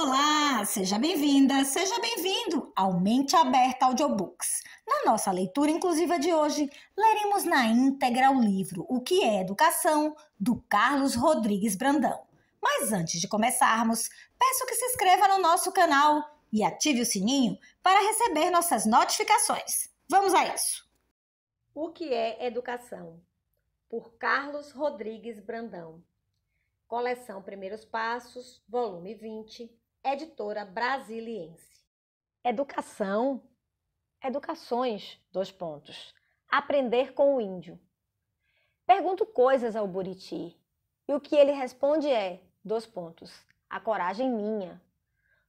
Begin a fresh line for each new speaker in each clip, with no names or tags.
Olá, seja bem-vinda, seja bem-vindo ao Mente Aberta Audiobooks. Na nossa leitura inclusiva de hoje, leremos na íntegra o livro O que é Educação, do Carlos Rodrigues Brandão. Mas antes de começarmos, peço que se inscreva no nosso canal e ative o sininho para receber nossas notificações. Vamos a isso! O que é Educação? Por Carlos Rodrigues Brandão. Coleção Primeiros Passos, volume 20, editora brasiliense. Educação, educações, dois pontos. Aprender com o índio. Pergunto coisas ao Buriti e o que ele responde é, dois pontos, a coragem minha.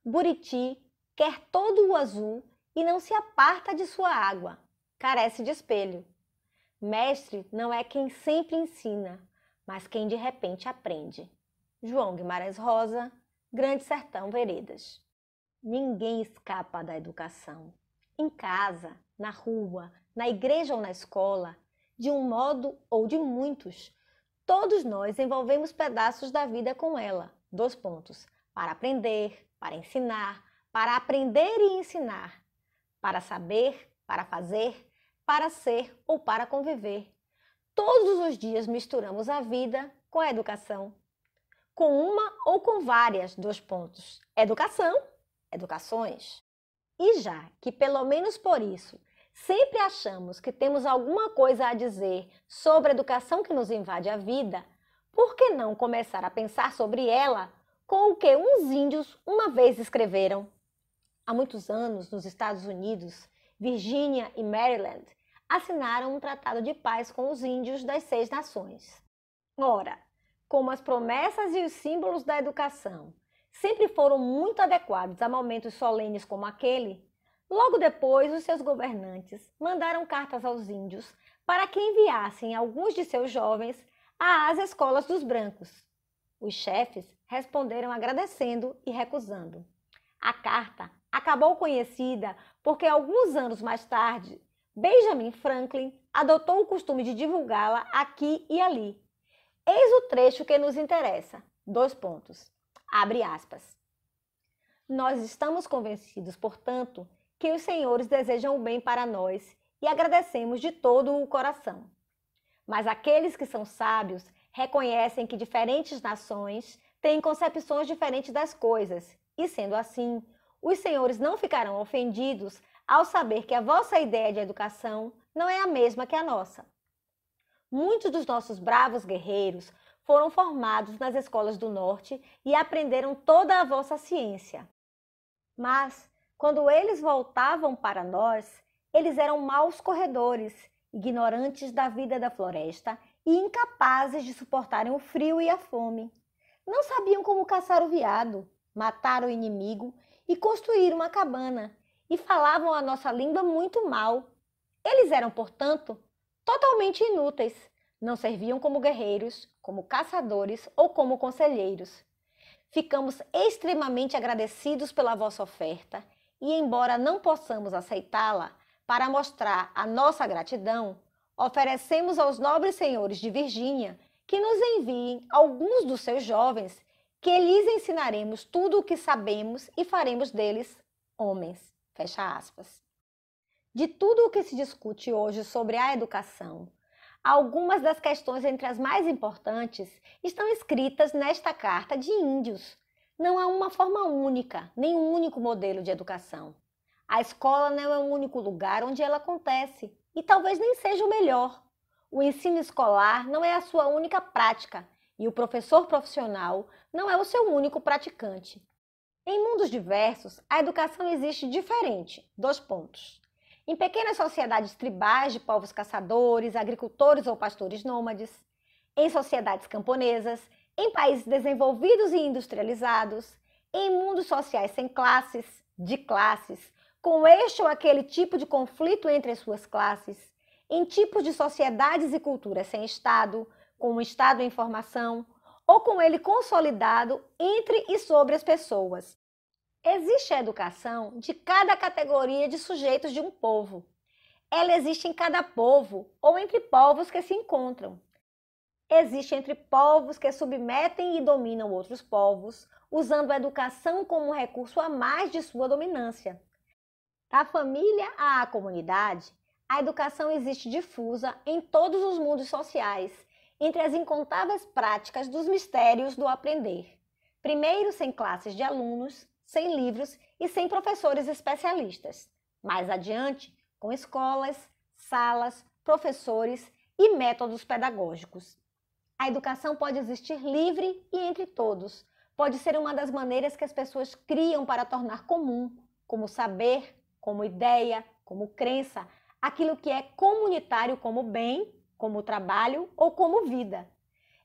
Buriti quer todo o azul e não se aparta de sua água, carece de espelho. Mestre não é quem sempre ensina, mas quem de repente aprende. João Guimarães Rosa, Grande Sertão Veredas. Ninguém escapa da educação. Em casa, na rua, na igreja ou na escola, de um modo ou de muitos, todos nós envolvemos pedaços da vida com ela. Dois pontos. Para aprender, para ensinar, para aprender e ensinar, para saber, para fazer, para ser ou para conviver. Todos os dias misturamos a vida com a educação com uma ou com várias, dois pontos. Educação, educações. E já que, pelo menos por isso, sempre achamos que temos alguma coisa a dizer sobre a educação que nos invade a vida, por que não começar a pensar sobre ela com o que uns índios uma vez escreveram? Há muitos anos, nos Estados Unidos, Virgínia e Maryland assinaram um tratado de paz com os índios das Seis Nações. Ora, como as promessas e os símbolos da educação, sempre foram muito adequados a momentos solenes como aquele, logo depois os seus governantes mandaram cartas aos índios para que enviassem alguns de seus jovens às escolas dos brancos. Os chefes responderam agradecendo e recusando. A carta acabou conhecida porque alguns anos mais tarde, Benjamin Franklin adotou o costume de divulgá-la aqui e ali, Eis o trecho que nos interessa. Dois pontos. Abre aspas. Nós estamos convencidos, portanto, que os senhores desejam o bem para nós e agradecemos de todo o coração. Mas aqueles que são sábios reconhecem que diferentes nações têm concepções diferentes das coisas, e sendo assim, os senhores não ficarão ofendidos ao saber que a vossa ideia de educação não é a mesma que a nossa. Muitos dos nossos bravos guerreiros foram formados nas escolas do Norte e aprenderam toda a vossa ciência. Mas, quando eles voltavam para nós, eles eram maus corredores, ignorantes da vida da floresta e incapazes de suportarem o frio e a fome. Não sabiam como caçar o veado, matar o inimigo e construir uma cabana, e falavam a nossa língua muito mal. Eles eram, portanto, totalmente inúteis. Não serviam como guerreiros, como caçadores ou como conselheiros. Ficamos extremamente agradecidos pela vossa oferta e, embora não possamos aceitá-la, para mostrar a nossa gratidão, oferecemos aos nobres senhores de Virgínia que nos enviem alguns dos seus jovens, que lhes ensinaremos tudo o que sabemos e faremos deles homens. Fecha aspas. De tudo o que se discute hoje sobre a educação, algumas das questões entre as mais importantes estão escritas nesta carta de Índios. Não há uma forma única, nem um único modelo de educação. A escola não é o único lugar onde ela acontece e talvez nem seja o melhor. O ensino escolar não é a sua única prática e o professor profissional não é o seu único praticante. Em mundos diversos, a educação existe diferente. Dois pontos. Em pequenas sociedades tribais de povos caçadores, agricultores ou pastores nômades, em sociedades camponesas, em países desenvolvidos e industrializados, em mundos sociais sem classes, de classes, com este ou aquele tipo de conflito entre as suas classes, em tipos de sociedades e culturas sem Estado, com um Estado em formação, ou com ele consolidado entre e sobre as pessoas, Existe a educação de cada categoria de sujeitos de um povo. Ela existe em cada povo ou entre povos que se encontram. Existe entre povos que submetem e dominam outros povos, usando a educação como um recurso a mais de sua dominância. Da família à comunidade, a educação existe difusa em todos os mundos sociais, entre as incontáveis práticas dos mistérios do aprender. Primeiro sem classes de alunos, sem livros e sem professores especialistas. Mais adiante, com escolas, salas, professores e métodos pedagógicos. A educação pode existir livre e entre todos. Pode ser uma das maneiras que as pessoas criam para tornar comum, como saber, como ideia, como crença, aquilo que é comunitário como bem, como trabalho ou como vida.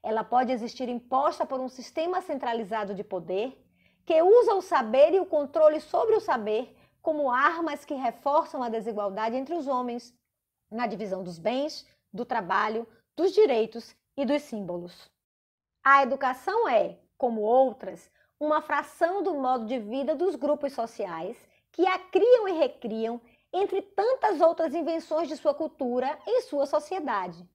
Ela pode existir imposta por um sistema centralizado de poder que usa o saber e o controle sobre o saber como armas que reforçam a desigualdade entre os homens na divisão dos bens, do trabalho, dos direitos e dos símbolos. A educação é, como outras, uma fração do modo de vida dos grupos sociais que a criam e recriam entre tantas outras invenções de sua cultura em sua sociedade.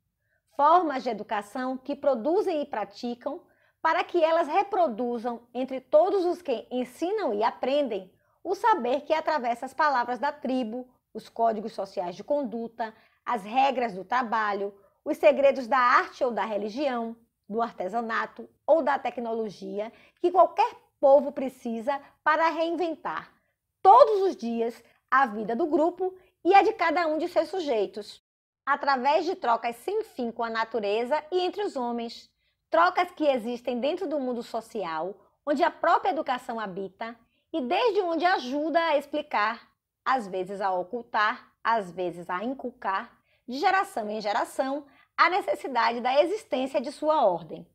Formas de educação que produzem e praticam para que elas reproduzam entre todos os que ensinam e aprendem o saber que atravessa as palavras da tribo, os códigos sociais de conduta, as regras do trabalho, os segredos da arte ou da religião, do artesanato ou da tecnologia que qualquer povo precisa para reinventar todos os dias a vida do grupo e a de cada um de seus sujeitos, através de trocas sem fim com a natureza e entre os homens, trocas que existem dentro do mundo social, onde a própria educação habita e desde onde ajuda a explicar, às vezes a ocultar, às vezes a inculcar, de geração em geração, a necessidade da existência de sua ordem.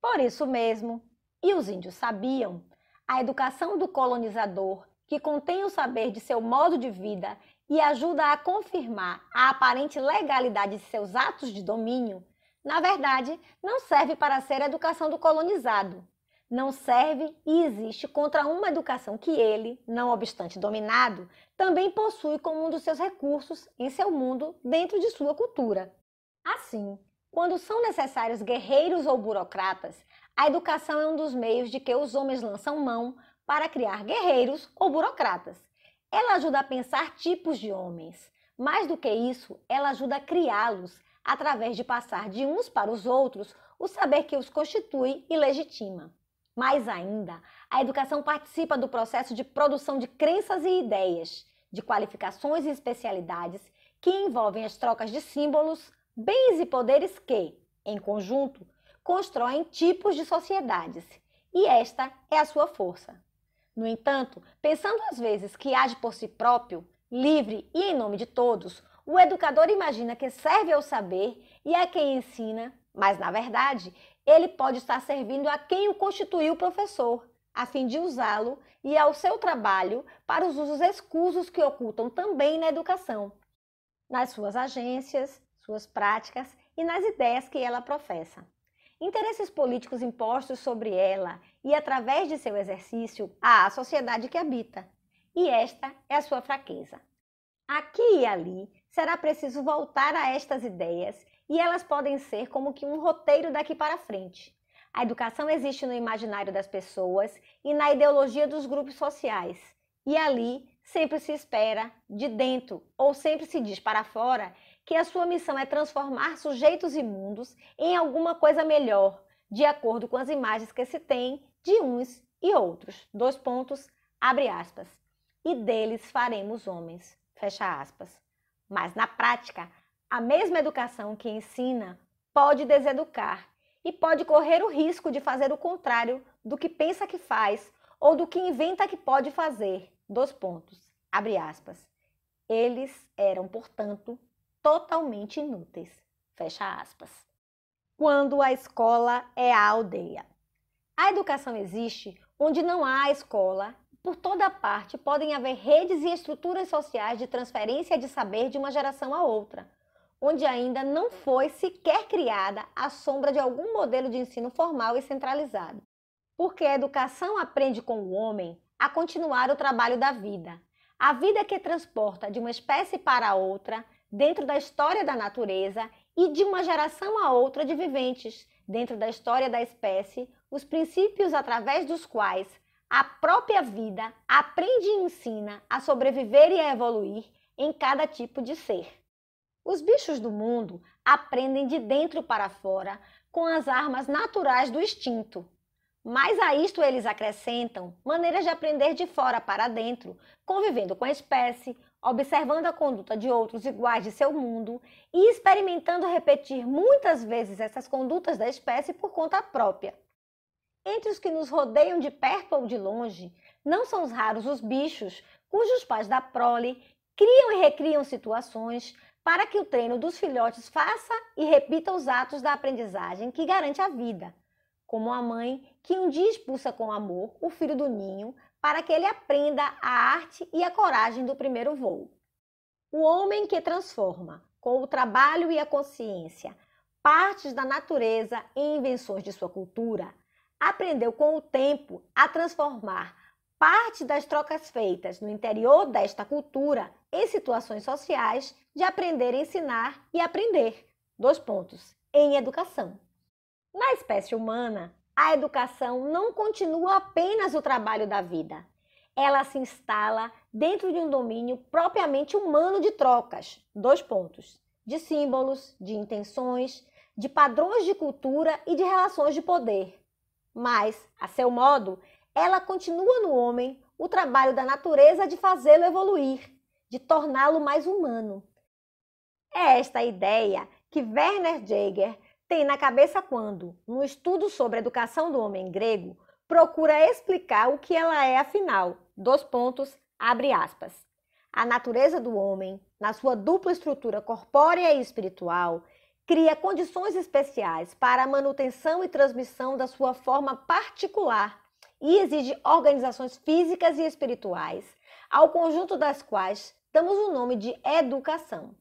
Por isso mesmo, e os índios sabiam, a educação do colonizador, que contém o saber de seu modo de vida e ajuda a confirmar a aparente legalidade de seus atos de domínio, na verdade, não serve para ser a educação do colonizado. Não serve e existe contra uma educação que ele, não obstante dominado, também possui como um dos seus recursos em seu mundo, dentro de sua cultura. Assim, quando são necessários guerreiros ou burocratas, a educação é um dos meios de que os homens lançam mão para criar guerreiros ou burocratas. Ela ajuda a pensar tipos de homens. Mais do que isso, ela ajuda a criá-los através de passar de uns para os outros o saber que os constitui e legitima. Mais ainda, a educação participa do processo de produção de crenças e ideias, de qualificações e especialidades que envolvem as trocas de símbolos, bens e poderes que, em conjunto, constroem tipos de sociedades. E esta é a sua força. No entanto, pensando às vezes que age por si próprio, livre e em nome de todos, o educador imagina que serve ao saber e a é quem ensina, mas na verdade ele pode estar servindo a quem o constituiu professor, a fim de usá-lo e ao seu trabalho para os usos escusos que ocultam também na educação, nas suas agências, suas práticas e nas ideias que ela professa. Interesses políticos impostos sobre ela e através de seu exercício à sociedade que habita. E esta é a sua fraqueza. Aqui e ali será preciso voltar a estas ideias e elas podem ser como que um roteiro daqui para frente. A educação existe no imaginário das pessoas e na ideologia dos grupos sociais, e ali sempre se espera, de dentro ou sempre se diz para fora, que a sua missão é transformar sujeitos e mundos em alguma coisa melhor, de acordo com as imagens que se tem de uns e outros. Dois pontos, abre aspas. E deles faremos homens, fecha aspas. Mas na prática, a mesma educação que ensina pode deseducar e pode correr o risco de fazer o contrário do que pensa que faz ou do que inventa que pode fazer. Dois pontos. Abre aspas. Eles eram, portanto, totalmente inúteis. Fecha aspas. Quando a escola é a aldeia. A educação existe onde não há escola por toda parte, podem haver redes e estruturas sociais de transferência de saber de uma geração a outra, onde ainda não foi sequer criada a sombra de algum modelo de ensino formal e centralizado. Porque a educação aprende com o homem a continuar o trabalho da vida, a vida que transporta de uma espécie para outra dentro da história da natureza e de uma geração a outra de viventes dentro da história da espécie, os princípios através dos quais a própria vida aprende e ensina a sobreviver e a evoluir em cada tipo de ser. Os bichos do mundo aprendem de dentro para fora com as armas naturais do instinto. Mas a isto eles acrescentam maneiras de aprender de fora para dentro, convivendo com a espécie, observando a conduta de outros iguais de seu mundo e experimentando repetir muitas vezes essas condutas da espécie por conta própria. Entre os que nos rodeiam de perto ou de longe, não são raros os bichos cujos pais da prole criam e recriam situações para que o treino dos filhotes faça e repita os atos da aprendizagem que garante a vida, como a mãe que um dia expulsa com amor o filho do ninho para que ele aprenda a arte e a coragem do primeiro voo. O homem que transforma, com o trabalho e a consciência, partes da natureza em invenções de sua cultura, aprendeu com o tempo a transformar parte das trocas feitas no interior desta cultura em situações sociais de aprender, ensinar e aprender. Dois pontos. Em educação. Na espécie humana, a educação não continua apenas o trabalho da vida. Ela se instala dentro de um domínio propriamente humano de trocas. Dois pontos. De símbolos, de intenções, de padrões de cultura e de relações de poder. Mas, a seu modo, ela continua no homem o trabalho da natureza de fazê-lo evoluir, de torná-lo mais humano. É esta ideia que Werner Jäger tem na cabeça quando, no estudo sobre a educação do homem grego, procura explicar o que ela é afinal. Dois pontos, abre aspas. A natureza do homem, na sua dupla estrutura corpórea e espiritual, cria condições especiais para a manutenção e transmissão da sua forma particular e exige organizações físicas e espirituais, ao conjunto das quais damos o nome de educação.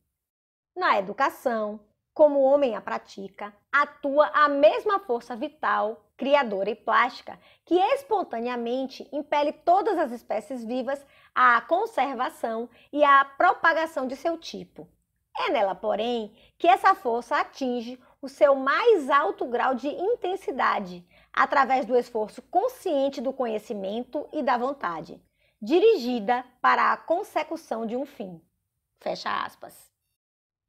Na educação, como o homem a pratica, atua a mesma força vital, criadora e plástica que espontaneamente impele todas as espécies vivas à conservação e à propagação de seu tipo, é nela, porém, que essa força atinge o seu mais alto grau de intensidade, através do esforço consciente do conhecimento e da vontade, dirigida para a consecução de um fim. Fecha aspas.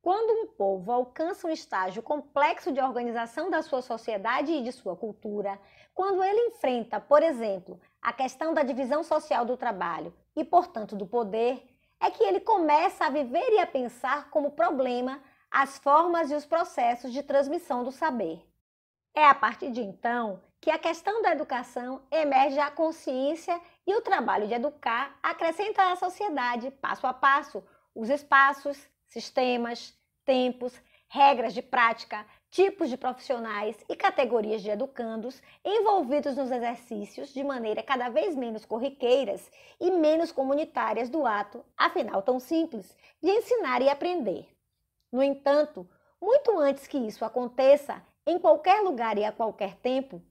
Quando um povo alcança um estágio complexo de organização da sua sociedade e de sua cultura, quando ele enfrenta, por exemplo, a questão da divisão social do trabalho e, portanto, do poder, é que ele começa a viver e a pensar como problema as formas e os processos de transmissão do saber. É a partir de então que a questão da educação emerge à consciência e o trabalho de educar acrescenta à sociedade, passo a passo, os espaços, sistemas, tempos, regras de prática, tipos de profissionais e categorias de educandos envolvidos nos exercícios de maneira cada vez menos corriqueiras e menos comunitárias do ato, afinal tão simples, de ensinar e aprender. No entanto, muito antes que isso aconteça, em qualquer lugar e a qualquer tempo,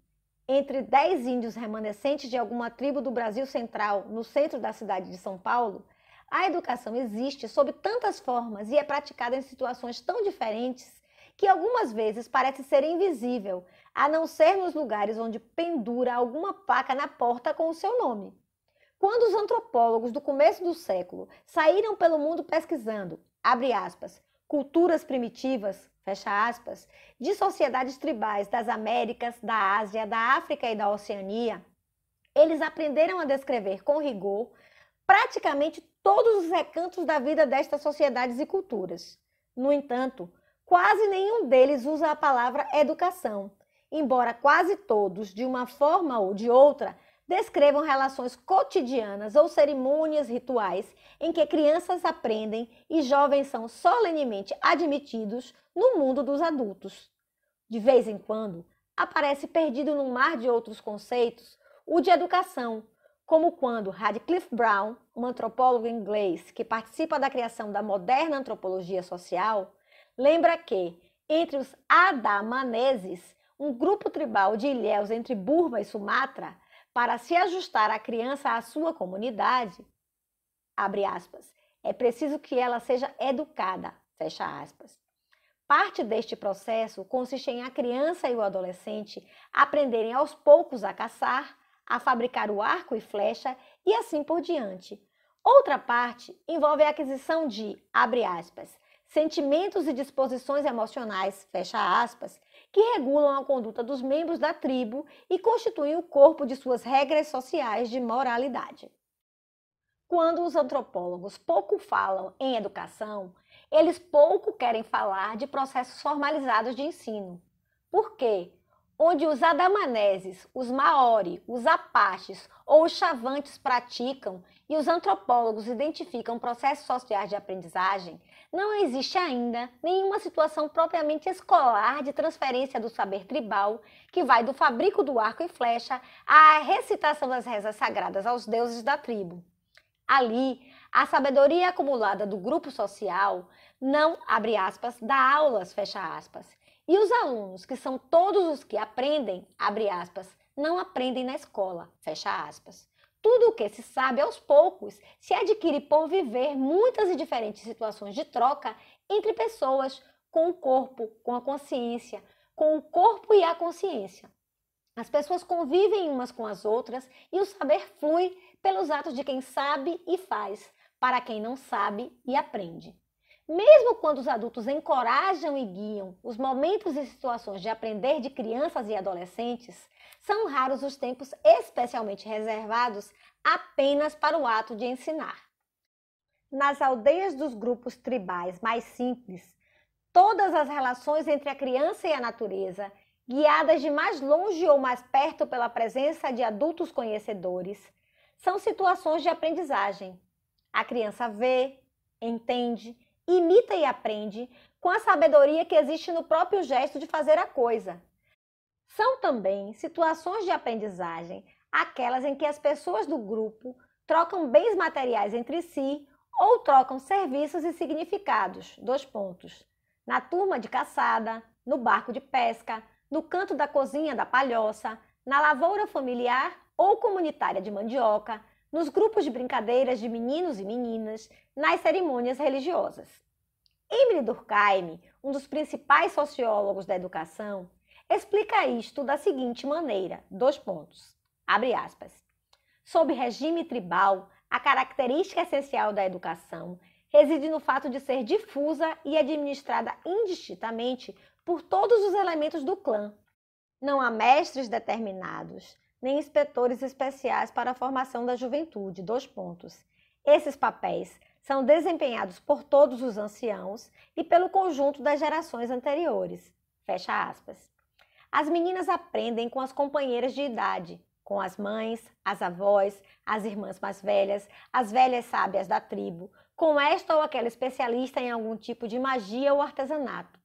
entre 10 índios remanescentes de alguma tribo do Brasil Central no centro da cidade de São Paulo, a educação existe sob tantas formas e é praticada em situações tão diferentes que algumas vezes parece ser invisível, a não ser nos lugares onde pendura alguma placa na porta com o seu nome. Quando os antropólogos do começo do século saíram pelo mundo pesquisando, abre aspas, culturas primitivas, fecha aspas, de sociedades tribais das Américas, da Ásia, da África e da Oceania, eles aprenderam a descrever com rigor praticamente todos os recantos da vida destas sociedades e culturas. No entanto, quase nenhum deles usa a palavra educação, embora quase todos, de uma forma ou de outra, descrevam relações cotidianas ou cerimônias rituais em que crianças aprendem e jovens são solenemente admitidos no mundo dos adultos. De vez em quando, aparece perdido num mar de outros conceitos o de educação, como quando Radcliffe Brown, um antropólogo inglês que participa da criação da moderna antropologia social, Lembra que, entre os adamaneses, um grupo tribal de ilhéus entre Burma e Sumatra, para se ajustar a criança à sua comunidade, abre aspas, é preciso que ela seja educada, fecha aspas. Parte deste processo consiste em a criança e o adolescente aprenderem aos poucos a caçar, a fabricar o arco e flecha e assim por diante. Outra parte envolve a aquisição de, abre aspas, sentimentos e disposições emocionais, fecha aspas, que regulam a conduta dos membros da tribo e constituem o corpo de suas regras sociais de moralidade. Quando os antropólogos pouco falam em educação, eles pouco querem falar de processos formalizados de ensino. Por quê? onde os adamaneses, os maori, os apaches ou os chavantes praticam e os antropólogos identificam processos sociais de aprendizagem, não existe ainda nenhuma situação propriamente escolar de transferência do saber tribal, que vai do fabrico do arco e flecha à recitação das rezas sagradas aos deuses da tribo. Ali, a sabedoria acumulada do grupo social não, abre aspas, dá aulas, fecha aspas, e os alunos, que são todos os que aprendem, abre aspas, não aprendem na escola, fecha aspas. Tudo o que se sabe aos poucos se adquire por viver muitas e diferentes situações de troca entre pessoas, com o corpo, com a consciência, com o corpo e a consciência. As pessoas convivem umas com as outras e o saber flui pelos atos de quem sabe e faz, para quem não sabe e aprende. Mesmo quando os adultos encorajam e guiam os momentos e situações de aprender de crianças e adolescentes, são raros os tempos especialmente reservados apenas para o ato de ensinar. Nas aldeias dos grupos tribais mais simples, todas as relações entre a criança e a natureza, guiadas de mais longe ou mais perto pela presença de adultos conhecedores, são situações de aprendizagem. A criança vê, entende imita e aprende com a sabedoria que existe no próprio gesto de fazer a coisa. São também situações de aprendizagem aquelas em que as pessoas do grupo trocam bens materiais entre si ou trocam serviços e significados. Dois pontos. Na turma de caçada, no barco de pesca, no canto da cozinha da palhoça, na lavoura familiar ou comunitária de mandioca, nos grupos de brincadeiras de meninos e meninas, nas cerimônias religiosas. Emile Durkheim, um dos principais sociólogos da educação, explica isto da seguinte maneira: dois pontos. Abre aspas. Sob regime tribal, a característica essencial da educação reside no fato de ser difusa e administrada indistintamente por todos os elementos do clã. Não há mestres determinados, nem inspetores especiais para a formação da juventude. Dois pontos. Esses papéis são desempenhados por todos os anciãos e pelo conjunto das gerações anteriores. Fecha aspas. As meninas aprendem com as companheiras de idade, com as mães, as avós, as irmãs mais velhas, as velhas sábias da tribo, com esta ou aquela especialista em algum tipo de magia ou artesanato.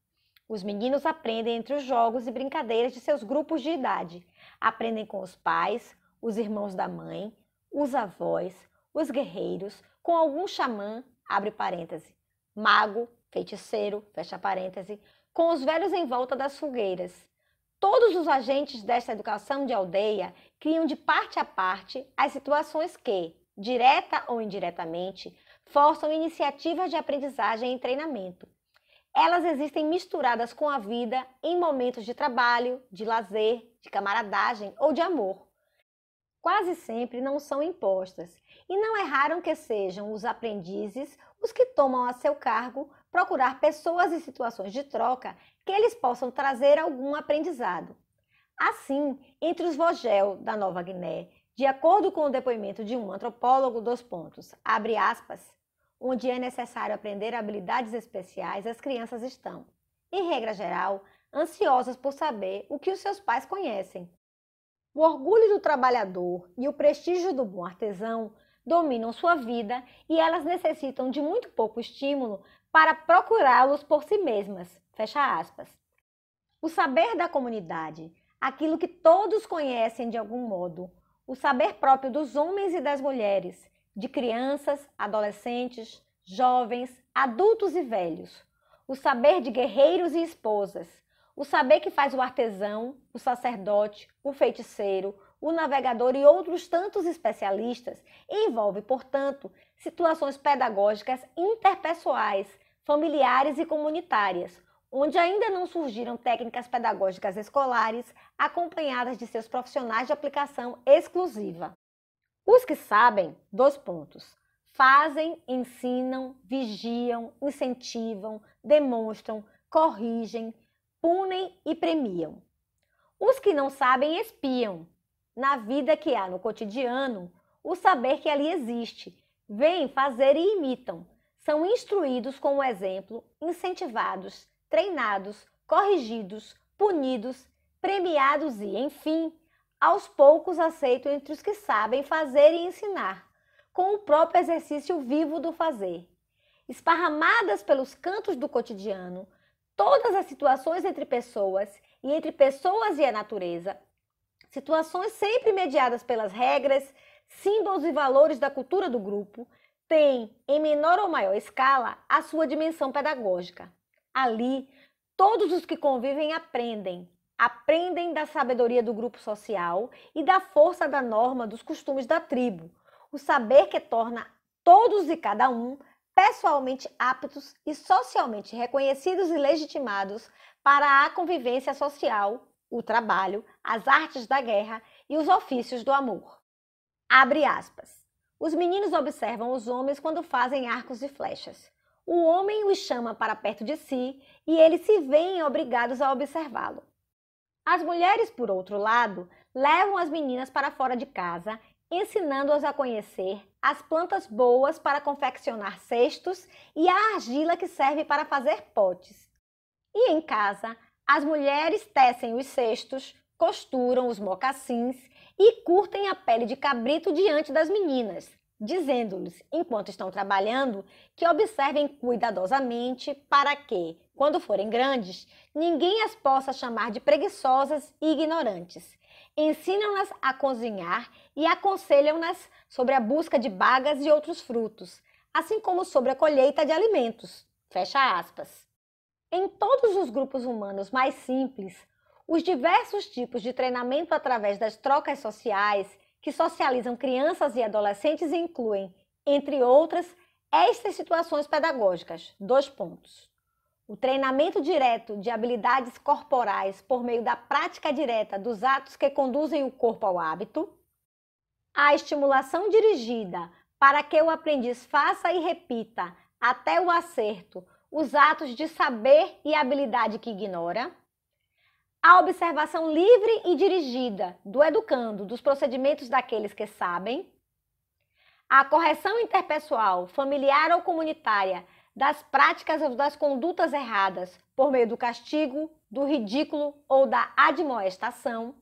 Os meninos aprendem entre os jogos e brincadeiras de seus grupos de idade, Aprendem com os pais, os irmãos da mãe, os avós, os guerreiros, com algum xamã, abre parêntese, mago, feiticeiro, fecha parêntese, com os velhos em volta das fogueiras. Todos os agentes desta educação de aldeia criam de parte a parte as situações que, direta ou indiretamente, forçam iniciativas de aprendizagem e treinamento. Elas existem misturadas com a vida em momentos de trabalho, de lazer, de camaradagem ou de amor. Quase sempre não são impostas, e não é raro que sejam os aprendizes os que tomam a seu cargo procurar pessoas e situações de troca que eles possam trazer algum aprendizado. Assim, entre os Vogel da Nova Guiné, de acordo com o depoimento de um antropólogo dos pontos, abre aspas, onde é necessário aprender habilidades especiais, as crianças estão, em regra geral, ansiosas por saber o que os seus pais conhecem. O orgulho do trabalhador e o prestígio do bom artesão dominam sua vida e elas necessitam de muito pouco estímulo para procurá-los por si mesmas. Fecha aspas. O saber da comunidade, aquilo que todos conhecem de algum modo, o saber próprio dos homens e das mulheres, de crianças, adolescentes, jovens, adultos e velhos, o saber de guerreiros e esposas, o saber que faz o artesão, o sacerdote, o feiticeiro, o navegador e outros tantos especialistas envolve, portanto, situações pedagógicas interpessoais, familiares e comunitárias, onde ainda não surgiram técnicas pedagógicas escolares acompanhadas de seus profissionais de aplicação exclusiva. Os que sabem, dois pontos. Fazem, ensinam, vigiam, incentivam, demonstram, corrigem, punem e premiam. Os que não sabem espiam. Na vida que há no cotidiano, o saber que ali existe, vêm fazer e imitam. São instruídos com o exemplo, incentivados, treinados, corrigidos, punidos, premiados e, enfim, aos poucos aceitam entre os que sabem fazer e ensinar, com o próprio exercício vivo do fazer. Esparramadas pelos cantos do cotidiano, todas as situações entre pessoas e entre pessoas e a natureza, situações sempre mediadas pelas regras, símbolos e valores da cultura do grupo, têm, em menor ou maior escala, a sua dimensão pedagógica. Ali, todos os que convivem aprendem. Aprendem da sabedoria do grupo social e da força da norma dos costumes da tribo. O saber que torna todos e cada um pessoalmente aptos e socialmente reconhecidos e legitimados para a convivência social, o trabalho, as artes da guerra e os ofícios do amor. Abre aspas. Os meninos observam os homens quando fazem arcos e flechas. O homem os chama para perto de si e eles se veem obrigados a observá-lo. As mulheres, por outro lado, levam as meninas para fora de casa ensinando-as a conhecer as plantas boas para confeccionar cestos e a argila que serve para fazer potes. E em casa, as mulheres tecem os cestos, costuram os mocassins e curtem a pele de cabrito diante das meninas, dizendo-lhes, enquanto estão trabalhando, que observem cuidadosamente para que, quando forem grandes, ninguém as possa chamar de preguiçosas e ignorantes ensinam-nas a cozinhar e aconselham-nas sobre a busca de bagas e outros frutos, assim como sobre a colheita de alimentos. Fecha aspas. Em todos os grupos humanos mais simples, os diversos tipos de treinamento através das trocas sociais que socializam crianças e adolescentes incluem, entre outras, estas situações pedagógicas. Dois pontos. O treinamento direto de habilidades corporais por meio da prática direta dos atos que conduzem o corpo ao hábito. A estimulação dirigida para que o aprendiz faça e repita até o acerto os atos de saber e habilidade que ignora. A observação livre e dirigida do educando dos procedimentos daqueles que sabem. A correção interpessoal, familiar ou comunitária das práticas ou das condutas erradas por meio do castigo, do ridículo ou da admoestação,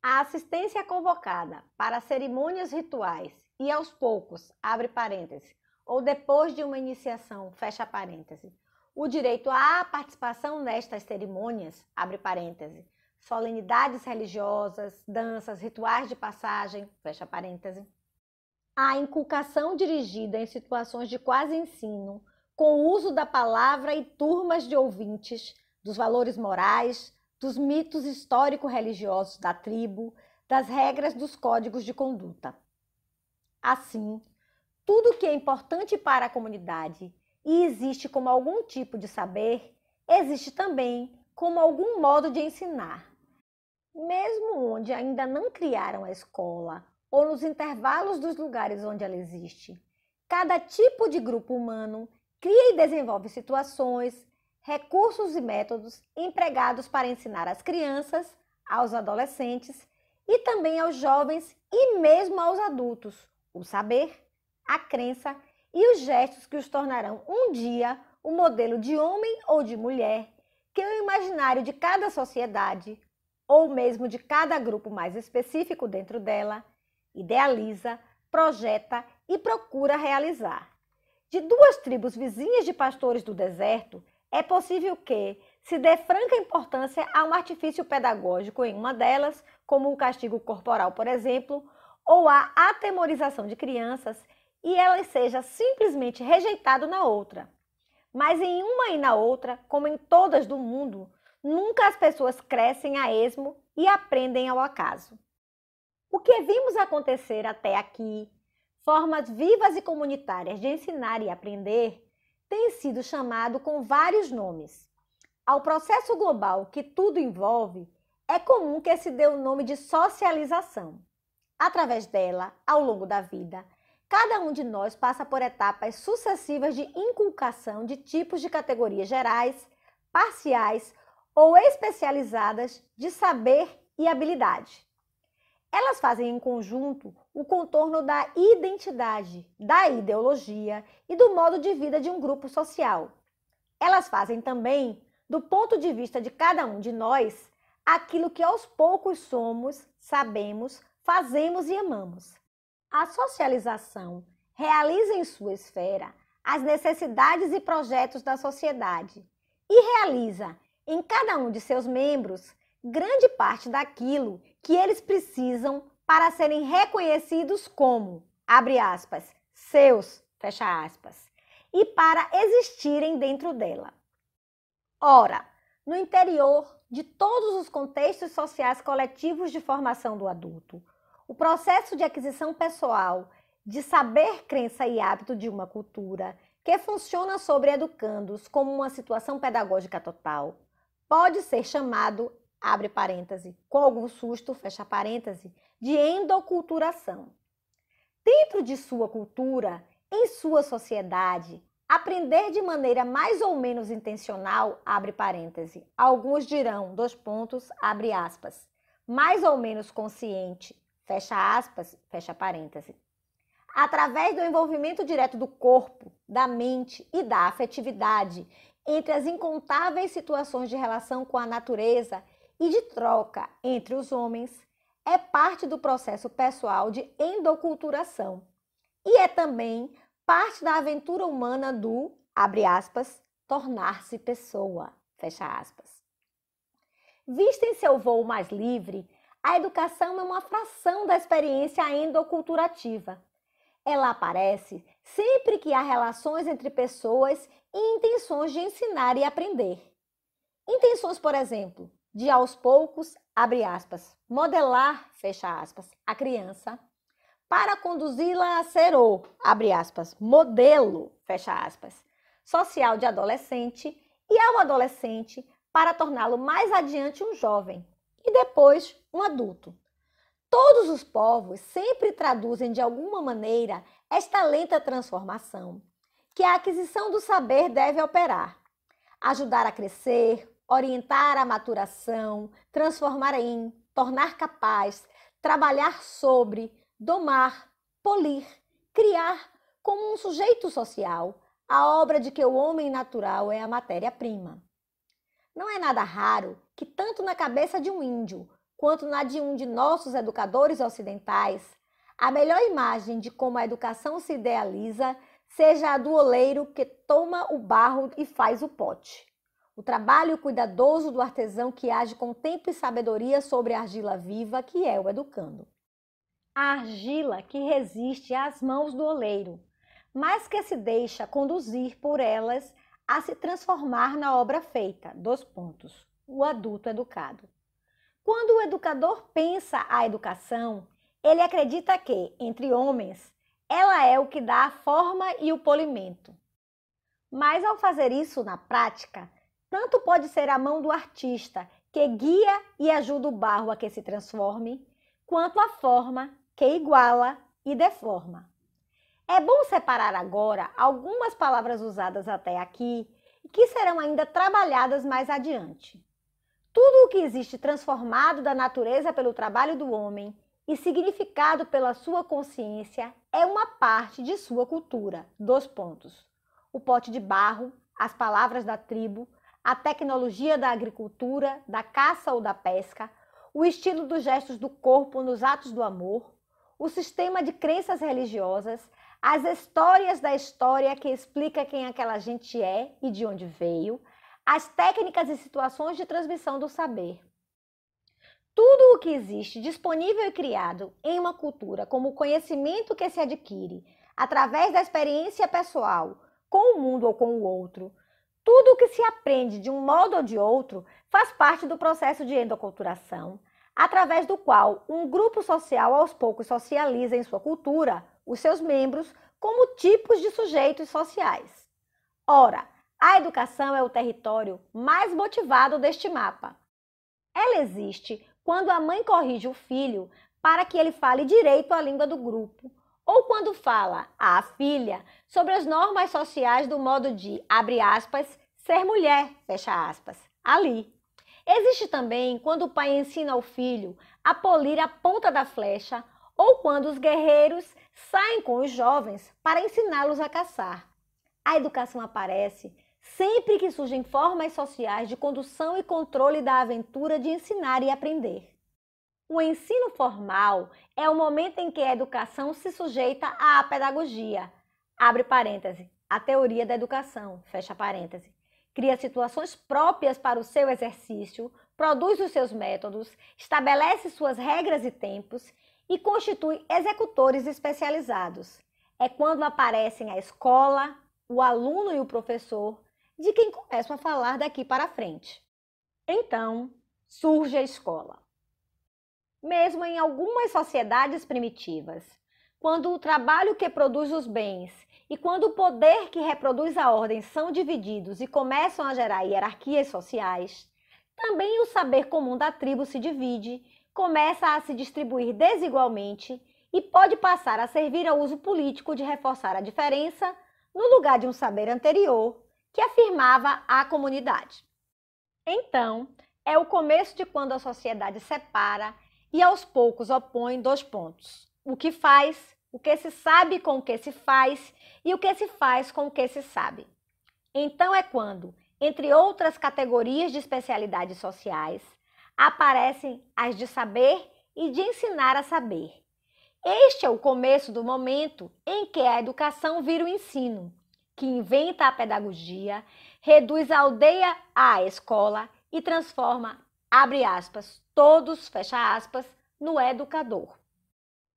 a assistência convocada para cerimônias rituais e aos poucos, abre parêntese, ou depois de uma iniciação, fecha parêntese, o direito à participação nestas cerimônias, abre parêntese, solenidades religiosas, danças, rituais de passagem, fecha parêntese, a inculcação dirigida em situações de quase ensino com o uso da palavra e turmas de ouvintes, dos valores morais, dos mitos histórico-religiosos da tribo, das regras dos códigos de conduta. Assim, tudo que é importante para a comunidade e existe como algum tipo de saber, existe também como algum modo de ensinar. Mesmo onde ainda não criaram a escola ou nos intervalos dos lugares onde ela existe, cada tipo de grupo humano cria e desenvolve situações, recursos e métodos empregados para ensinar às crianças, aos adolescentes e também aos jovens e mesmo aos adultos o saber, a crença e os gestos que os tornarão um dia o um modelo de homem ou de mulher que o imaginário de cada sociedade, ou mesmo de cada grupo mais específico dentro dela, idealiza, projeta e procura realizar de duas tribos vizinhas de pastores do deserto, é possível que se dê franca importância a um artifício pedagógico em uma delas, como o castigo corporal, por exemplo, ou a atemorização de crianças, e ela seja simplesmente rejeitado na outra. Mas em uma e na outra, como em todas do mundo, nunca as pessoas crescem a esmo e aprendem ao acaso. O que vimos acontecer até aqui formas vivas e comunitárias de ensinar e aprender, tem sido chamado com vários nomes. Ao processo global que tudo envolve, é comum que se dê o nome de socialização. Através dela, ao longo da vida, cada um de nós passa por etapas sucessivas de inculcação de tipos de categorias gerais, parciais ou especializadas de saber e habilidade. Elas fazem em conjunto o contorno da identidade, da ideologia e do modo de vida de um grupo social. Elas fazem também, do ponto de vista de cada um de nós, aquilo que aos poucos somos, sabemos, fazemos e amamos. A socialização realiza em sua esfera as necessidades e projetos da sociedade e realiza em cada um de seus membros grande parte daquilo que eles precisam para serem reconhecidos como, abre aspas, seus, fecha aspas, e para existirem dentro dela. Ora, no interior de todos os contextos sociais coletivos de formação do adulto, o processo de aquisição pessoal de saber, crença e hábito de uma cultura que funciona sobre educandos como uma situação pedagógica total pode ser chamado abre parêntese, com algum susto, fecha parêntese, de endoculturação. Dentro de sua cultura, em sua sociedade, aprender de maneira mais ou menos intencional, abre parêntese. Alguns dirão, dois pontos, abre aspas. Mais ou menos consciente, fecha aspas, fecha parêntese. Através do envolvimento direto do corpo, da mente e da afetividade entre as incontáveis situações de relação com a natureza e de troca entre os homens é parte do processo pessoal de endoculturação e é também parte da aventura humana do, abre aspas, tornar-se pessoa, fecha aspas. Vista em seu voo mais livre, a educação é uma fração da experiência endoculturativa. Ela aparece sempre que há relações entre pessoas e intenções de ensinar e aprender. Intenções, por exemplo, de aos poucos, abre aspas, modelar, fecha aspas, a criança para conduzi-la a ser o, abre aspas, modelo, fecha aspas, social de adolescente e ao adolescente para torná-lo mais adiante um jovem e depois um adulto. Todos os povos sempre traduzem de alguma maneira esta lenta transformação que a aquisição do saber deve operar, ajudar a crescer, orientar a maturação, transformar em, tornar capaz, trabalhar sobre, domar, polir, criar como um sujeito social a obra de que o homem natural é a matéria-prima. Não é nada raro que, tanto na cabeça de um índio quanto na de um de nossos educadores ocidentais, a melhor imagem de como a educação se idealiza seja a do oleiro que toma o barro e faz o pote o trabalho cuidadoso do artesão que age com tempo e sabedoria sobre a argila viva, que é o educando. A argila que resiste às mãos do oleiro, mas que se deixa conduzir por elas a se transformar na obra feita. Dois pontos. O adulto educado. Quando o educador pensa a educação, ele acredita que, entre homens, ela é o que dá a forma e o polimento. Mas ao fazer isso na prática, tanto pode ser a mão do artista, que guia e ajuda o barro a que se transforme, quanto a forma, que iguala e deforma. É bom separar agora algumas palavras usadas até aqui que serão ainda trabalhadas mais adiante. Tudo o que existe transformado da natureza pelo trabalho do homem e significado pela sua consciência é uma parte de sua cultura. Dois pontos. O pote de barro, as palavras da tribo, a tecnologia da agricultura, da caça ou da pesca, o estilo dos gestos do corpo nos atos do amor, o sistema de crenças religiosas, as histórias da história que explica quem aquela gente é e de onde veio, as técnicas e situações de transmissão do saber. Tudo o que existe disponível e criado em uma cultura, como o conhecimento que se adquire através da experiência pessoal com o mundo ou com o outro, tudo o que se aprende de um modo ou de outro faz parte do processo de endoculturação, através do qual um grupo social aos poucos socializa em sua cultura os seus membros como tipos de sujeitos sociais. Ora, a educação é o território mais motivado deste mapa. Ela existe quando a mãe corrige o filho para que ele fale direito a língua do grupo ou quando fala à filha sobre as normas sociais do modo de, abre aspas, ser mulher, fecha aspas, ali. Existe também quando o pai ensina ao filho a polir a ponta da flecha ou quando os guerreiros saem com os jovens para ensiná-los a caçar. A educação aparece sempre que surgem formas sociais de condução e controle da aventura de ensinar e aprender. O ensino formal é o momento em que a educação se sujeita à pedagogia, abre parêntese, a teoria da educação, fecha parêntese. Cria situações próprias para o seu exercício, produz os seus métodos, estabelece suas regras e tempos e constitui executores especializados. É quando aparecem a escola, o aluno e o professor, de quem começam a falar daqui para frente. Então, surge a escola mesmo em algumas sociedades primitivas. Quando o trabalho que produz os bens e quando o poder que reproduz a ordem são divididos e começam a gerar hierarquias sociais, também o saber comum da tribo se divide, começa a se distribuir desigualmente e pode passar a servir ao uso político de reforçar a diferença no lugar de um saber anterior que afirmava a comunidade. Então, é o começo de quando a sociedade separa e aos poucos opõem dois pontos: o que faz, o que se sabe com o que se faz e o que se faz com o que se sabe. Então é quando, entre outras categorias de especialidades sociais, aparecem as de saber e de ensinar a saber. Este é o começo do momento em que a educação vira o ensino, que inventa a pedagogia, reduz a aldeia à escola e transforma, abre aspas, todos, fecha aspas, no educador.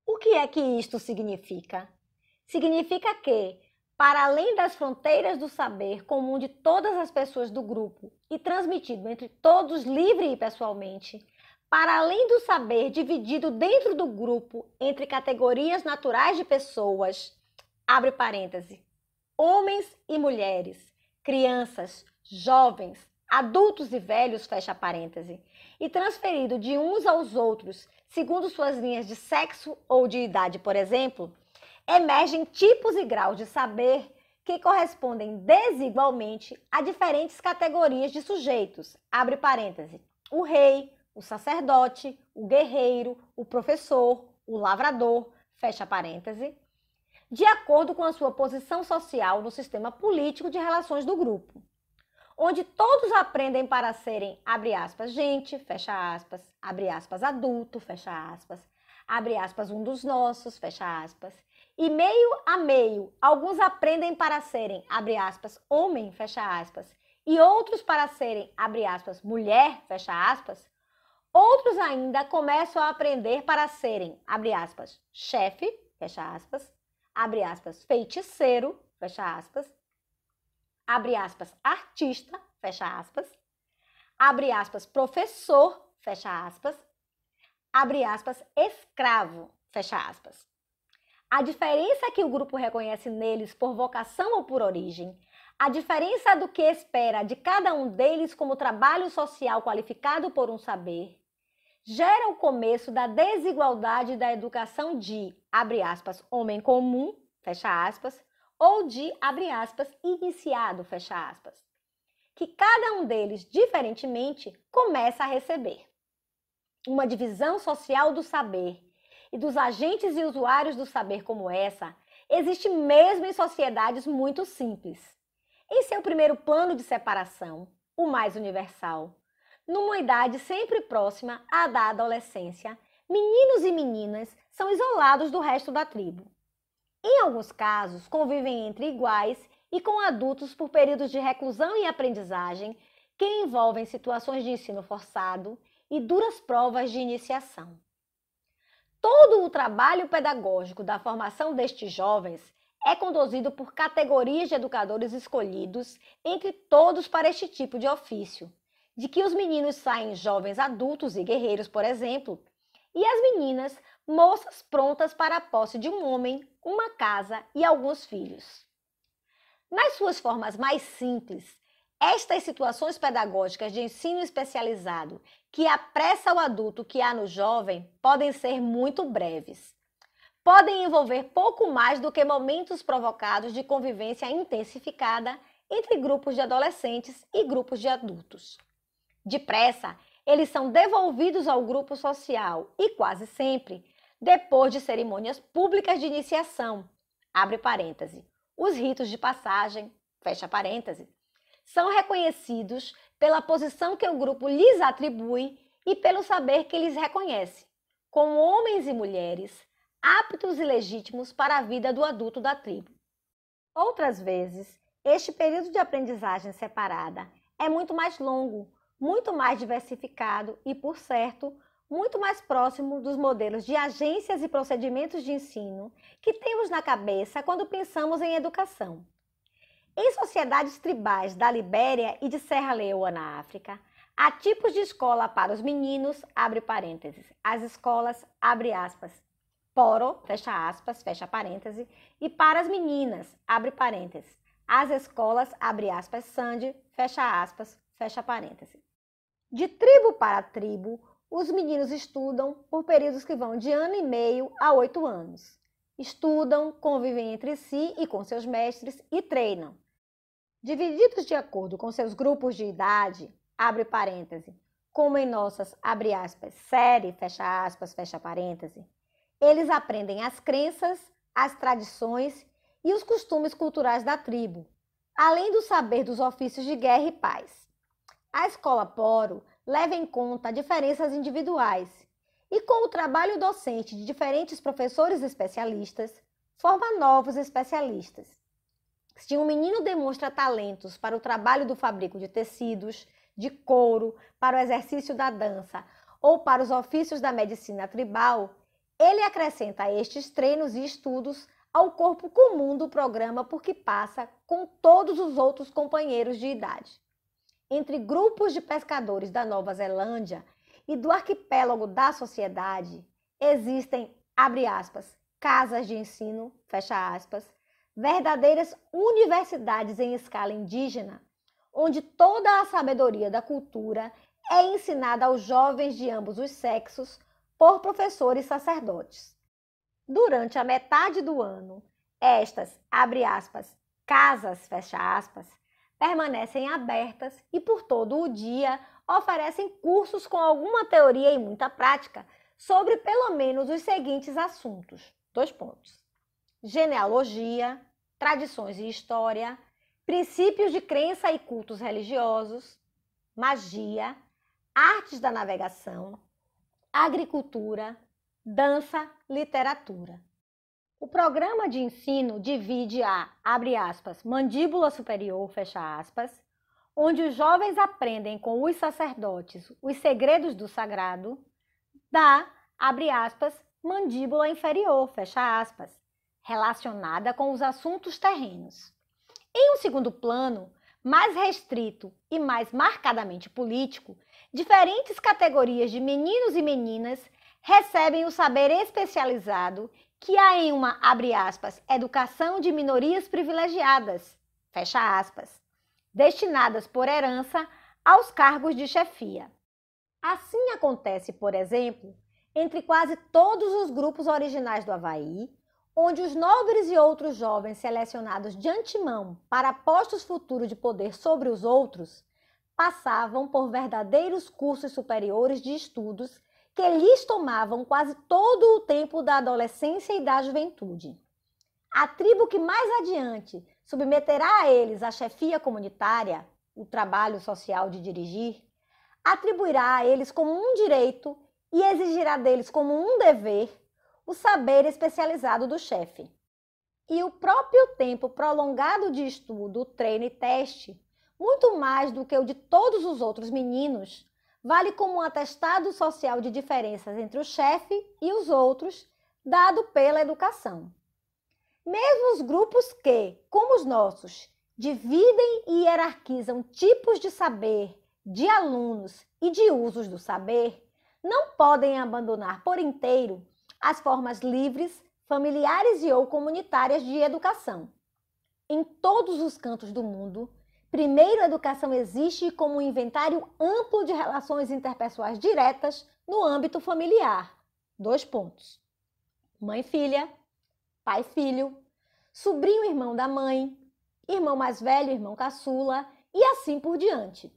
O que é que isto significa? Significa que, para além das fronteiras do saber comum de todas as pessoas do grupo e transmitido entre todos livre e pessoalmente, para além do saber dividido dentro do grupo entre categorias naturais de pessoas, abre parêntese, homens e mulheres, crianças, jovens, adultos e velhos, fecha parêntese, e transferido de uns aos outros, segundo suas linhas de sexo ou de idade, por exemplo, emergem tipos e graus de saber que correspondem desigualmente a diferentes categorias de sujeitos. Abre parêntese. O rei, o sacerdote, o guerreiro, o professor, o lavrador, fecha parêntese, de acordo com a sua posição social no sistema político de relações do grupo onde todos aprendem para serem, abre aspas, gente, fecha aspas, abre aspas, adulto, fecha aspas, abre aspas, um dos nossos, fecha aspas. E meio a meio, alguns aprendem para serem, abre aspas, homem, fecha aspas, e outros para serem, abre aspas, mulher, fecha aspas. Outros ainda começam a aprender para serem, abre aspas, chefe, fecha aspas, abre aspas, feiticeiro, fecha aspas, abre aspas, artista, fecha aspas, abre aspas, professor, fecha aspas, abre aspas, escravo, fecha aspas. A diferença que o grupo reconhece neles por vocação ou por origem, a diferença do que espera de cada um deles como trabalho social qualificado por um saber, gera o começo da desigualdade da educação de, abre aspas, homem comum, fecha aspas, ou de, abre aspas, iniciado, fecha aspas, que cada um deles, diferentemente, começa a receber. Uma divisão social do saber e dos agentes e usuários do saber como essa existe mesmo em sociedades muito simples. Em seu primeiro plano de separação, o mais universal, numa idade sempre próxima à da adolescência, meninos e meninas são isolados do resto da tribo em alguns casos, convivem entre iguais e com adultos por períodos de reclusão e aprendizagem que envolvem situações de ensino forçado e duras provas de iniciação. Todo o trabalho pedagógico da formação destes jovens é conduzido por categorias de educadores escolhidos entre todos para este tipo de ofício, de que os meninos saem jovens adultos e guerreiros, por exemplo, e as meninas moças prontas para a posse de um homem, uma casa e alguns filhos. Nas suas formas mais simples, estas situações pedagógicas de ensino especializado que apressa o adulto que há no jovem podem ser muito breves. Podem envolver pouco mais do que momentos provocados de convivência intensificada entre grupos de adolescentes e grupos de adultos. Depressa, eles são devolvidos ao grupo social e quase sempre depois de cerimônias públicas de iniciação, abre parêntese. Os ritos de passagem, fecha parêntese, são reconhecidos pela posição que o grupo lhes atribui e pelo saber que lhes reconhece, como homens e mulheres aptos e legítimos para a vida do adulto da tribo. Outras vezes, este período de aprendizagem separada é muito mais longo, muito mais diversificado e, por certo, muito mais próximo dos modelos de agências e procedimentos de ensino que temos na cabeça quando pensamos em educação. Em sociedades tribais da Libéria e de Serra Leoa, na África, há tipos de escola para os meninos, abre parênteses, as escolas, abre aspas, poro, fecha aspas, fecha parêntese, e para as meninas, abre parênteses, as escolas, abre aspas, sande fecha aspas, fecha parêntese. De tribo para tribo, os meninos estudam por períodos que vão de ano e meio a oito anos. Estudam, convivem entre si e com seus mestres e treinam. Divididos de acordo com seus grupos de idade, abre parêntese, como em nossas, abre aspas, série, fecha aspas, fecha parêntese, eles aprendem as crenças, as tradições e os costumes culturais da tribo, além do saber dos ofícios de guerra e paz. A escola Poro leva em conta diferenças individuais e, com o trabalho docente de diferentes professores especialistas, forma novos especialistas. Se um menino demonstra talentos para o trabalho do fabrico de tecidos, de couro, para o exercício da dança ou para os ofícios da medicina tribal, ele acrescenta estes treinos e estudos ao corpo comum do programa por que passa com todos os outros companheiros de idade entre grupos de pescadores da Nova Zelândia e do arquipélago da sociedade existem, abre aspas, casas de ensino, fecha aspas, verdadeiras universidades em escala indígena, onde toda a sabedoria da cultura é ensinada aos jovens de ambos os sexos por professores sacerdotes. Durante a metade do ano, estas, abre aspas, casas, fecha aspas, permanecem abertas e por todo o dia oferecem cursos com alguma teoria e muita prática sobre pelo menos os seguintes assuntos: dois pontos. Genealogia, tradições e história, princípios de crença e cultos religiosos, magia, artes da navegação, agricultura, dança, literatura. O programa de ensino divide a, abre aspas, mandíbula superior, fecha aspas, onde os jovens aprendem com os sacerdotes os segredos do sagrado, da, abre aspas, mandíbula inferior, fecha aspas, relacionada com os assuntos terrenos. Em um segundo plano, mais restrito e mais marcadamente político, diferentes categorias de meninos e meninas recebem o saber especializado que há em uma, abre aspas, educação de minorias privilegiadas, fecha aspas, destinadas por herança aos cargos de chefia. Assim acontece, por exemplo, entre quase todos os grupos originais do Havaí, onde os nobres e outros jovens selecionados de antemão para postos futuros de poder sobre os outros passavam por verdadeiros cursos superiores de estudos que lhes tomavam quase todo o tempo da adolescência e da juventude. A tribo que mais adiante submeterá a eles a chefia comunitária, o trabalho social de dirigir, atribuirá a eles como um direito e exigirá deles como um dever o saber especializado do chefe. E o próprio tempo prolongado de estudo, treino e teste, muito mais do que o de todos os outros meninos, vale como um atestado social de diferenças entre o chefe e os outros, dado pela educação. Mesmo os grupos que, como os nossos, dividem e hierarquizam tipos de saber, de alunos e de usos do saber, não podem abandonar por inteiro as formas livres, familiares e ou comunitárias de educação. Em todos os cantos do mundo, Primeiro, a educação existe como um inventário amplo de relações interpessoais diretas no âmbito familiar. Dois pontos. Mãe-filha, pai-filho, sobrinho-irmão da mãe, irmão mais velho, irmão caçula e assim por diante.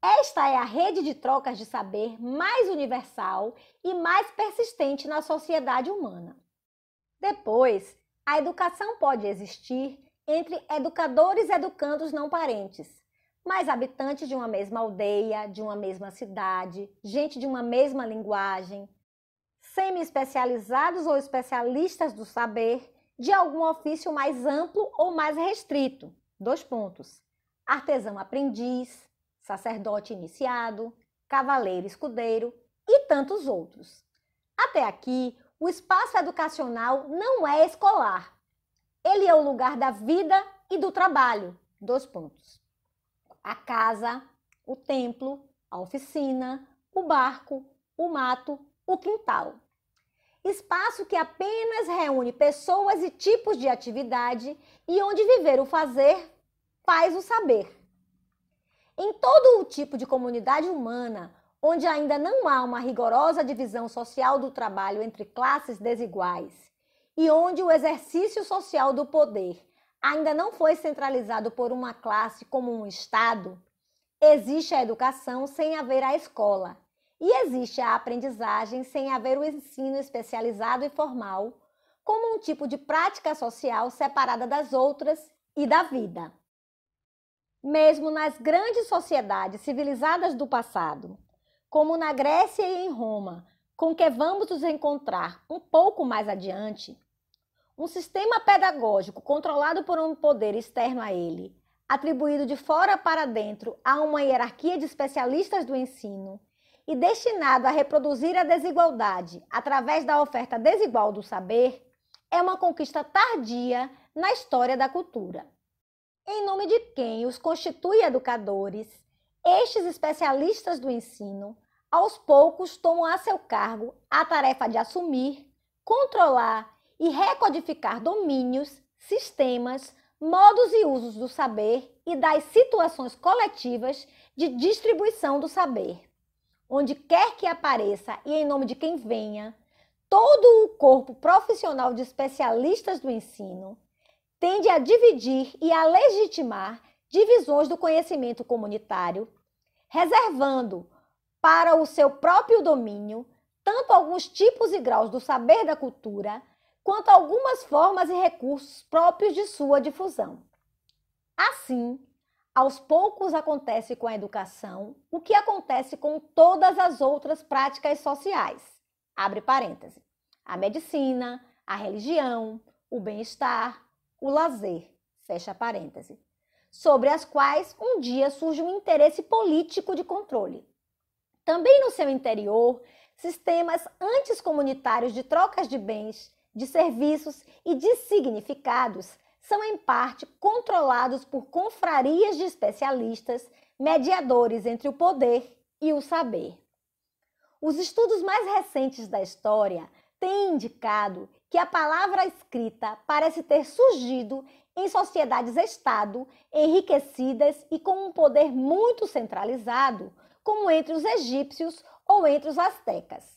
Esta é a rede de trocas de saber mais universal e mais persistente na sociedade humana. Depois, a educação pode existir entre educadores e educandos não parentes, mas habitantes de uma mesma aldeia, de uma mesma cidade, gente de uma mesma linguagem, semi-especializados ou especialistas do saber de algum ofício mais amplo ou mais restrito. Dois pontos. Artesão aprendiz, sacerdote iniciado, cavaleiro escudeiro e tantos outros. Até aqui, o espaço educacional não é escolar, ele é o lugar da vida e do trabalho. Dois pontos. A casa, o templo, a oficina, o barco, o mato, o quintal. Espaço que apenas reúne pessoas e tipos de atividade e onde viver o fazer faz o saber. Em todo o tipo de comunidade humana, onde ainda não há uma rigorosa divisão social do trabalho entre classes desiguais e onde o exercício social do poder ainda não foi centralizado por uma classe como um Estado, existe a educação sem haver a escola, e existe a aprendizagem sem haver o ensino especializado e formal, como um tipo de prática social separada das outras e da vida. Mesmo nas grandes sociedades civilizadas do passado, como na Grécia e em Roma, com que vamos nos encontrar um pouco mais adiante, um sistema pedagógico controlado por um poder externo a ele, atribuído de fora para dentro a uma hierarquia de especialistas do ensino e destinado a reproduzir a desigualdade através da oferta desigual do saber, é uma conquista tardia na história da cultura. Em nome de quem os constitui educadores, estes especialistas do ensino, aos poucos tomam a seu cargo a tarefa de assumir, controlar e recodificar domínios, sistemas, modos e usos do saber e das situações coletivas de distribuição do saber. Onde quer que apareça e em nome de quem venha, todo o corpo profissional de especialistas do ensino tende a dividir e a legitimar divisões do conhecimento comunitário, reservando para o seu próprio domínio tanto alguns tipos e graus do saber da cultura quanto a algumas formas e recursos próprios de sua difusão. Assim, aos poucos acontece com a educação o que acontece com todas as outras práticas sociais. Abre parêntese. A medicina, a religião, o bem-estar, o lazer. Fecha parêntese. Sobre as quais um dia surge um interesse político de controle. Também no seu interior, sistemas antes comunitários de trocas de bens de serviços e de significados são em parte controlados por confrarias de especialistas, mediadores entre o poder e o saber. Os estudos mais recentes da história têm indicado que a palavra escrita parece ter surgido em sociedades-estado enriquecidas e com um poder muito centralizado, como entre os egípcios ou entre os astecas.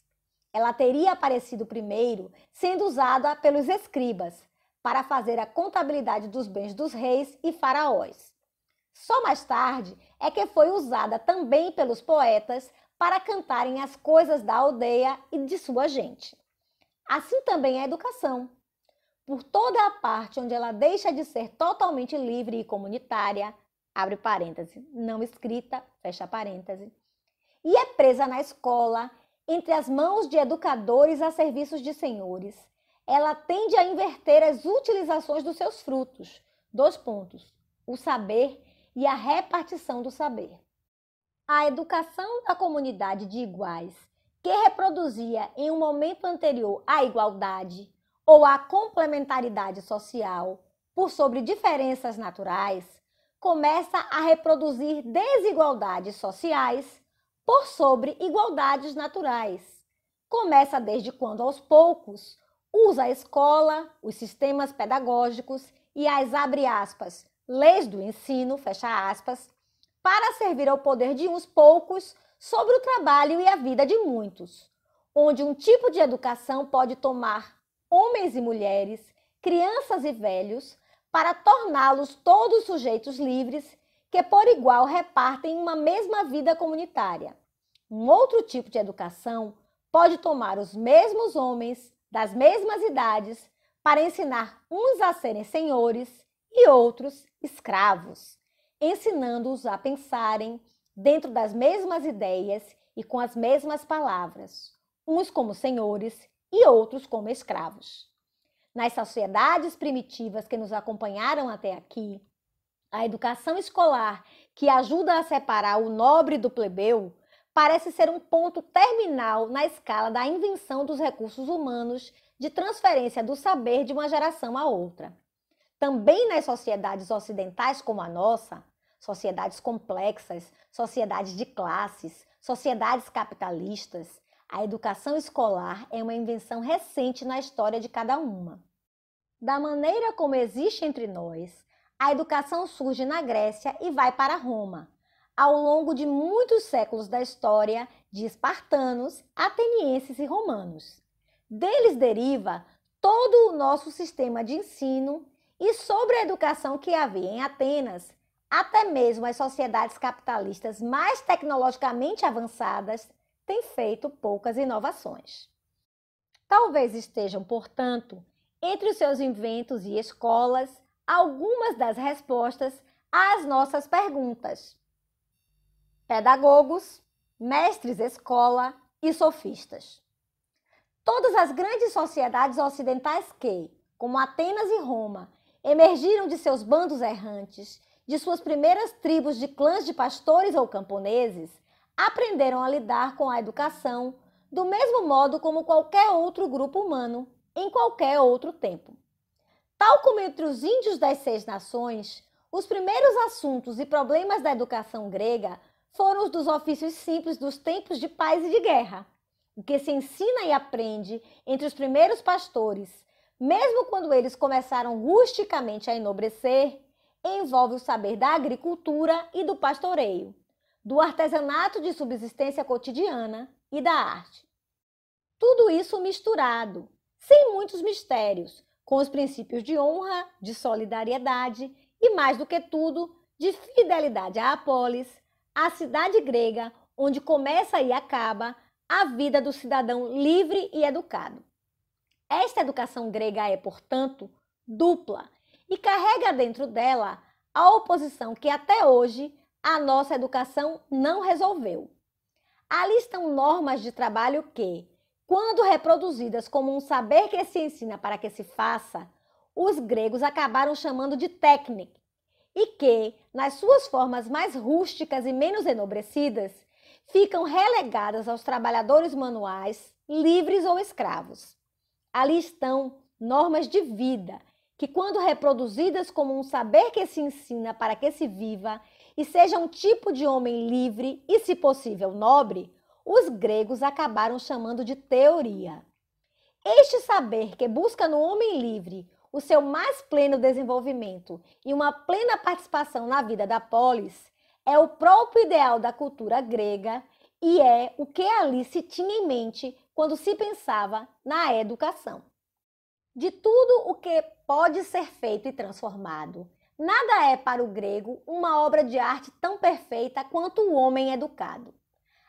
Ela teria aparecido primeiro sendo usada pelos escribas para fazer a contabilidade dos bens dos reis e faraós. Só mais tarde é que foi usada também pelos poetas para cantarem as coisas da aldeia e de sua gente. Assim também é a educação. Por toda a parte onde ela deixa de ser totalmente livre e comunitária, abre parêntese, não escrita, fecha parêntese, e é presa na escola, entre as mãos de educadores a serviços de senhores. Ela tende a inverter as utilizações dos seus frutos. Dois pontos: o saber e a repartição do saber. A educação da comunidade de iguais, que reproduzia em um momento anterior a igualdade ou a complementaridade social por sobre diferenças naturais, começa a reproduzir desigualdades sociais por sobre igualdades naturais. Começa desde quando, aos poucos, usa a escola, os sistemas pedagógicos e as abre aspas, leis do ensino, fecha aspas, para servir ao poder de uns poucos sobre o trabalho e a vida de muitos, onde um tipo de educação pode tomar homens e mulheres, crianças e velhos, para torná-los todos sujeitos livres que por igual repartem uma mesma vida comunitária um outro tipo de educação pode tomar os mesmos homens das mesmas idades para ensinar uns a serem senhores e outros escravos, ensinando-os a pensarem dentro das mesmas ideias e com as mesmas palavras, uns como senhores e outros como escravos. Nas sociedades primitivas que nos acompanharam até aqui, a educação escolar, que ajuda a separar o nobre do plebeu, parece ser um ponto terminal na escala da invenção dos recursos humanos de transferência do saber de uma geração a outra. Também nas sociedades ocidentais como a nossa, sociedades complexas, sociedades de classes, sociedades capitalistas, a educação escolar é uma invenção recente na história de cada uma. Da maneira como existe entre nós, a educação surge na Grécia e vai para Roma, ao longo de muitos séculos da história de espartanos, atenienses e romanos. Deles deriva todo o nosso sistema de ensino e sobre a educação que havia em Atenas, até mesmo as sociedades capitalistas mais tecnologicamente avançadas têm feito poucas inovações. Talvez estejam, portanto, entre os seus inventos e escolas, algumas das respostas às nossas perguntas pedagogos, mestres escola e sofistas. Todas as grandes sociedades ocidentais que, como Atenas e Roma, emergiram de seus bandos errantes, de suas primeiras tribos de clãs de pastores ou camponeses, aprenderam a lidar com a educação do mesmo modo como qualquer outro grupo humano, em qualquer outro tempo. Tal como entre os índios das seis nações, os primeiros assuntos e problemas da educação grega foram os dos ofícios simples dos tempos de paz e de guerra. O que se ensina e aprende entre os primeiros pastores, mesmo quando eles começaram rusticamente a enobrecer, envolve o saber da agricultura e do pastoreio, do artesanato de subsistência cotidiana e da arte. Tudo isso misturado, sem muitos mistérios, com os princípios de honra, de solidariedade e, mais do que tudo, de fidelidade à polis a cidade grega, onde começa e acaba a vida do cidadão livre e educado. Esta educação grega é, portanto, dupla e carrega dentro dela a oposição que até hoje a nossa educação não resolveu. Ali estão normas de trabalho que, quando reproduzidas como um saber que se ensina para que se faça, os gregos acabaram chamando de técnica, e que, nas suas formas mais rústicas e menos enobrecidas, ficam relegadas aos trabalhadores manuais, livres ou escravos. Ali estão normas de vida que, quando reproduzidas como um saber que se ensina para que se viva e seja um tipo de homem livre e, se possível, nobre, os gregos acabaram chamando de teoria. Este saber que busca no homem livre o seu mais pleno desenvolvimento e uma plena participação na vida da polis é o próprio ideal da cultura grega e é o que ali se tinha em mente quando se pensava na educação. De tudo o que pode ser feito e transformado, nada é para o grego uma obra de arte tão perfeita quanto o homem educado.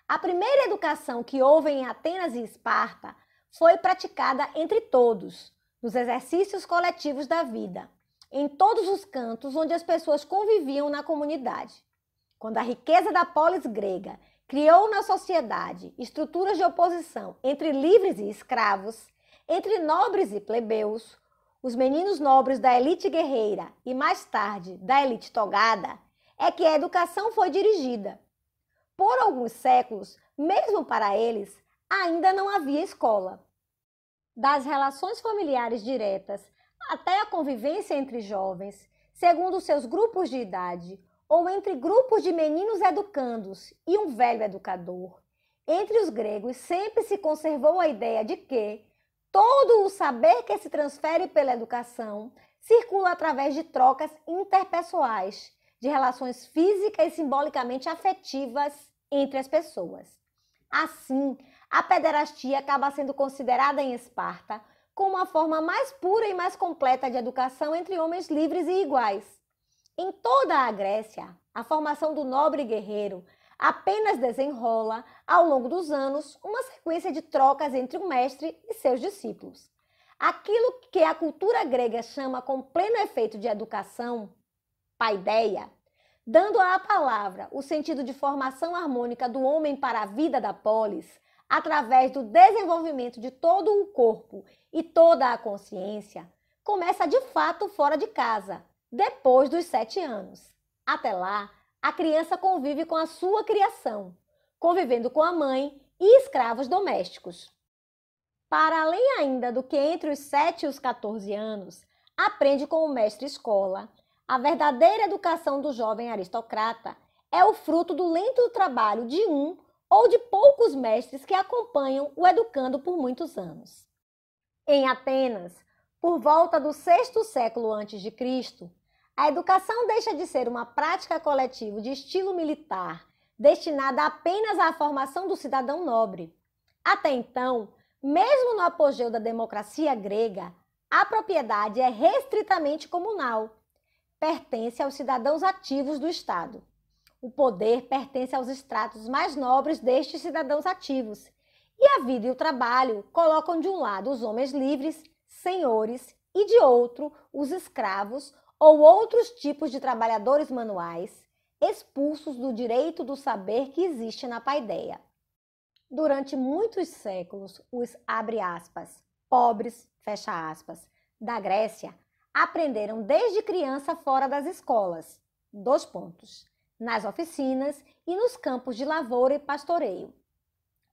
A primeira educação que houve em Atenas e Esparta foi praticada entre todos, nos exercícios coletivos da vida, em todos os cantos onde as pessoas conviviam na comunidade. Quando a riqueza da polis grega criou na sociedade estruturas de oposição entre livres e escravos, entre nobres e plebeus, os meninos nobres da elite guerreira e mais tarde da elite togada, é que a educação foi dirigida. Por alguns séculos, mesmo para eles, ainda não havia escola das relações familiares diretas até a convivência entre jovens, segundo seus grupos de idade, ou entre grupos de meninos educandos e um velho educador. Entre os gregos sempre se conservou a ideia de que todo o saber que se transfere pela educação circula através de trocas interpessoais, de relações físicas e simbolicamente afetivas entre as pessoas. Assim, a pederastia acaba sendo considerada em Esparta como a forma mais pura e mais completa de educação entre homens livres e iguais. Em toda a Grécia, a formação do nobre guerreiro apenas desenrola, ao longo dos anos, uma sequência de trocas entre o mestre e seus discípulos. Aquilo que a cultura grega chama com pleno efeito de educação, paideia, dando à palavra o sentido de formação harmônica do homem para a vida da polis, através do desenvolvimento de todo o corpo e toda a consciência, começa de fato fora de casa, depois dos sete anos. Até lá, a criança convive com a sua criação, convivendo com a mãe e escravos domésticos. Para além ainda do que entre os 7 e os 14 anos, aprende com o mestre escola. A verdadeira educação do jovem aristocrata é o fruto do lento trabalho de um ou de poucos mestres que acompanham o educando por muitos anos. Em Atenas, por volta do sexto século antes de Cristo, a educação deixa de ser uma prática coletiva de estilo militar, destinada apenas à formação do cidadão nobre. Até então, mesmo no apogeu da democracia grega, a propriedade é restritamente comunal, pertence aos cidadãos ativos do Estado. O poder pertence aos estratos mais nobres destes cidadãos ativos. E a vida e o trabalho colocam de um lado os homens livres, senhores, e de outro os escravos ou outros tipos de trabalhadores manuais, expulsos do direito do saber que existe na paideia. Durante muitos séculos, os aspas, pobres, aspas, da Grécia aprenderam desde criança fora das escolas. Dois pontos nas oficinas e nos campos de lavoura e pastoreio.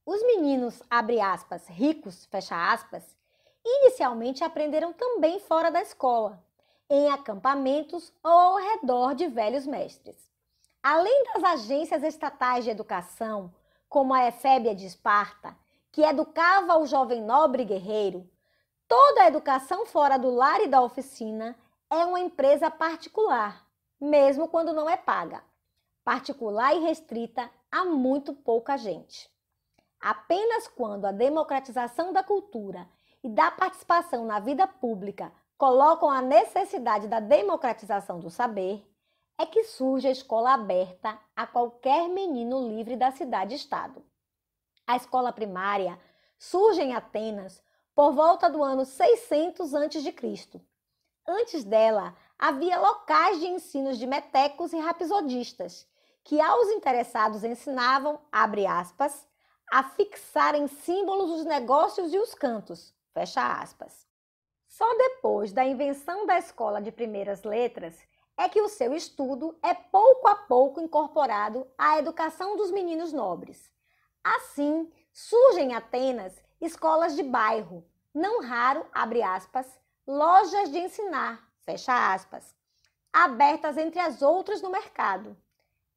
Os meninos, abre aspas, ricos, fecha aspas, inicialmente aprenderam também fora da escola, em acampamentos ou ao redor de velhos mestres. Além das agências estatais de educação, como a Efébia de Esparta, que educava o jovem nobre guerreiro, toda a educação fora do lar e da oficina é uma empresa particular, mesmo quando não é paga particular e restrita a muito pouca gente. Apenas quando a democratização da cultura e da participação na vida pública colocam a necessidade da democratização do saber, é que surge a escola aberta a qualquer menino livre da cidade-estado. A escola primária surge em Atenas por volta do ano 600 a.C. Antes dela, havia locais de ensino de metecos e rapsodistas, que aos interessados ensinavam, abre aspas, a fixar em símbolos os negócios e os cantos, fecha aspas. Só depois da invenção da escola de primeiras letras é que o seu estudo é pouco a pouco incorporado à educação dos meninos nobres. Assim, surgem em Atenas escolas de bairro, não raro, abre aspas, lojas de ensinar, fecha aspas, abertas entre as outras no mercado.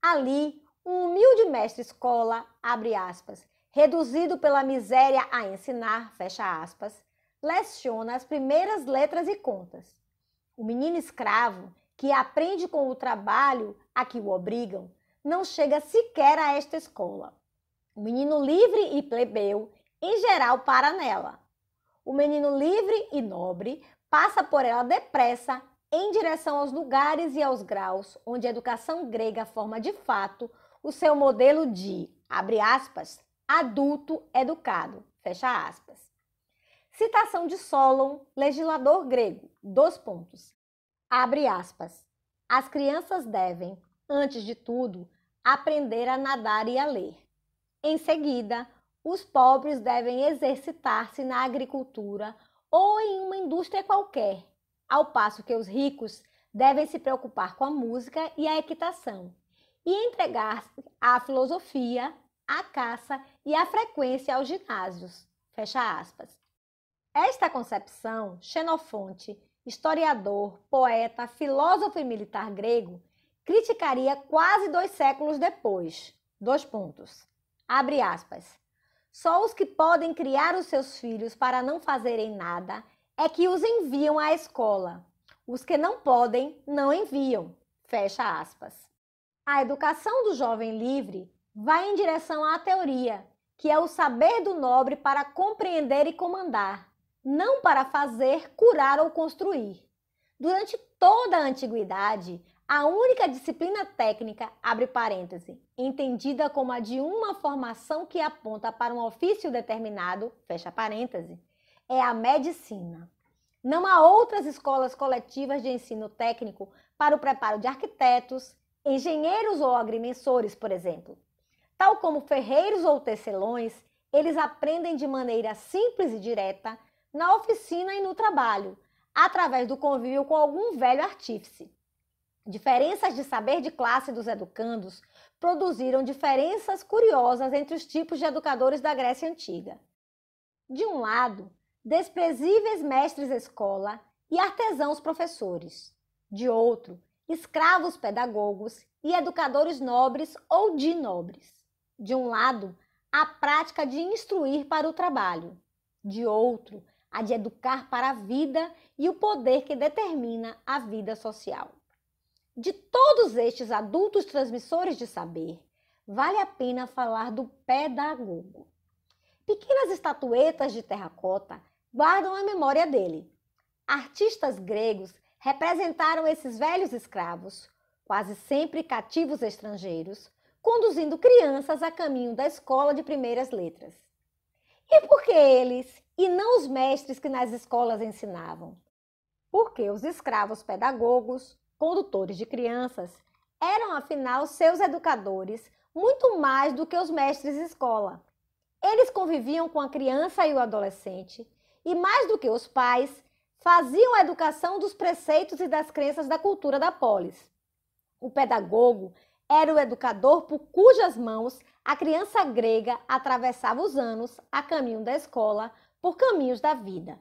Ali, um humilde mestre escola, abre aspas, reduzido pela miséria a ensinar, fecha aspas, leciona as primeiras letras e contas. O menino escravo, que aprende com o trabalho a que o obrigam, não chega sequer a esta escola. O menino livre e plebeu, em geral, para nela. O menino livre e nobre passa por ela depressa em direção aos lugares e aos graus onde a educação grega forma de fato o seu modelo de, abre aspas, adulto educado, fecha aspas. Citação de Solon, legislador grego, dois pontos. Abre aspas. As crianças devem, antes de tudo, aprender a nadar e a ler. Em seguida, os pobres devem exercitar-se na agricultura ou em uma indústria qualquer, ao passo que os ricos devem se preocupar com a música e a equitação, e entregar-se à filosofia, à caça e à frequência aos ginásios. Fecha aspas. Esta concepção, Xenofonte, historiador, poeta, filósofo e militar grego, criticaria quase dois séculos depois. Dois pontos. Abre aspas. Só os que podem criar os seus filhos para não fazerem nada é que os enviam à escola. Os que não podem, não enviam. Fecha aspas. A educação do jovem livre vai em direção à teoria, que é o saber do nobre para compreender e comandar, não para fazer, curar ou construir. Durante toda a antiguidade, a única disciplina técnica, abre parêntese, entendida como a de uma formação que aponta para um ofício determinado, fecha parêntese, é a medicina. Não há outras escolas coletivas de ensino técnico para o preparo de arquitetos, engenheiros ou agrimensores, por exemplo. Tal como ferreiros ou tecelões, eles aprendem de maneira simples e direta na oficina e no trabalho, através do convívio com algum velho artífice. Diferenças de saber de classe dos educandos produziram diferenças curiosas entre os tipos de educadores da Grécia Antiga. De um lado, desprezíveis mestres escola e artesãos professores. De outro, escravos pedagogos e educadores nobres ou de nobres. De um lado, a prática de instruir para o trabalho. De outro, a de educar para a vida e o poder que determina a vida social. De todos estes adultos transmissores de saber, vale a pena falar do pedagogo. Pequenas estatuetas de terracota guardam a memória dele. Artistas gregos representaram esses velhos escravos, quase sempre cativos estrangeiros, conduzindo crianças a caminho da escola de primeiras letras. E por que eles, e não os mestres que nas escolas ensinavam? Porque os escravos pedagogos, condutores de crianças, eram afinal seus educadores muito mais do que os mestres escola. Eles conviviam com a criança e o adolescente e, mais do que os pais, faziam a educação dos preceitos e das crenças da cultura da polis. O pedagogo era o educador por cujas mãos a criança grega atravessava os anos a caminho da escola por caminhos da vida.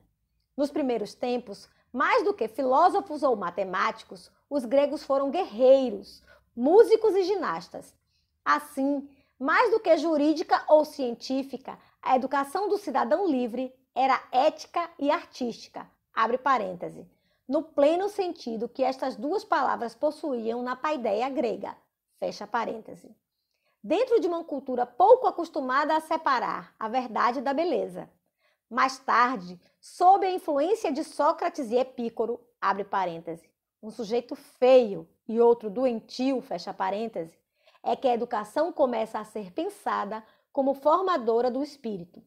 Nos primeiros tempos, mais do que filósofos ou matemáticos, os gregos foram guerreiros, músicos e ginastas. Assim, mais do que jurídica ou científica, a educação do cidadão livre era ética e artística, abre parêntese, no pleno sentido que estas duas palavras possuíam na paideia grega, fecha parêntese. Dentro de uma cultura pouco acostumada a separar a verdade da beleza. Mais tarde, sob a influência de Sócrates e Epícoro, abre parêntese, um sujeito feio e outro doentio, fecha parêntese, é que a educação começa a ser pensada como formadora do espírito,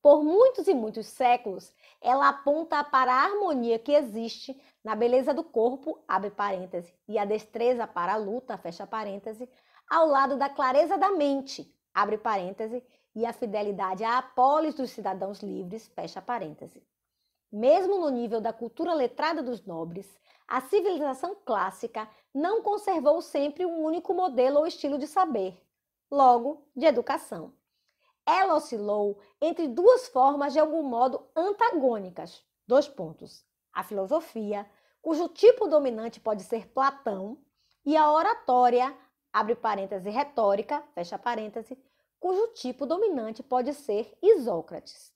por muitos e muitos séculos, ela aponta para a harmonia que existe na beleza do corpo, abre parêntese, e a destreza para a luta, fecha parêntese, ao lado da clareza da mente, abre parêntese, e a fidelidade à polis dos cidadãos livres, fecha parêntese. Mesmo no nível da cultura letrada dos nobres, a civilização clássica não conservou sempre um único modelo ou estilo de saber, logo, de educação ela oscilou entre duas formas de algum modo antagônicas. Dois pontos. A filosofia, cujo tipo dominante pode ser Platão, e a oratória, abre parêntese retórica, fecha parêntese, cujo tipo dominante pode ser Isócrates.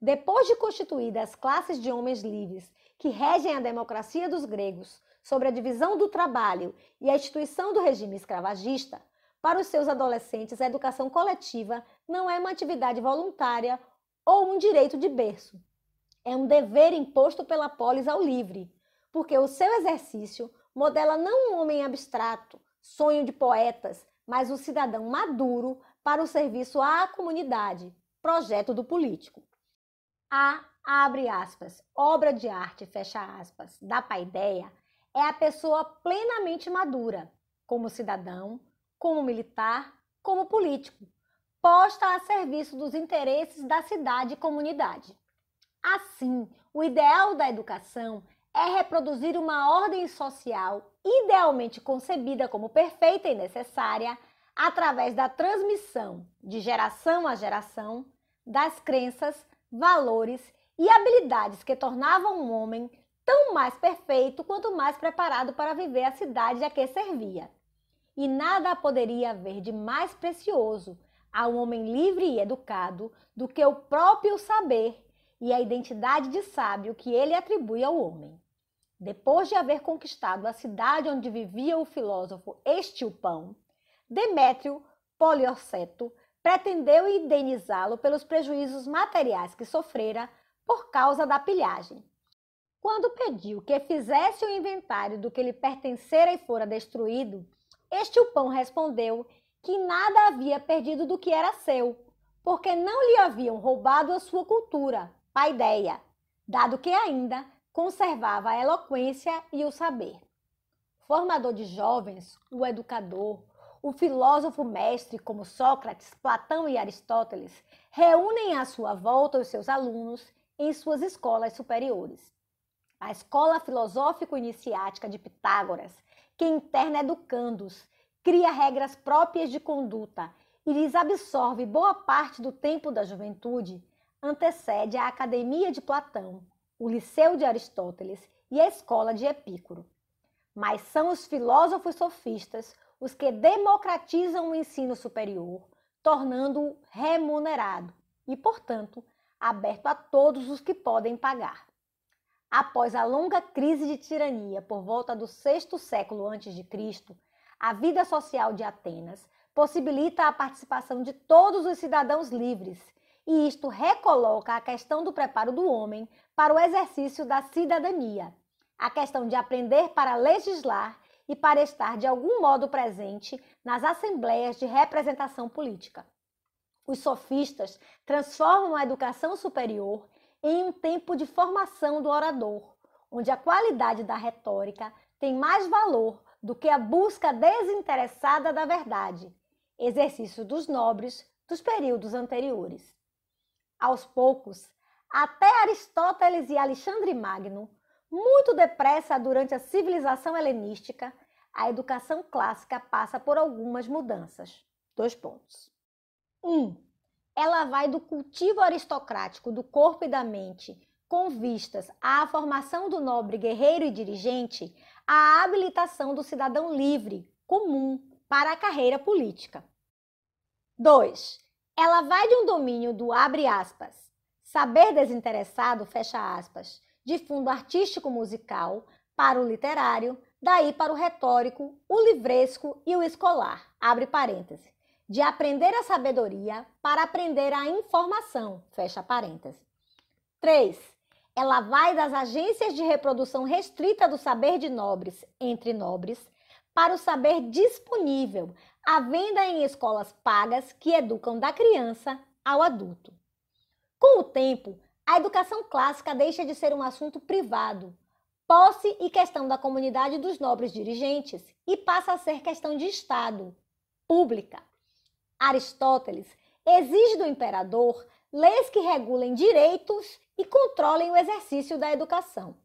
Depois de constituídas as classes de homens livres que regem a democracia dos gregos sobre a divisão do trabalho e a instituição do regime escravagista, para os seus adolescentes, a educação coletiva não é uma atividade voluntária ou um direito de berço. É um dever imposto pela polis ao livre, porque o seu exercício modela não um homem abstrato, sonho de poetas, mas um cidadão maduro para o serviço à comunidade, projeto do político. A, abre aspas, obra de arte, fecha aspas, da paideia, é a pessoa plenamente madura, como cidadão, como militar, como político, posta a serviço dos interesses da cidade e comunidade. Assim, o ideal da educação é reproduzir uma ordem social idealmente concebida como perfeita e necessária através da transmissão de geração a geração das crenças, valores e habilidades que tornavam um homem tão mais perfeito quanto mais preparado para viver a cidade a que servia. E nada poderia haver de mais precioso a um homem livre e educado do que o próprio saber e a identidade de sábio que ele atribui ao homem. Depois de haver conquistado a cidade onde vivia o filósofo Estilpão, Demétrio Poliorceto pretendeu indenizá-lo pelos prejuízos materiais que sofrera por causa da pilhagem. Quando pediu que fizesse o inventário do que lhe pertencera e fora destruído, este o pão respondeu que nada havia perdido do que era seu, porque não lhe haviam roubado a sua cultura, a ideia, dado que ainda conservava a eloquência e o saber. Formador de jovens, o educador, o filósofo mestre como Sócrates, Platão e Aristóteles reúnem à sua volta os seus alunos em suas escolas superiores. A escola filosófico-iniciática de Pitágoras que interna educandos, é cria regras próprias de conduta e lhes absorve boa parte do tempo da juventude, antecede a Academia de Platão, o Liceu de Aristóteles e a Escola de Epicuro. Mas são os filósofos sofistas os que democratizam o ensino superior, tornando-o remunerado e, portanto, aberto a todos os que podem pagar. Após a longa crise de tirania por volta do sexto século antes de Cristo, a vida social de Atenas possibilita a participação de todos os cidadãos livres, e isto recoloca a questão do preparo do homem para o exercício da cidadania, a questão de aprender para legislar e para estar de algum modo presente nas assembleias de representação política. Os sofistas transformam a educação superior em um tempo de formação do orador, onde a qualidade da retórica tem mais valor do que a busca desinteressada da verdade, exercício dos nobres dos períodos anteriores. Aos poucos, até Aristóteles e Alexandre Magno, muito depressa durante a civilização helenística, a educação clássica passa por algumas mudanças. Dois pontos. 1. Um, ela vai do cultivo aristocrático do corpo e da mente, com vistas à formação do nobre guerreiro e dirigente, à habilitação do cidadão livre, comum, para a carreira política. 2. Ela vai de um domínio do abre aspas, saber desinteressado, fecha aspas, de fundo artístico musical para o literário, daí para o retórico, o livresco e o escolar, abre de aprender a sabedoria para aprender a informação. Fecha parênteses. 3. Ela vai das agências de reprodução restrita do saber de nobres, entre nobres, para o saber disponível, à venda em escolas pagas que educam da criança ao adulto. Com o tempo, a educação clássica deixa de ser um assunto privado, posse e questão da comunidade dos nobres dirigentes, e passa a ser questão de Estado, pública. Aristóteles exige do imperador leis que regulem direitos e controlem o exercício da educação.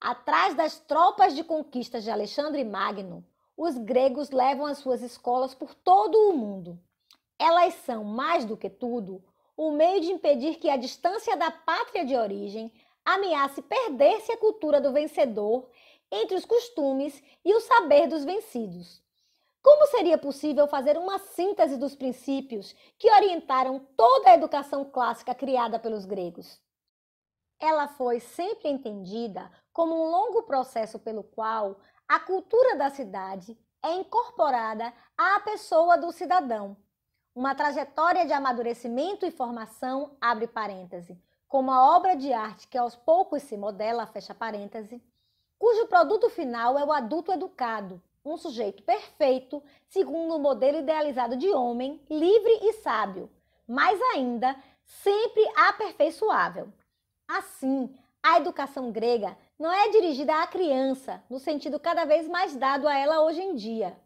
Atrás das tropas de conquistas de Alexandre Magno, os gregos levam as suas escolas por todo o mundo. Elas são, mais do que tudo, o meio de impedir que a distância da pátria de origem ameace perder-se a cultura do vencedor entre os costumes e o saber dos vencidos. Como seria possível fazer uma síntese dos princípios que orientaram toda a educação clássica criada pelos gregos? Ela foi sempre entendida como um longo processo pelo qual a cultura da cidade é incorporada à pessoa do cidadão. Uma trajetória de amadurecimento e formação, abre parêntese, como a obra de arte que aos poucos se modela, fecha parêntese, cujo produto final é o adulto educado, um sujeito perfeito, segundo o um modelo idealizado de homem, livre e sábio, mas ainda sempre aperfeiçoável. Assim, a educação grega não é dirigida à criança, no sentido cada vez mais dado a ela hoje em dia.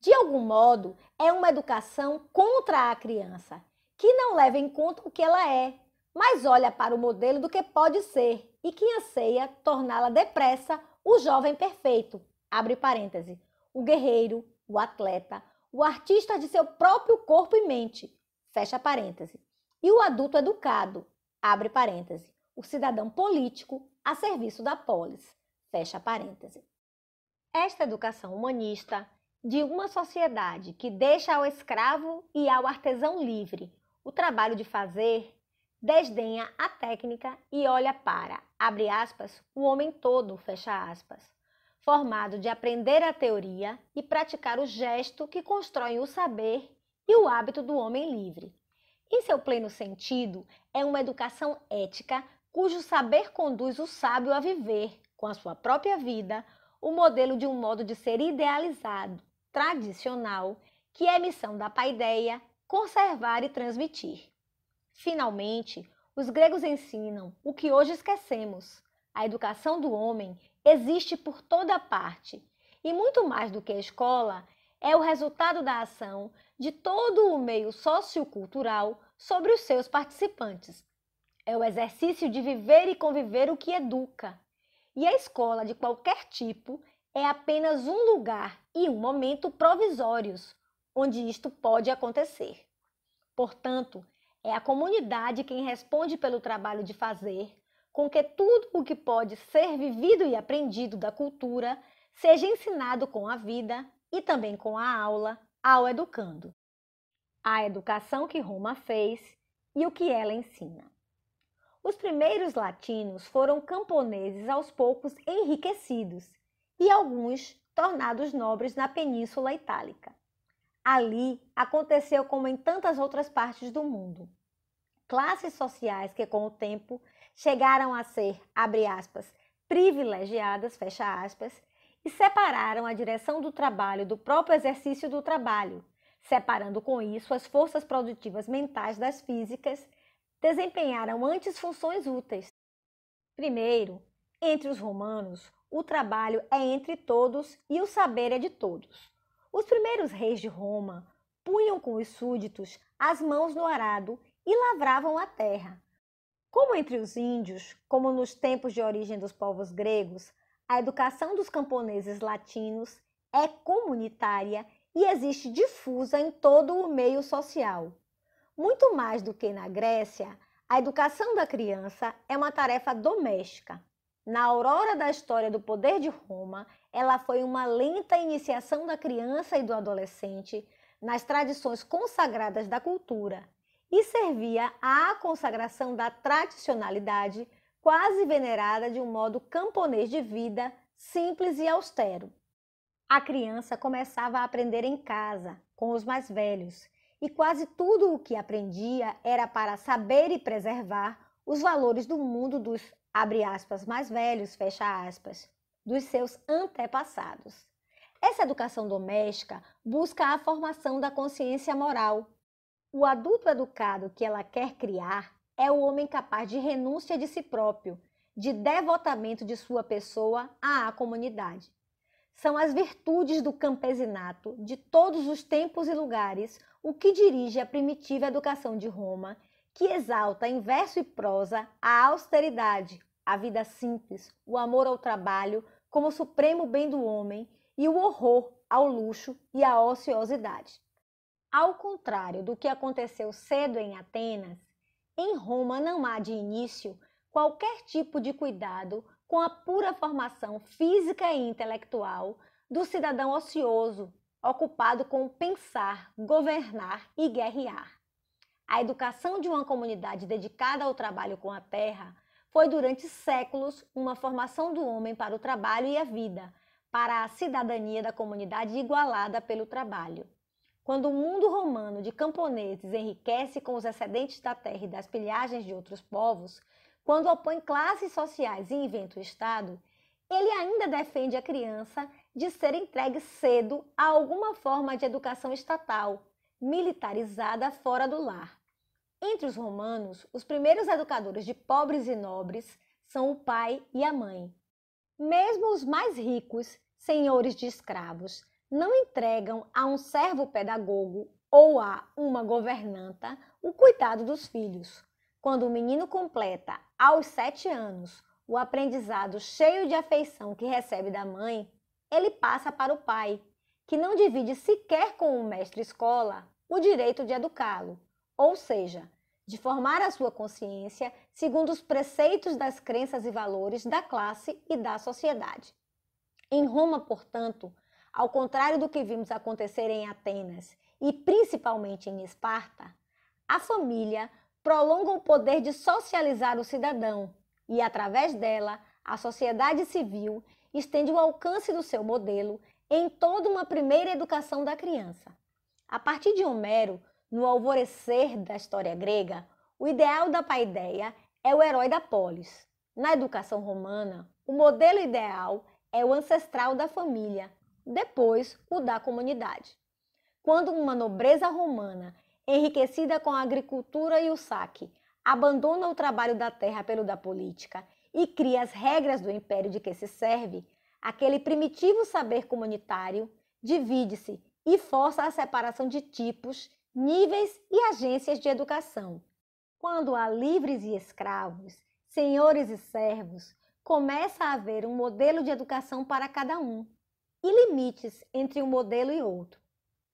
De algum modo, é uma educação contra a criança, que não leva em conta o que ela é, mas olha para o modelo do que pode ser e que anseia torná-la depressa o jovem perfeito, abre parêntese, o guerreiro, o atleta, o artista de seu próprio corpo e mente, fecha parêntese, e o adulto educado, abre parêntese, o cidadão político a serviço da polis, fecha parêntese. Esta educação humanista de uma sociedade que deixa ao escravo e ao artesão livre o trabalho de fazer, desdenha a técnica e olha para, abre aspas, o homem todo, fecha aspas formado de aprender a teoria e praticar o gesto que constrói o saber e o hábito do homem livre. Em seu pleno sentido, é uma educação ética cujo saber conduz o sábio a viver, com a sua própria vida, o modelo de um modo de ser idealizado, tradicional, que é missão da paideia conservar e transmitir. Finalmente, os gregos ensinam o que hoje esquecemos: a educação do homem existe por toda parte. E muito mais do que a escola, é o resultado da ação de todo o meio sociocultural sobre os seus participantes. É o exercício de viver e conviver o que educa. E a escola de qualquer tipo é apenas um lugar e um momento provisórios onde isto pode acontecer. Portanto, é a comunidade quem responde pelo trabalho de fazer, com que tudo o que pode ser vivido e aprendido da cultura seja ensinado com a vida e também com a aula ao educando. A educação que Roma fez e o que ela ensina. Os primeiros latinos foram camponeses aos poucos enriquecidos e alguns tornados nobres na Península Itálica. Ali aconteceu como em tantas outras partes do mundo. Classes sociais que, com o tempo, chegaram a ser, abre aspas, privilegiadas, fecha aspas, e separaram a direção do trabalho do próprio exercício do trabalho, separando com isso as forças produtivas mentais das físicas, desempenharam antes funções úteis. Primeiro, entre os romanos, o trabalho é entre todos e o saber é de todos. Os primeiros reis de Roma punham com os súditos as mãos no arado e lavravam a terra, como entre os índios, como nos tempos de origem dos povos gregos, a educação dos camponeses latinos é comunitária e existe difusa em todo o meio social. Muito mais do que na Grécia, a educação da criança é uma tarefa doméstica. Na aurora da história do poder de Roma, ela foi uma lenta iniciação da criança e do adolescente nas tradições consagradas da cultura e servia à consagração da tradicionalidade quase venerada de um modo camponês de vida, simples e austero. A criança começava a aprender em casa, com os mais velhos, e quase tudo o que aprendia era para saber e preservar os valores do mundo dos aspas, mais velhos, aspas, dos seus antepassados. Essa educação doméstica busca a formação da consciência moral, o adulto educado que ela quer criar é o homem capaz de renúncia de si próprio, de devotamento de sua pessoa à comunidade. São as virtudes do campesinato de todos os tempos e lugares o que dirige a primitiva educação de Roma, que exalta em verso e prosa a austeridade, a vida simples, o amor ao trabalho como supremo bem do homem e o horror ao luxo e à ociosidade. Ao contrário do que aconteceu cedo em Atenas, em Roma não há de início qualquer tipo de cuidado com a pura formação física e intelectual do cidadão ocioso, ocupado com pensar, governar e guerrear. A educação de uma comunidade dedicada ao trabalho com a terra foi durante séculos uma formação do homem para o trabalho e a vida, para a cidadania da comunidade igualada pelo trabalho. Quando o mundo romano de camponeses enriquece com os excedentes da terra e das pilhagens de outros povos, quando opõe classes sociais e inventa o Estado, ele ainda defende a criança de ser entregue cedo a alguma forma de educação estatal, militarizada fora do lar. Entre os romanos, os primeiros educadores de pobres e nobres são o pai e a mãe. Mesmo os mais ricos, senhores de escravos, não entregam a um servo pedagogo ou a uma governanta o cuidado dos filhos. Quando o menino completa, aos sete anos, o aprendizado cheio de afeição que recebe da mãe, ele passa para o pai, que não divide sequer com o mestre-escola o direito de educá-lo, ou seja, de formar a sua consciência segundo os preceitos das crenças e valores da classe e da sociedade. Em Roma, portanto, ao contrário do que vimos acontecer em Atenas e principalmente em Esparta, a família prolonga o poder de socializar o cidadão e, através dela, a sociedade civil estende o alcance do seu modelo em toda uma primeira educação da criança. A partir de Homero, no alvorecer da história grega, o ideal da paideia é o herói da polis. Na educação romana, o modelo ideal é o ancestral da família, depois o da comunidade. Quando uma nobreza romana, enriquecida com a agricultura e o saque, abandona o trabalho da terra pelo da política e cria as regras do império de que se serve, aquele primitivo saber comunitário divide-se e força a separação de tipos, níveis e agências de educação. Quando há livres e escravos, senhores e servos, começa a haver um modelo de educação para cada um, e limites entre um modelo e outro.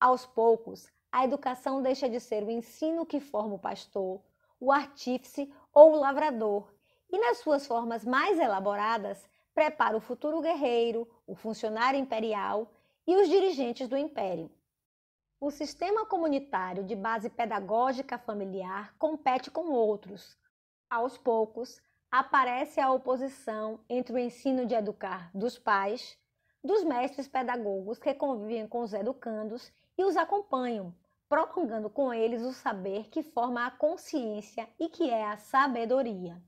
Aos poucos, a educação deixa de ser o ensino que forma o pastor, o artífice ou o lavrador, e nas suas formas mais elaboradas, prepara o futuro guerreiro, o funcionário imperial e os dirigentes do império. O sistema comunitário de base pedagógica familiar compete com outros. Aos poucos, aparece a oposição entre o ensino de educar dos pais dos mestres pedagogos que convivem com os educandos e os acompanham, prolongando com eles o saber que forma a consciência e que é a sabedoria.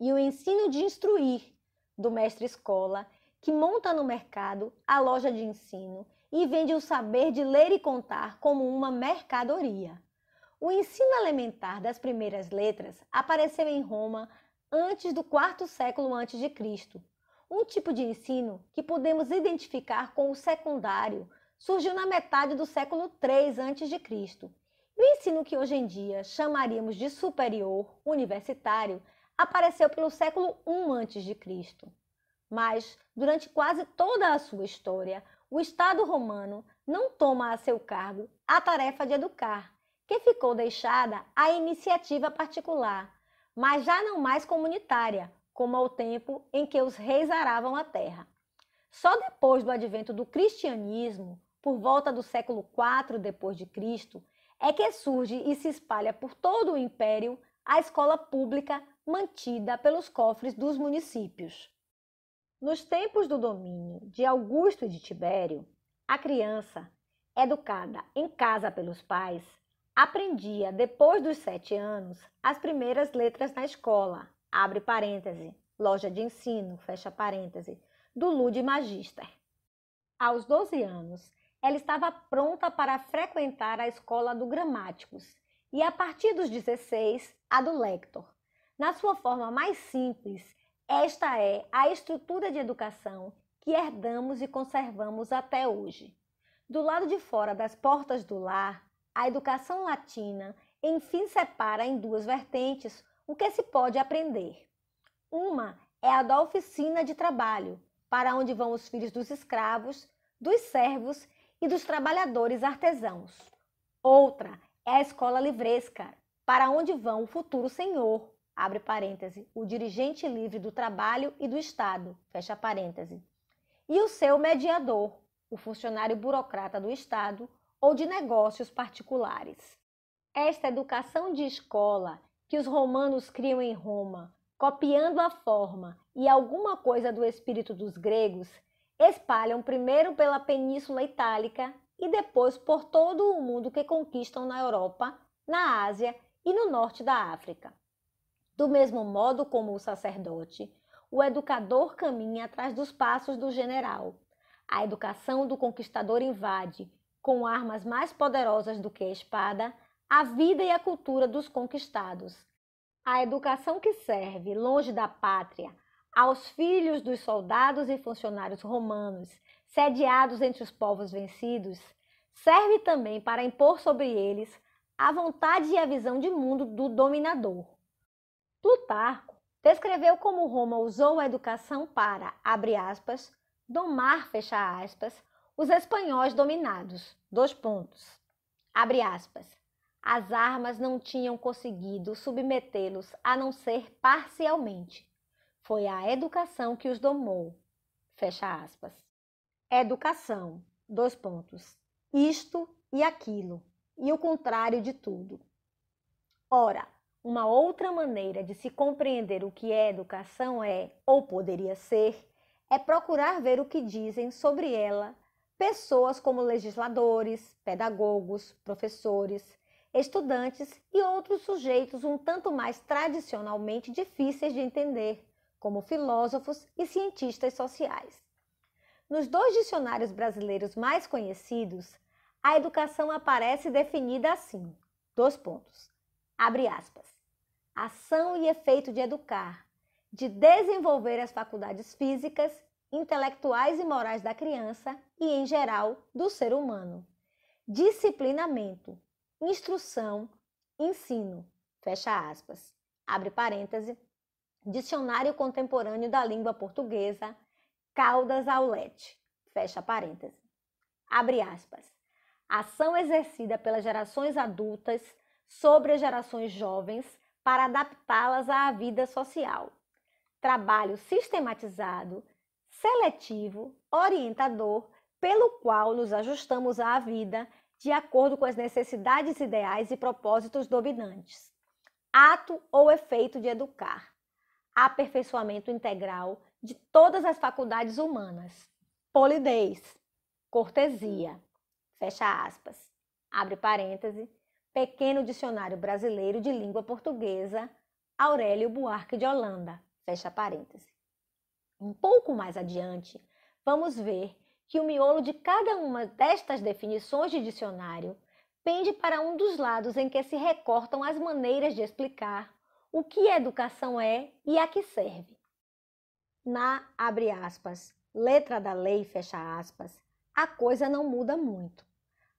E o ensino de instruir, do mestre escola, que monta no mercado a loja de ensino e vende o saber de ler e contar como uma mercadoria. O ensino elementar das primeiras letras apareceu em Roma antes do quarto século antes de Cristo, um tipo de ensino que podemos identificar com o secundário surgiu na metade do século III a.C. E o ensino que hoje em dia chamaríamos de superior, universitário, apareceu pelo século I a.C. Mas, durante quase toda a sua história, o Estado romano não toma a seu cargo a tarefa de educar, que ficou deixada à iniciativa particular, mas já não mais comunitária, como ao é tempo em que os reis aravam a terra. Só depois do advento do cristianismo, por volta do século IV depois de Cristo, é que surge e se espalha por todo o império a escola pública mantida pelos cofres dos municípios. Nos tempos do domínio de Augusto e de Tibério, a criança, educada em casa pelos pais, aprendia depois dos sete anos as primeiras letras na escola, abre parêntese, loja de ensino, fecha parêntese, do Lude Magister. Aos 12 anos, ela estava pronta para frequentar a escola do Gramáticos e, a partir dos 16, a do Lector. Na sua forma mais simples, esta é a estrutura de educação que herdamos e conservamos até hoje. Do lado de fora das portas do lar, a educação latina enfim separa em duas vertentes o que se pode aprender? Uma é a da oficina de trabalho, para onde vão os filhos dos escravos, dos servos e dos trabalhadores artesãos. Outra é a escola livresca, para onde vão o futuro senhor, abre parêntese, o dirigente livre do trabalho e do Estado, fecha parêntese, e o seu mediador, o funcionário burocrata do Estado ou de negócios particulares. Esta educação de escola que os romanos criam em Roma, copiando a forma e alguma coisa do espírito dos gregos, espalham primeiro pela Península Itálica e depois por todo o mundo que conquistam na Europa, na Ásia e no norte da África. Do mesmo modo como o sacerdote, o educador caminha atrás dos passos do general. A educação do conquistador invade, com armas mais poderosas do que a espada, a vida e a cultura dos conquistados. A educação que serve, longe da pátria, aos filhos dos soldados e funcionários romanos, sediados entre os povos vencidos, serve também para impor sobre eles a vontade e a visão de mundo do dominador. Plutarco descreveu como Roma usou a educação para, abre aspas, domar, fecha aspas, os espanhóis dominados, dois pontos. Abre aspas. As armas não tinham conseguido submetê-los a não ser parcialmente. Foi a educação que os domou. Fecha aspas. Educação. Dois pontos. Isto e aquilo. E o contrário de tudo. Ora, uma outra maneira de se compreender o que é educação é, ou poderia ser, é procurar ver o que dizem sobre ela pessoas como legisladores, pedagogos, professores, estudantes e outros sujeitos um tanto mais tradicionalmente difíceis de entender, como filósofos e cientistas sociais. Nos dois dicionários brasileiros mais conhecidos, a educação aparece definida assim: dois pontos. Abre aspas. Ação e efeito de educar, de desenvolver as faculdades físicas, intelectuais e morais da criança e, em geral, do ser humano. Disciplinamento, instrução, ensino, fecha aspas, abre parêntese, Dicionário Contemporâneo da Língua Portuguesa, Caldas Aulete, fecha parêntese, abre aspas, ação exercida pelas gerações adultas sobre as gerações jovens para adaptá-las à vida social. Trabalho sistematizado, seletivo, orientador, pelo qual nos ajustamos à vida de acordo com as necessidades ideais e propósitos dominantes. Ato ou efeito de educar. Aperfeiçoamento integral de todas as faculdades humanas. Polidez, cortesia. Fecha aspas. Abre parêntese. Pequeno Dicionário Brasileiro de Língua Portuguesa, Aurélio Buarque de Holanda. Fecha parêntese. Um pouco mais adiante, vamos ver que o miolo de cada uma destas definições de dicionário pende para um dos lados em que se recortam as maneiras de explicar o que educação é e a que serve. Na, abre aspas, letra da lei, fecha aspas, a coisa não muda muito.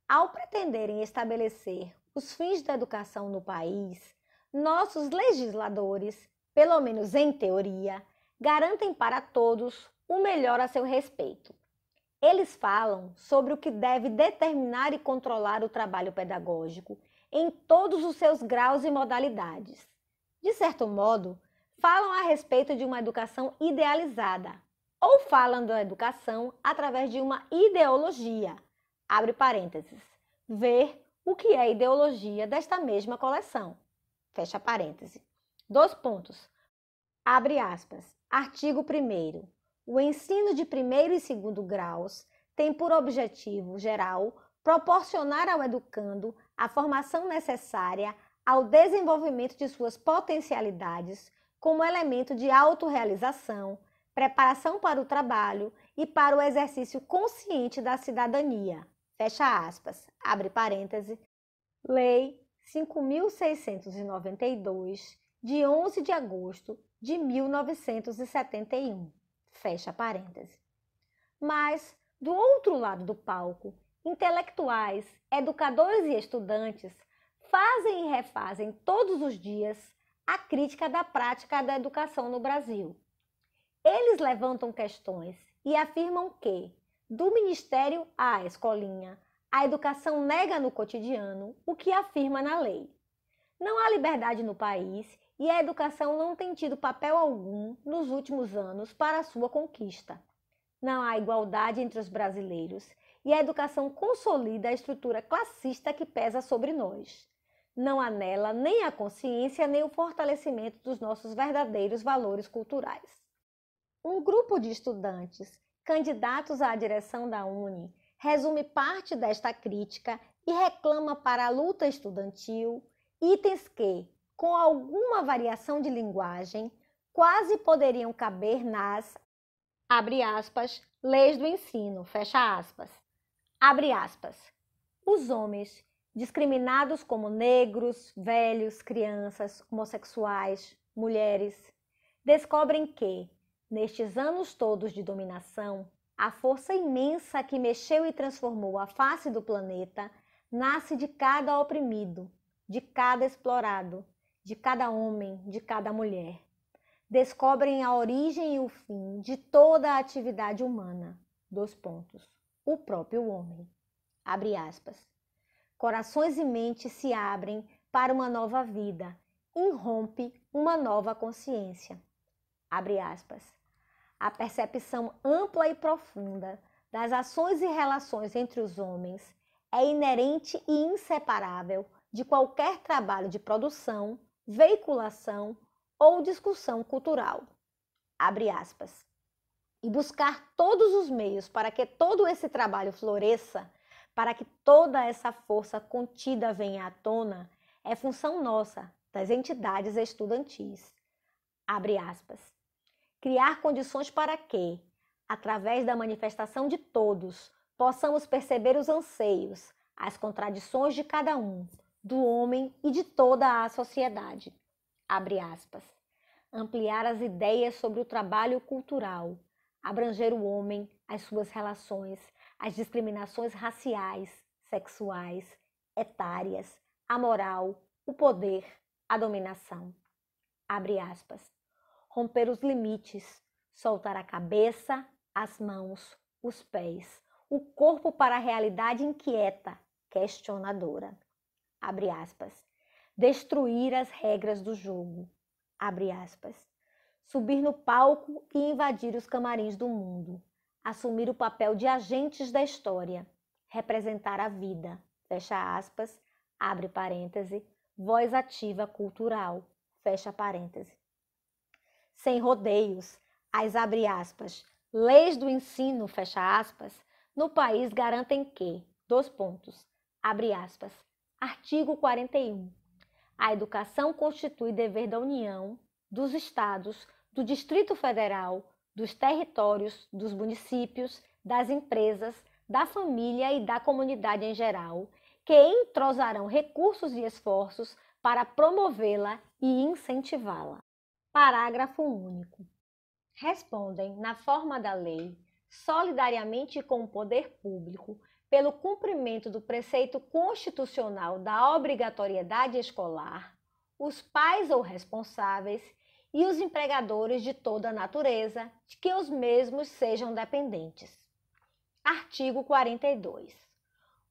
Ao pretenderem estabelecer os fins da educação no país, nossos legisladores, pelo menos em teoria, garantem para todos o melhor a seu respeito. Eles falam sobre o que deve determinar e controlar o trabalho pedagógico em todos os seus graus e modalidades. De certo modo, falam a respeito de uma educação idealizada, ou falam da educação através de uma ideologia. Abre parênteses. Ver o que é ideologia desta mesma coleção. Fecha parêntese. Dois pontos. Abre aspas. Artigo 1. O ensino de primeiro e segundo graus tem por objetivo geral proporcionar ao educando a formação necessária ao desenvolvimento de suas potencialidades como elemento de autorrealização, preparação para o trabalho e para o exercício consciente da cidadania. Fecha aspas, abre parêntese. Lei 5692, de 11 de agosto de 1971. Fecha parênteses. Mas, do outro lado do palco, intelectuais, educadores e estudantes fazem e refazem todos os dias a crítica da prática da educação no Brasil. Eles levantam questões e afirmam que, do ministério à escolinha, a educação nega no cotidiano o que afirma na lei. Não há liberdade no país e a educação não tem tido papel algum nos últimos anos para sua conquista. Não há igualdade entre os brasileiros e a educação consolida a estrutura classista que pesa sobre nós. Não há nela nem a consciência nem o fortalecimento dos nossos verdadeiros valores culturais. Um grupo de estudantes, candidatos à direção da Uni, resume parte desta crítica e reclama para a luta estudantil itens que, com alguma variação de linguagem, quase poderiam caber nas, abre aspas, leis do ensino, fecha aspas, abre aspas. Os homens, discriminados como negros, velhos, crianças, homossexuais, mulheres, descobrem que, nestes anos todos de dominação, a força imensa que mexeu e transformou a face do planeta nasce de cada oprimido, de cada explorado, de cada homem, de cada mulher. Descobrem a origem e o fim de toda a atividade humana. Dois pontos. O próprio homem. Abre aspas. Corações e mentes se abrem para uma nova vida. Irrompe uma nova consciência. Abre aspas. A percepção ampla e profunda das ações e relações entre os homens é inerente e inseparável de qualquer trabalho de produção veiculação ou discussão cultural. Abre aspas. E buscar todos os meios para que todo esse trabalho floresça, para que toda essa força contida venha à tona, é função nossa, das entidades estudantis. Abre aspas. Criar condições para que, através da manifestação de todos, possamos perceber os anseios, as contradições de cada um, do homem e de toda a sociedade. Abre aspas. Ampliar as ideias sobre o trabalho cultural, abranger o homem, as suas relações, as discriminações raciais, sexuais, etárias, a moral, o poder, a dominação. Abre aspas. Romper os limites, soltar a cabeça, as mãos, os pés, o corpo para a realidade inquieta, questionadora abre aspas, destruir as regras do jogo, abre aspas, subir no palco e invadir os camarins do mundo, assumir o papel de agentes da história, representar a vida, fecha aspas, abre parêntese, voz ativa cultural, fecha parêntese. Sem rodeios, as abre aspas, leis do ensino, fecha aspas, no país garantem que, dois pontos, abre aspas, Artigo 41. A educação constitui dever da União, dos Estados, do Distrito Federal, dos territórios, dos municípios, das empresas, da família e da comunidade em geral, que entrosarão recursos e esforços para promovê-la e incentivá-la. Parágrafo único. Respondem, na forma da lei, solidariamente com o poder público, pelo cumprimento do preceito constitucional da obrigatoriedade escolar, os pais ou responsáveis e os empregadores de toda a natureza, de que os mesmos sejam dependentes. Artigo 42.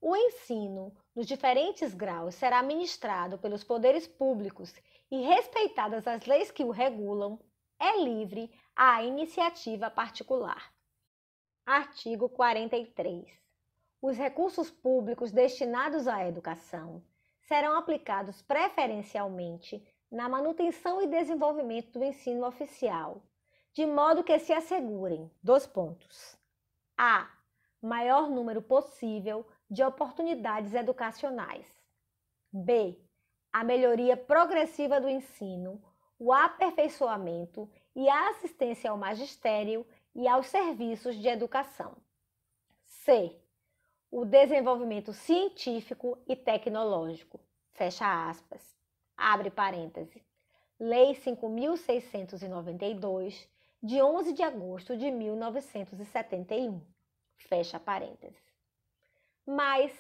O ensino, nos diferentes graus, será ministrado pelos poderes públicos e respeitadas as leis que o regulam, é livre à iniciativa particular. Artigo 43 os recursos públicos destinados à educação serão aplicados preferencialmente na manutenção e desenvolvimento do ensino oficial, de modo que se assegurem dois pontos: a maior número possível de oportunidades educacionais, b a melhoria progressiva do ensino, o aperfeiçoamento e a assistência ao magistério e aos serviços de educação, c o desenvolvimento científico e tecnológico. Fecha aspas. Abre parêntese. Lei 5692, de 11 de agosto de 1971. Fecha parênteses. Mas,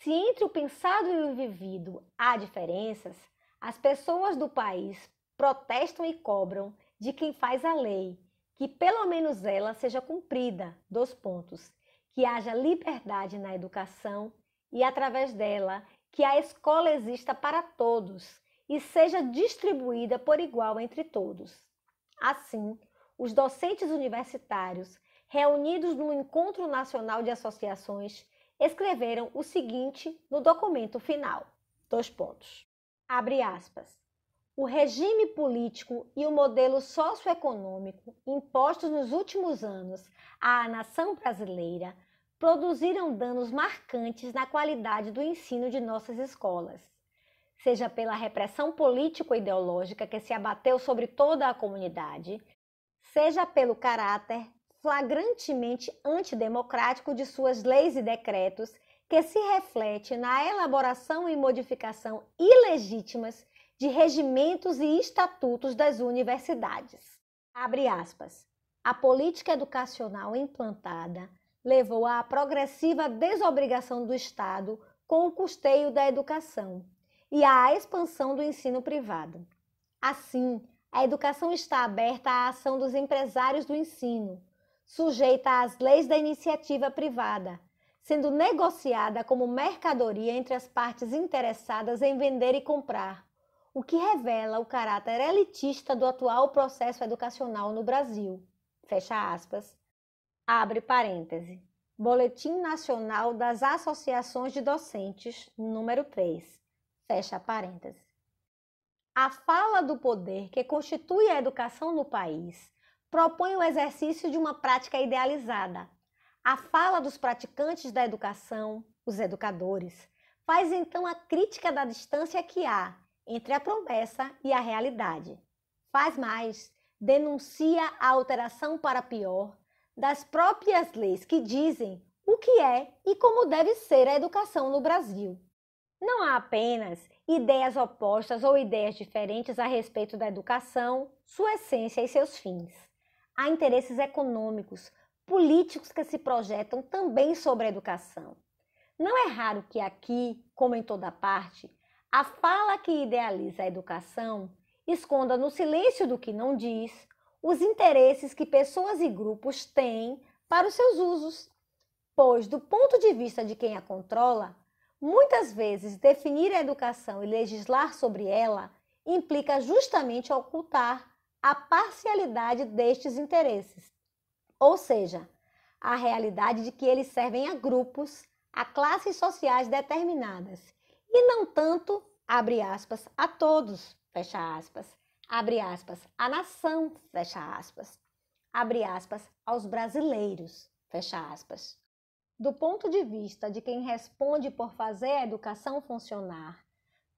se entre o pensado e o vivido há diferenças, as pessoas do país protestam e cobram de quem faz a lei que pelo menos ela seja cumprida. Dois pontos que haja liberdade na educação e, através dela, que a escola exista para todos e seja distribuída por igual entre todos. Assim, os docentes universitários, reunidos no Encontro Nacional de Associações, escreveram o seguinte no documento final: dois pontos. Abre aspas. O regime político e o modelo socioeconômico impostos nos últimos anos à nação brasileira produziram danos marcantes na qualidade do ensino de nossas escolas, seja pela repressão político-ideológica que se abateu sobre toda a comunidade, seja pelo caráter flagrantemente antidemocrático de suas leis e decretos, que se reflete na elaboração e modificação ilegítimas de regimentos e estatutos das universidades. Abre aspas. A política educacional implantada levou à progressiva desobrigação do Estado com o custeio da educação e à expansão do ensino privado. Assim, a educação está aberta à ação dos empresários do ensino, sujeita às leis da iniciativa privada, sendo negociada como mercadoria entre as partes interessadas em vender e comprar, o que revela o caráter elitista do atual processo educacional no Brasil. Fecha aspas abre parêntese, Boletim Nacional das Associações de Docentes, número 3, fecha parêntese. A fala do poder que constitui a educação no país propõe o exercício de uma prática idealizada. A fala dos praticantes da educação, os educadores, faz então a crítica da distância que há entre a promessa e a realidade. Faz mais, denuncia a alteração para pior das próprias leis que dizem o que é e como deve ser a educação no Brasil. Não há apenas ideias opostas ou ideias diferentes a respeito da educação, sua essência e seus fins. Há interesses econômicos, políticos que se projetam também sobre a educação. Não é raro que aqui, como em toda parte, a fala que idealiza a educação esconda no silêncio do que não diz os interesses que pessoas e grupos têm para os seus usos, pois, do ponto de vista de quem a controla, muitas vezes definir a educação e legislar sobre ela implica justamente ocultar a parcialidade destes interesses, ou seja, a realidade de que eles servem a grupos, a classes sociais determinadas, e não tanto, abre aspas, a todos, fecha aspas abre aspas, a nação, fecha aspas, abre aspas, aos brasileiros, fecha aspas. Do ponto de vista de quem responde por fazer a educação funcionar,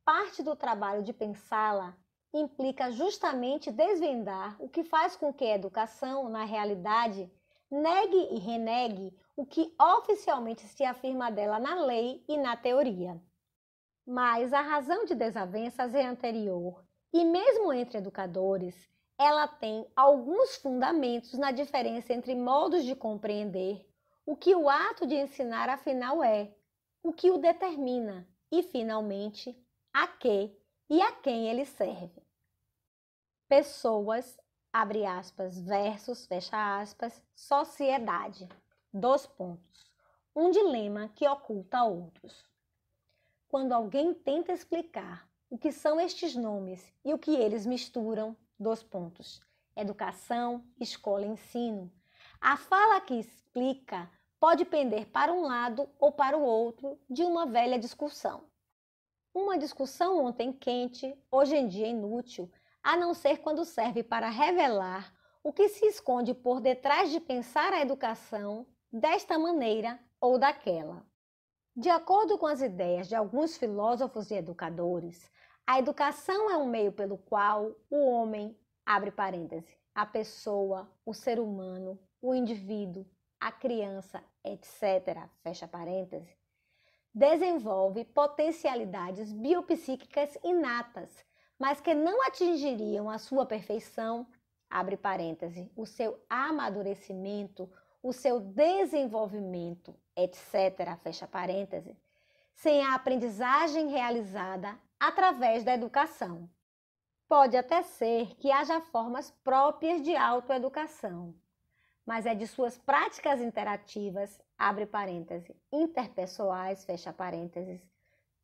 parte do trabalho de pensá-la implica justamente desvendar o que faz com que a educação, na realidade, negue e renegue o que oficialmente se afirma dela na lei e na teoria. Mas a razão de desavenças é anterior e mesmo entre educadores, ela tem alguns fundamentos na diferença entre modos de compreender o que o ato de ensinar afinal é, o que o determina e, finalmente, a que e a quem ele serve. Pessoas, abre aspas, versus, fecha aspas, sociedade. Dois pontos. Um dilema que oculta outros. Quando alguém tenta explicar o que são estes nomes e o que eles misturam, dois pontos. Educação, escola ensino. A fala que explica pode pender para um lado ou para o outro de uma velha discussão. Uma discussão ontem quente, hoje em dia inútil, a não ser quando serve para revelar o que se esconde por detrás de pensar a educação desta maneira ou daquela. De acordo com as ideias de alguns filósofos e educadores, a educação é um meio pelo qual o homem, abre parêntese, a pessoa, o ser humano, o indivíduo, a criança, etc., fecha parêntese, desenvolve potencialidades biopsíquicas inatas, mas que não atingiriam a sua perfeição, abre parêntese, o seu amadurecimento o seu desenvolvimento, etc., fecha parêntese, sem a aprendizagem realizada através da educação. Pode até ser que haja formas próprias de autoeducação, mas é de suas práticas interativas, abre parêntese, interpessoais, fecha parênteses,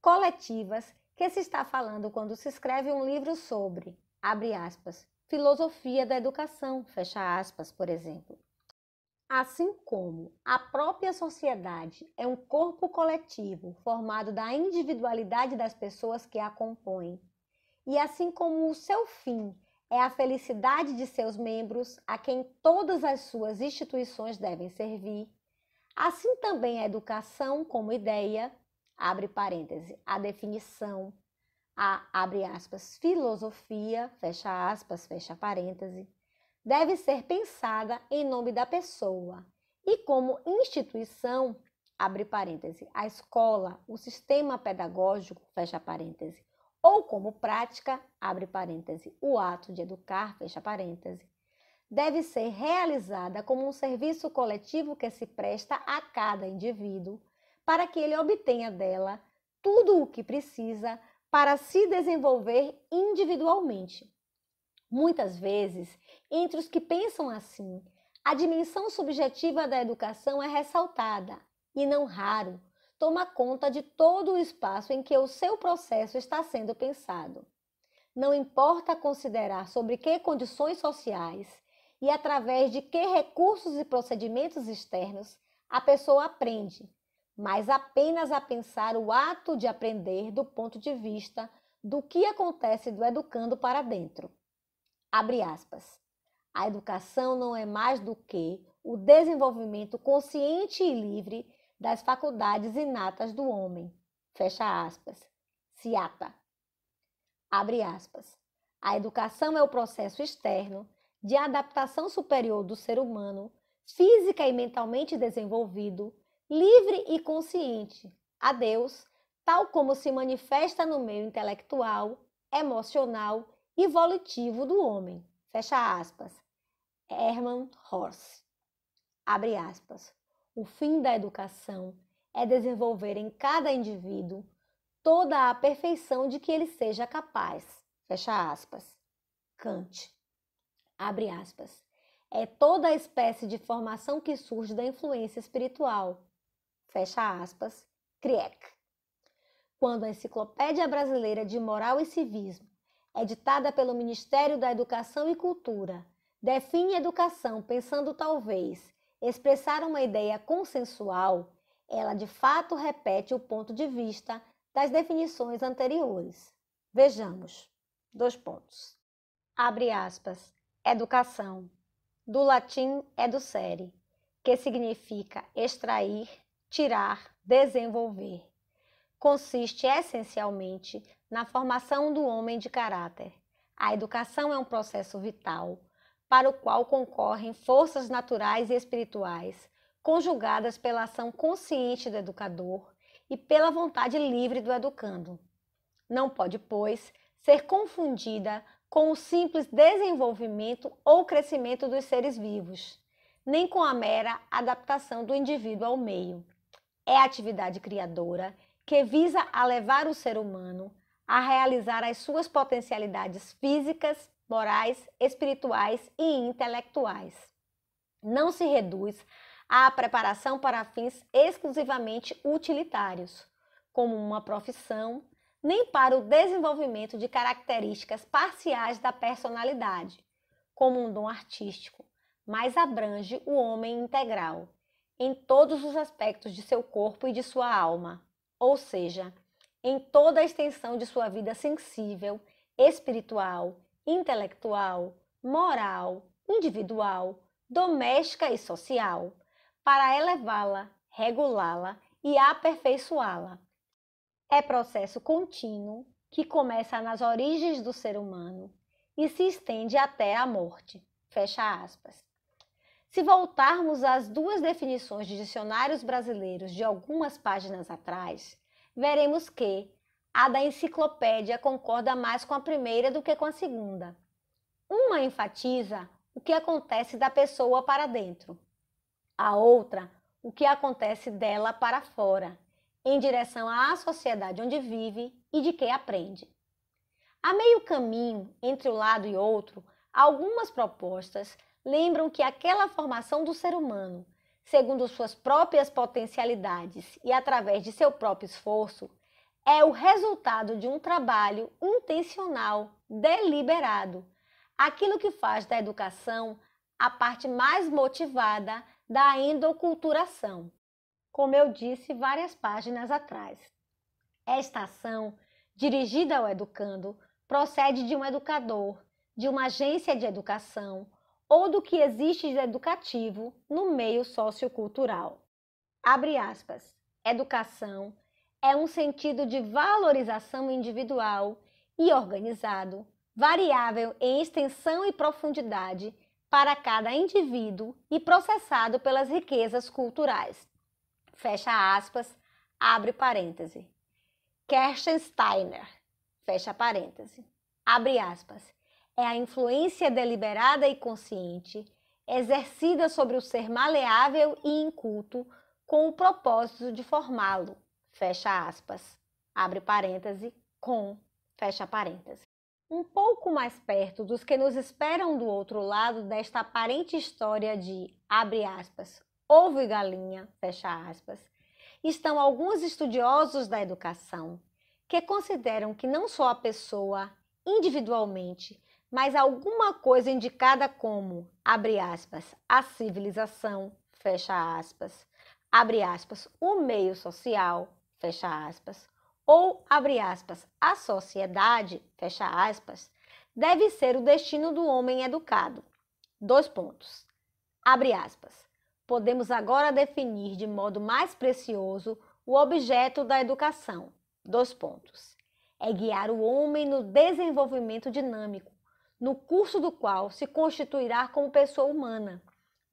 coletivas, que se está falando quando se escreve um livro sobre, abre aspas, filosofia da educação, fecha aspas, por exemplo. Assim como a própria sociedade é um corpo coletivo formado da individualidade das pessoas que a compõem, e assim como o seu fim é a felicidade de seus membros, a quem todas as suas instituições devem servir, assim também a educação como ideia, abre parêntese, a definição, a, abre aspas, filosofia, fecha aspas, fecha parêntese, deve ser pensada em nome da pessoa e como instituição, abre parêntese, a escola, o sistema pedagógico, fecha parêntese, ou como prática, abre parêntese, o ato de educar, fecha parêntese, deve ser realizada como um serviço coletivo que se presta a cada indivíduo para que ele obtenha dela tudo o que precisa para se desenvolver individualmente Muitas vezes, entre os que pensam assim, a dimensão subjetiva da educação é ressaltada e, não raro, toma conta de todo o espaço em que o seu processo está sendo pensado. Não importa considerar sobre que condições sociais e através de que recursos e procedimentos externos a pessoa aprende, mas apenas a pensar o ato de aprender do ponto de vista do que acontece do educando para dentro. Abre aspas. A educação não é mais do que o desenvolvimento consciente e livre das faculdades inatas do homem. Fecha aspas. Ciata. Abre aspas. A educação é o processo externo de adaptação superior do ser humano, física e mentalmente desenvolvido, livre e consciente, a Deus, tal como se manifesta no meio intelectual, emocional evolutivo do homem. Fecha aspas. Hermann Horst. Abre aspas. O fim da educação é desenvolver em cada indivíduo toda a perfeição de que ele seja capaz. Fecha aspas. Kant. Abre aspas. É toda a espécie de formação que surge da influência espiritual. Fecha aspas. Kriek. Quando a Enciclopédia Brasileira de Moral e Civismo Editada pelo Ministério da Educação e Cultura. Define educação pensando talvez expressar uma ideia consensual, ela de fato repete o ponto de vista das definições anteriores. Vejamos. Dois pontos. Abre aspas. Educação. Do latim educere, que significa extrair, tirar, desenvolver consiste essencialmente na formação do homem de caráter. A educação é um processo vital para o qual concorrem forças naturais e espirituais, conjugadas pela ação consciente do educador e pela vontade livre do educando. Não pode, pois, ser confundida com o simples desenvolvimento ou crescimento dos seres vivos, nem com a mera adaptação do indivíduo ao meio. É atividade criadora que visa a levar o ser humano a realizar as suas potencialidades físicas, morais, espirituais e intelectuais. Não se reduz à preparação para fins exclusivamente utilitários, como uma profissão, nem para o desenvolvimento de características parciais da personalidade, como um dom artístico, mas abrange o homem integral, em todos os aspectos de seu corpo e de sua alma, ou seja, em toda a extensão de sua vida sensível, espiritual, intelectual, moral, individual, doméstica e social, para elevá-la, regulá-la e aperfeiçoá-la. É processo contínuo que começa nas origens do ser humano e se estende até a morte. Fecha aspas. Se voltarmos às duas definições de dicionários brasileiros de algumas páginas atrás, veremos que a da enciclopédia concorda mais com a primeira do que com a segunda. Uma enfatiza o que acontece da pessoa para dentro, a outra, o que acontece dela para fora, em direção à sociedade onde vive e de que aprende. A meio caminho entre o um lado e outro, algumas propostas lembram que aquela formação do ser humano, segundo suas próprias potencialidades e através de seu próprio esforço, é o resultado de um trabalho intencional, deliberado, aquilo que faz da educação a parte mais motivada da endoculturação, como eu disse várias páginas atrás. Esta ação, dirigida ao educando, procede de um educador, de uma agência de educação, ou do que existe de educativo no meio sociocultural. Abre aspas. Educação é um sentido de valorização individual e organizado, variável em extensão e profundidade para cada indivíduo e processado pelas riquezas culturais. Fecha aspas, abre parêntese. Kersten fecha parêntese, abre aspas é a influência deliberada e consciente exercida sobre o ser maleável e inculto com o propósito de formá-lo. Fecha aspas. Abre parêntese com fecha parêntese. Um pouco mais perto dos que nos esperam do outro lado desta aparente história de abre aspas, ovo e galinha, fecha aspas, estão alguns estudiosos da educação que consideram que não só a pessoa individualmente, mas alguma coisa indicada como, abre aspas, a civilização, fecha aspas, abre aspas, o meio social, fecha aspas, ou abre aspas, a sociedade, fecha aspas, deve ser o destino do homem educado. Dois pontos. Abre aspas. Podemos agora definir de modo mais precioso o objeto da educação. Dois pontos. É guiar o homem no desenvolvimento dinâmico no curso do qual se constituirá como pessoa humana,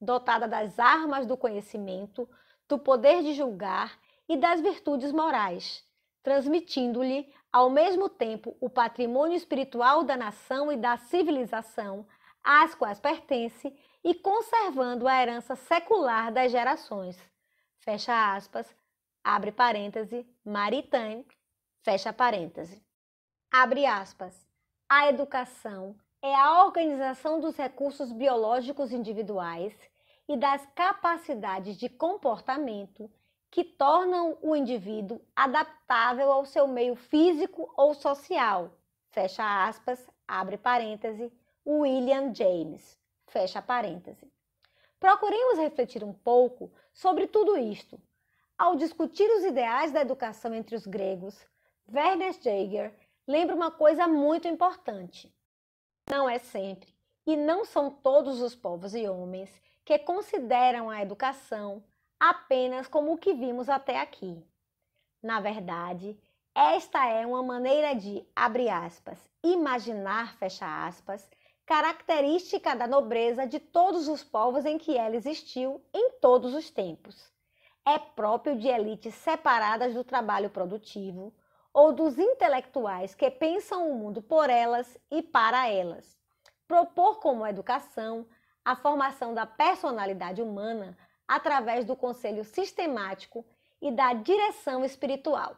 dotada das armas do conhecimento, do poder de julgar e das virtudes morais, transmitindo-lhe ao mesmo tempo o patrimônio espiritual da nação e da civilização, às quais pertence, e conservando a herança secular das gerações. Fecha aspas, abre parêntese, Maritain, fecha parêntese. Abre aspas. A educação é a organização dos recursos biológicos individuais e das capacidades de comportamento que tornam o indivíduo adaptável ao seu meio físico ou social. Fecha aspas, abre parêntese, William James. Fecha parêntese. Procuremos refletir um pouco sobre tudo isto. Ao discutir os ideais da educação entre os gregos, Werner Jaeger lembra uma coisa muito importante. Não é sempre. E não são todos os povos e homens que consideram a educação apenas como o que vimos até aqui. Na verdade, esta é uma maneira de, abre aspas, imaginar, fecha aspas, característica da nobreza de todos os povos em que ela existiu em todos os tempos. É próprio de elites separadas do trabalho produtivo, ou dos intelectuais que pensam o mundo por elas e para elas. Propor como educação a formação da personalidade humana através do conselho sistemático e da direção espiritual.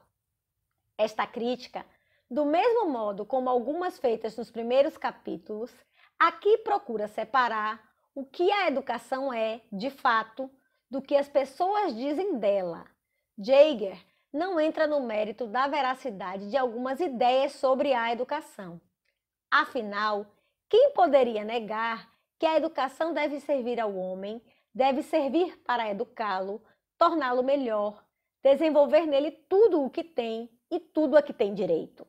Esta crítica, do mesmo modo como algumas feitas nos primeiros capítulos, aqui procura separar o que a educação é, de fato, do que as pessoas dizem dela. Jager não entra no mérito da veracidade de algumas ideias sobre a educação. Afinal, quem poderia negar que a educação deve servir ao homem, deve servir para educá-lo, torná-lo melhor, desenvolver nele tudo o que tem e tudo a que tem direito?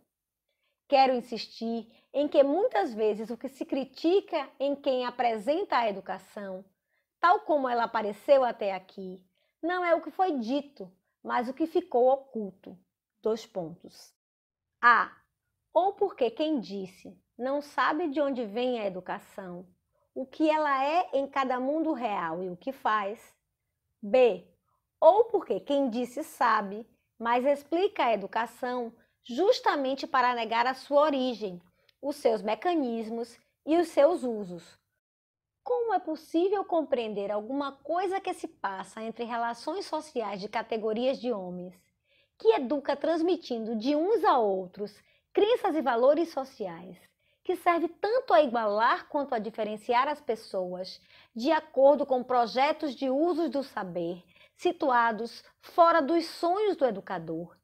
Quero insistir em que muitas vezes o que se critica em quem apresenta a educação, tal como ela apareceu até aqui, não é o que foi dito, mas o que ficou oculto. Dois pontos. A. Ou porque quem disse não sabe de onde vem a educação, o que ela é em cada mundo real e o que faz. B. Ou porque quem disse sabe, mas explica a educação justamente para negar a sua origem, os seus mecanismos e os seus usos, como é possível compreender alguma coisa que se passa entre relações sociais de categorias de homens, que educa transmitindo de uns a outros crenças e valores sociais, que serve tanto a igualar quanto a diferenciar as pessoas, de acordo com projetos de usos do saber, situados fora dos sonhos do educador,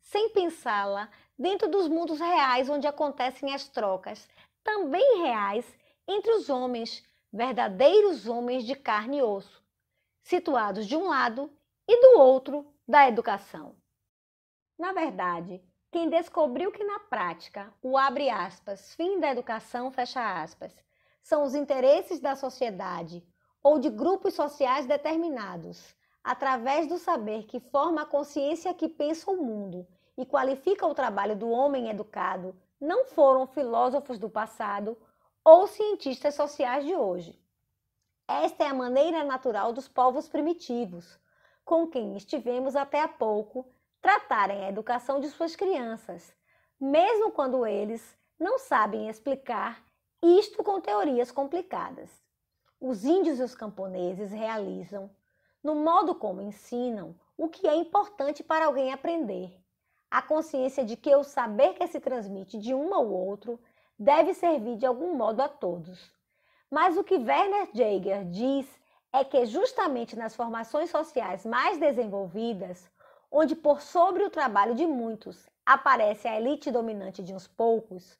sem pensá-la dentro dos mundos reais onde acontecem as trocas, também reais, entre os homens verdadeiros homens de carne e osso, situados de um lado e do outro da educação. Na verdade, quem descobriu que na prática o abre aspas, fim da educação, fecha aspas, são os interesses da sociedade ou de grupos sociais determinados, através do saber que forma a consciência que pensa o mundo e qualifica o trabalho do homem educado, não foram filósofos do passado ou cientistas sociais de hoje. Esta é a maneira natural dos povos primitivos, com quem estivemos até há pouco, tratarem a educação de suas crianças, mesmo quando eles não sabem explicar isto com teorias complicadas. Os índios e os camponeses realizam, no modo como ensinam, o que é importante para alguém aprender. A consciência de que o saber que se transmite de um ao outro deve servir de algum modo a todos. Mas o que Werner Jaeger diz é que é justamente nas formações sociais mais desenvolvidas, onde por sobre o trabalho de muitos aparece a elite dominante de uns poucos,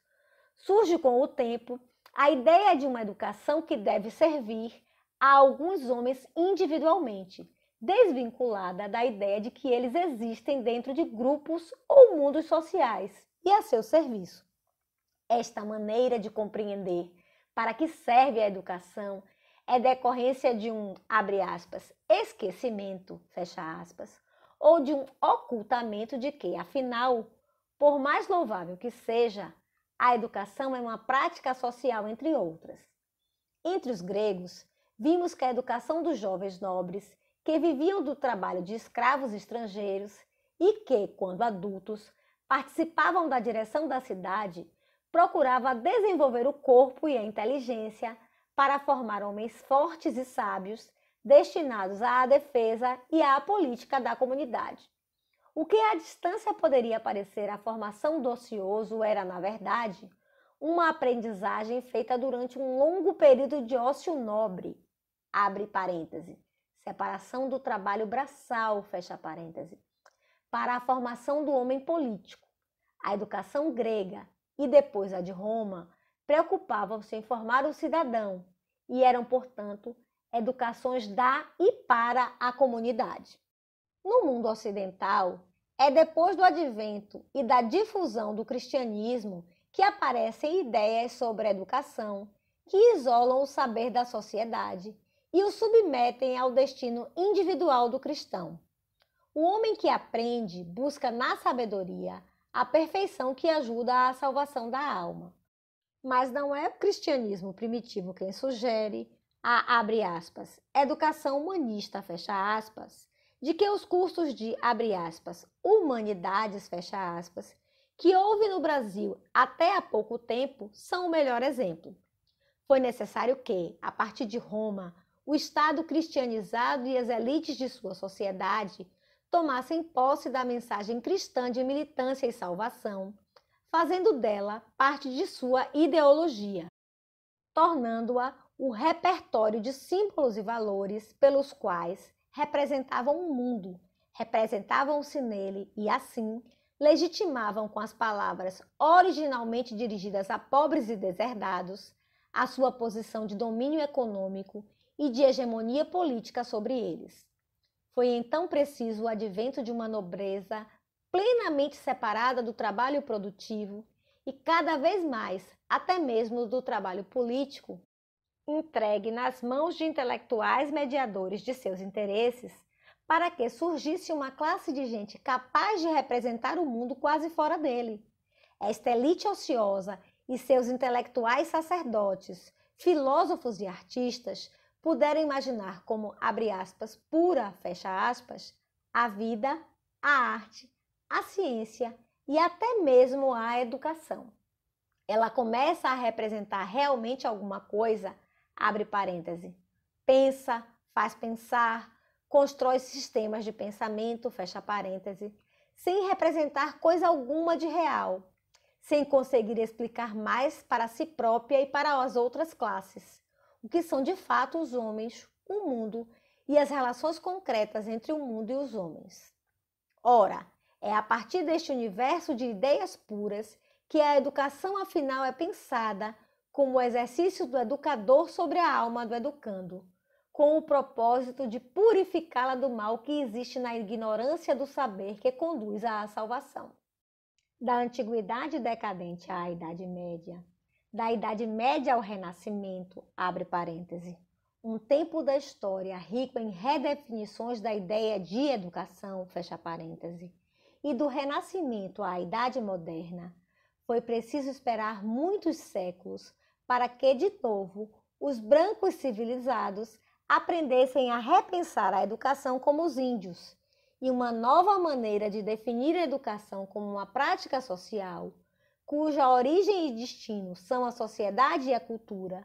surge com o tempo a ideia de uma educação que deve servir a alguns homens individualmente, desvinculada da ideia de que eles existem dentro de grupos ou mundos sociais e a seu serviço. Esta maneira de compreender para que serve a educação é decorrência de um, abre aspas, esquecimento, fecha aspas, ou de um ocultamento de que, afinal, por mais louvável que seja, a educação é uma prática social, entre outras. Entre os gregos, vimos que a educação dos jovens nobres, que viviam do trabalho de escravos estrangeiros e que, quando adultos, participavam da direção da cidade, procurava desenvolver o corpo e a inteligência para formar homens fortes e sábios destinados à defesa e à política da comunidade. O que à distância poderia parecer a formação do ocioso era, na verdade, uma aprendizagem feita durante um longo período de ócio nobre. Abre parêntese. Separação do trabalho braçal, fecha parêntese. Para a formação do homem político. A educação grega e depois a de Roma, preocupavam-se em formar o cidadão e eram, portanto, educações da e para a comunidade. No mundo ocidental, é depois do advento e da difusão do cristianismo que aparecem ideias sobre a educação que isolam o saber da sociedade e o submetem ao destino individual do cristão. O homem que aprende busca na sabedoria a perfeição que ajuda à salvação da alma. Mas não é o cristianismo primitivo quem sugere a abre aspas, educação humanista, fecha aspas, de que os cursos de abre aspas, humanidades, fecha aspas, que houve no Brasil até há pouco tempo são o melhor exemplo. Foi necessário que, a partir de Roma, o Estado cristianizado e as elites de sua sociedade tomassem posse da mensagem cristã de militância e salvação, fazendo dela parte de sua ideologia, tornando-a o repertório de símbolos e valores pelos quais representavam o mundo, representavam-se nele e, assim, legitimavam com as palavras originalmente dirigidas a pobres e deserdados a sua posição de domínio econômico e de hegemonia política sobre eles. Foi então preciso o advento de uma nobreza plenamente separada do trabalho produtivo e cada vez mais, até mesmo do trabalho político, entregue nas mãos de intelectuais mediadores de seus interesses, para que surgisse uma classe de gente capaz de representar o mundo quase fora dele. Esta elite ociosa e seus intelectuais sacerdotes, filósofos e artistas puderam imaginar como, abre aspas, pura, fecha aspas, a vida, a arte, a ciência e até mesmo a educação. Ela começa a representar realmente alguma coisa, abre parêntese, pensa, faz pensar, constrói sistemas de pensamento, fecha parêntese, sem representar coisa alguma de real, sem conseguir explicar mais para si própria e para as outras classes o que são de fato os homens, o mundo e as relações concretas entre o mundo e os homens. Ora, é a partir deste universo de ideias puras que a educação afinal é pensada como o exercício do educador sobre a alma do educando, com o propósito de purificá-la do mal que existe na ignorância do saber que conduz à salvação. Da antiguidade decadente à Idade Média, da Idade Média ao Renascimento, abre parêntese. Um tempo da história rico em redefinições da ideia de educação, fecha parêntese. E do Renascimento à Idade Moderna, foi preciso esperar muitos séculos para que, de novo, os brancos civilizados aprendessem a repensar a educação como os índios, e uma nova maneira de definir a educação como uma prática social, cuja origem e destino são a sociedade e a cultura,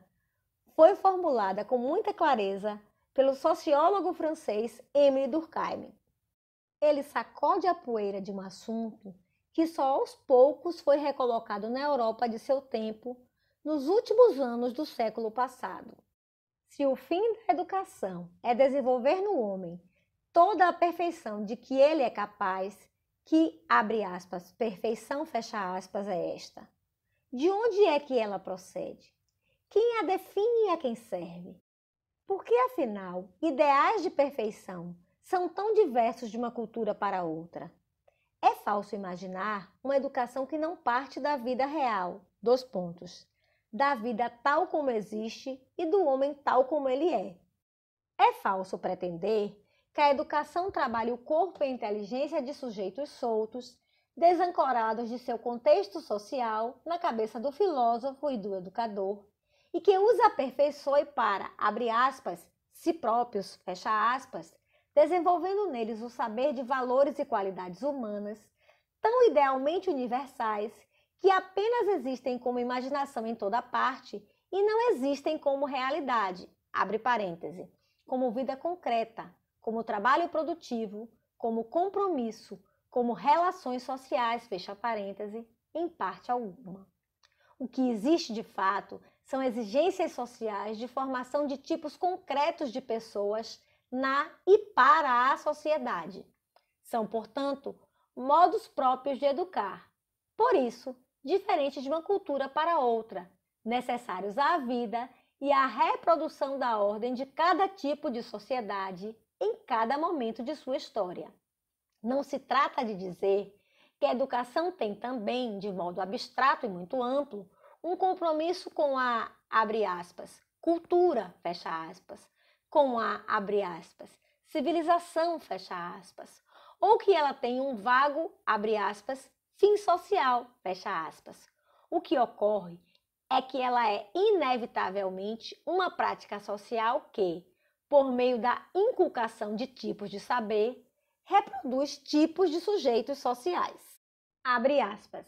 foi formulada com muita clareza pelo sociólogo francês Émile Durkheim. Ele sacode a poeira de um assunto que só aos poucos foi recolocado na Europa de seu tempo nos últimos anos do século passado. Se o fim da educação é desenvolver no homem toda a perfeição de que ele é capaz, que, abre aspas, perfeição, fecha aspas, é esta? De onde é que ela procede? Quem a define e a quem serve? Porque, afinal, ideais de perfeição são tão diversos de uma cultura para outra. É falso imaginar uma educação que não parte da vida real, dos pontos, da vida tal como existe e do homem tal como ele é. É falso pretender que a educação trabalhe o corpo e a inteligência de sujeitos soltos, desancorados de seu contexto social, na cabeça do filósofo e do educador, e que os aperfeiçoe para, abre aspas, si próprios, fecha aspas, desenvolvendo neles o saber de valores e qualidades humanas, tão idealmente universais, que apenas existem como imaginação em toda parte e não existem como realidade, abre parêntese, como vida concreta, como trabalho produtivo, como compromisso, como relações sociais, fecha parêntese, em parte alguma. O que existe de fato são exigências sociais de formação de tipos concretos de pessoas na e para a sociedade. São, portanto, modos próprios de educar. Por isso, diferentes de uma cultura para outra, necessários à vida e à reprodução da ordem de cada tipo de sociedade em cada momento de sua história. Não se trata de dizer que a educação tem também, de modo abstrato e muito amplo, um compromisso com a, abre aspas, cultura, fecha aspas, com a, abre aspas, civilização, fecha aspas, ou que ela tem um vago, abre aspas, fim social, fecha aspas. O que ocorre é que ela é inevitavelmente uma prática social que, por meio da inculcação de tipos de saber, reproduz tipos de sujeitos sociais. Abre aspas.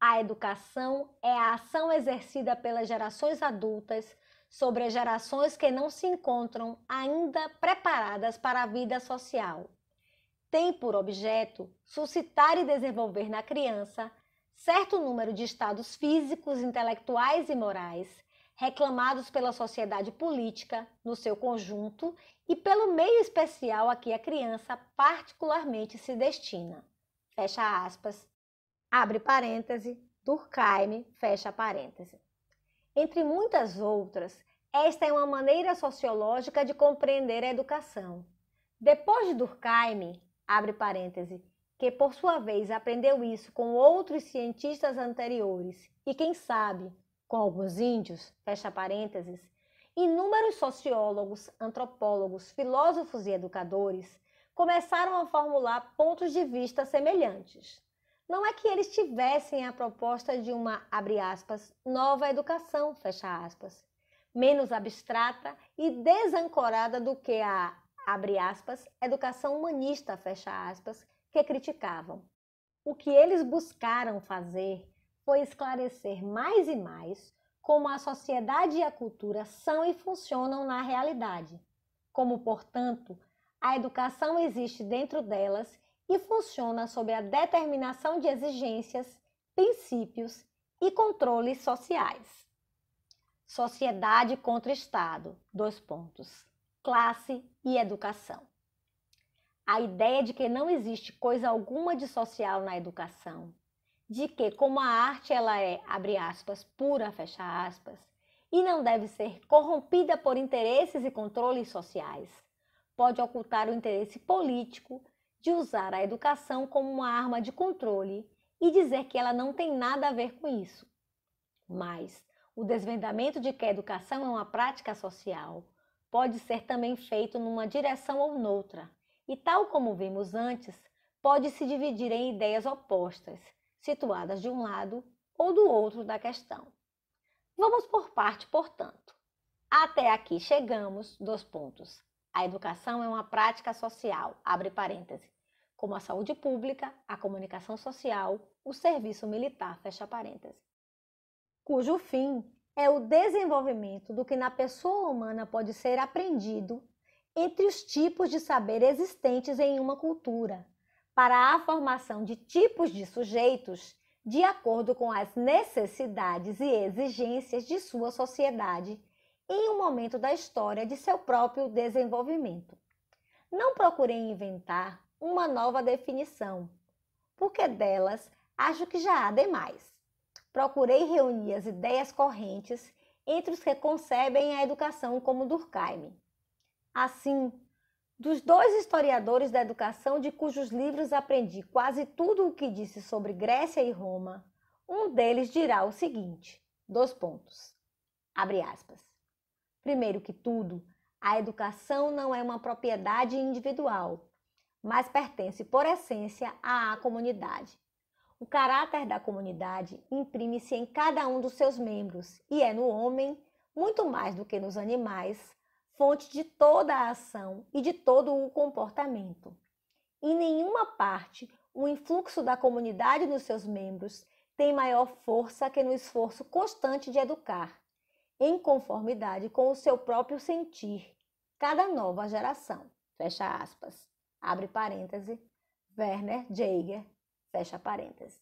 A educação é a ação exercida pelas gerações adultas sobre as gerações que não se encontram ainda preparadas para a vida social. Tem por objeto suscitar e desenvolver na criança certo número de estados físicos, intelectuais e morais reclamados pela sociedade política no seu conjunto e pelo meio especial a que a criança particularmente se destina. Fecha aspas. Abre parêntese, Durkheim, fecha parêntese. Entre muitas outras, esta é uma maneira sociológica de compreender a educação. Depois de Durkheim, abre parêntese, que por sua vez aprendeu isso com outros cientistas anteriores e quem sabe com alguns índios, fecha parênteses, inúmeros sociólogos, antropólogos, filósofos e educadores começaram a formular pontos de vista semelhantes. Não é que eles tivessem a proposta de uma, abre aspas, nova educação, fecha aspas, menos abstrata e desancorada do que a, abre aspas, educação humanista, fecha aspas, que criticavam. O que eles buscaram fazer foi esclarecer mais e mais como a sociedade e a cultura são e funcionam na realidade, como, portanto, a educação existe dentro delas e funciona sob a determinação de exigências, princípios e controles sociais. Sociedade contra Estado, dois pontos. Classe e educação. A ideia de que não existe coisa alguma de social na educação de que como a arte ela é, abre aspas, pura, fecha aspas, e não deve ser corrompida por interesses e controles sociais, pode ocultar o interesse político de usar a educação como uma arma de controle e dizer que ela não tem nada a ver com isso. Mas o desvendamento de que a educação é uma prática social pode ser também feito numa direção ou noutra, e tal como vimos antes, pode se dividir em ideias opostas, situadas de um lado ou do outro da questão. Vamos por parte, portanto. Até aqui chegamos, dois pontos. A educação é uma prática social, abre parêntese, como a saúde pública, a comunicação social, o serviço militar, fecha parêntese, cujo fim é o desenvolvimento do que na pessoa humana pode ser aprendido entre os tipos de saber existentes em uma cultura, para a formação de tipos de sujeitos de acordo com as necessidades e exigências de sua sociedade em um momento da história de seu próprio desenvolvimento. Não procurei inventar uma nova definição, porque delas acho que já há demais. Procurei reunir as ideias correntes entre os que concebem a educação como Durkheim. Assim, dos dois historiadores da educação de cujos livros aprendi quase tudo o que disse sobre Grécia e Roma, um deles dirá o seguinte: dois pontos. Abre aspas. Primeiro que tudo, a educação não é uma propriedade individual, mas pertence por essência à comunidade. O caráter da comunidade imprime-se em cada um dos seus membros e é no homem, muito mais do que nos animais, fonte de toda a ação e de todo o comportamento. Em nenhuma parte o influxo da comunidade nos seus membros tem maior força que no esforço constante de educar, em conformidade com o seu próprio sentir, cada nova geração. Fecha aspas. Abre parêntese. Werner Jaeger. Fecha parêntese.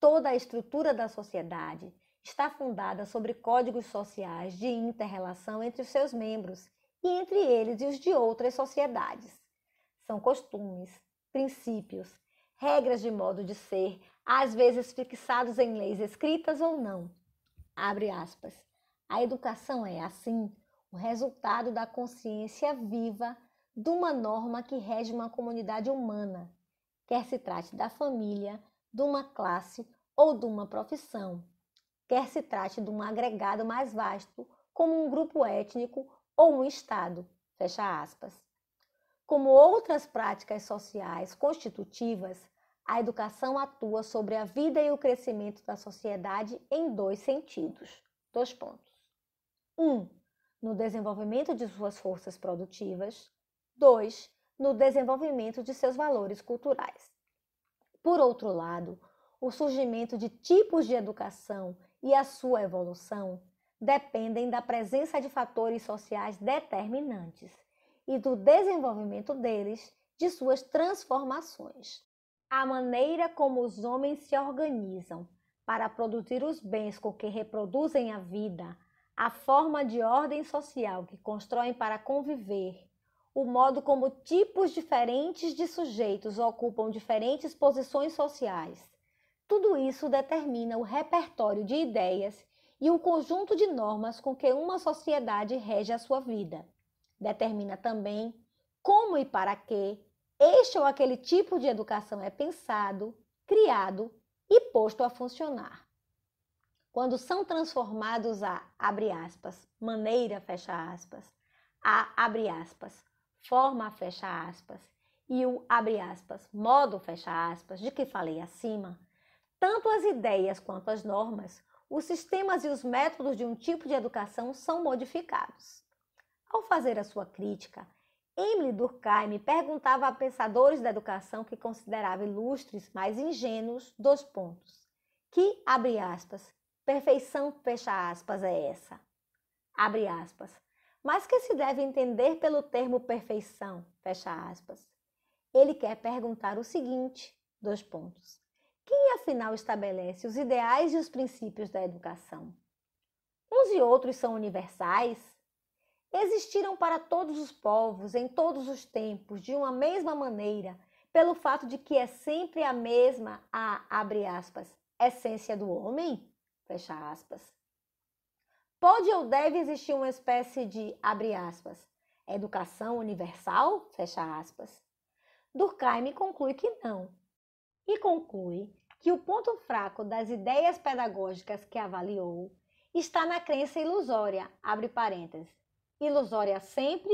Toda a estrutura da sociedade está fundada sobre códigos sociais de interrelação entre os seus membros e entre eles e os de outras sociedades. São costumes, princípios, regras de modo de ser, às vezes fixados em leis escritas ou não. Abre aspas. A educação é, assim, o resultado da consciência viva de uma norma que rege uma comunidade humana, quer se trate da família, de uma classe ou de uma profissão quer se trate de um agregado mais vasto, como um grupo étnico ou um Estado. Fecha aspas. Como outras práticas sociais constitutivas, a educação atua sobre a vida e o crescimento da sociedade em dois sentidos. Dois pontos. 1. Um, no desenvolvimento de suas forças produtivas. 2. No desenvolvimento de seus valores culturais. Por outro lado, o surgimento de tipos de educação e a sua evolução dependem da presença de fatores sociais determinantes e do desenvolvimento deles, de suas transformações. A maneira como os homens se organizam para produzir os bens com que reproduzem a vida, a forma de ordem social que constroem para conviver, o modo como tipos diferentes de sujeitos ocupam diferentes posições sociais, tudo isso determina o repertório de ideias e o conjunto de normas com que uma sociedade rege a sua vida. Determina também como e para que este ou aquele tipo de educação é pensado, criado e posto a funcionar. Quando são transformados a, abre aspas, maneira, fecha aspas, a, abre aspas, forma, fecha aspas, e o, abre aspas, modo, fecha aspas, de que falei acima, tanto as ideias quanto as normas, os sistemas e os métodos de um tipo de educação são modificados. Ao fazer a sua crítica, Emily Durkheim perguntava a pensadores da educação que considerava ilustres, mas ingênuos, dois pontos. Que, abre aspas, perfeição, fecha aspas, é essa? Abre aspas. Mas que se deve entender pelo termo perfeição, fecha aspas. Ele quer perguntar o seguinte, dois pontos. Quem afinal estabelece os ideais e os princípios da educação? Uns e outros são universais? Existiram para todos os povos, em todos os tempos, de uma mesma maneira, pelo fato de que é sempre a mesma a, abre aspas, essência do homem? Fecha aspas. Pode ou deve existir uma espécie de, abre aspas, educação universal? Fecha aspas. Durkheim conclui que não, e conclui que o ponto fraco das ideias pedagógicas que avaliou está na crença ilusória, abre parênteses, ilusória sempre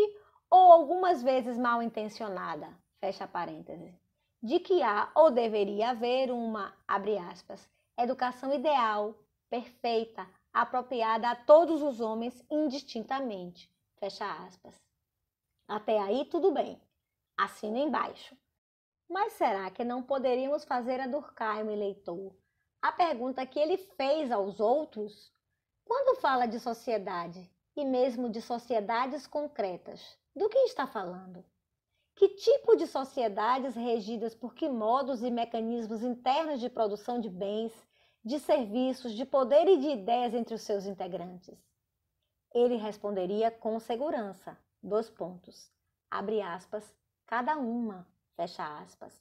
ou algumas vezes mal intencionada, fecha parênteses, de que há ou deveria haver uma, abre aspas, educação ideal, perfeita, apropriada a todos os homens indistintamente, fecha aspas. Até aí tudo bem. Assina embaixo. Mas será que não poderíamos fazer a Durkheim, leitor? A pergunta que ele fez aos outros? Quando fala de sociedade, e mesmo de sociedades concretas, do que está falando? Que tipo de sociedades regidas por que modos e mecanismos internos de produção de bens, de serviços, de poder e de ideias entre os seus integrantes? Ele responderia com segurança. Dois pontos. Abre aspas. Cada uma Fecha aspas.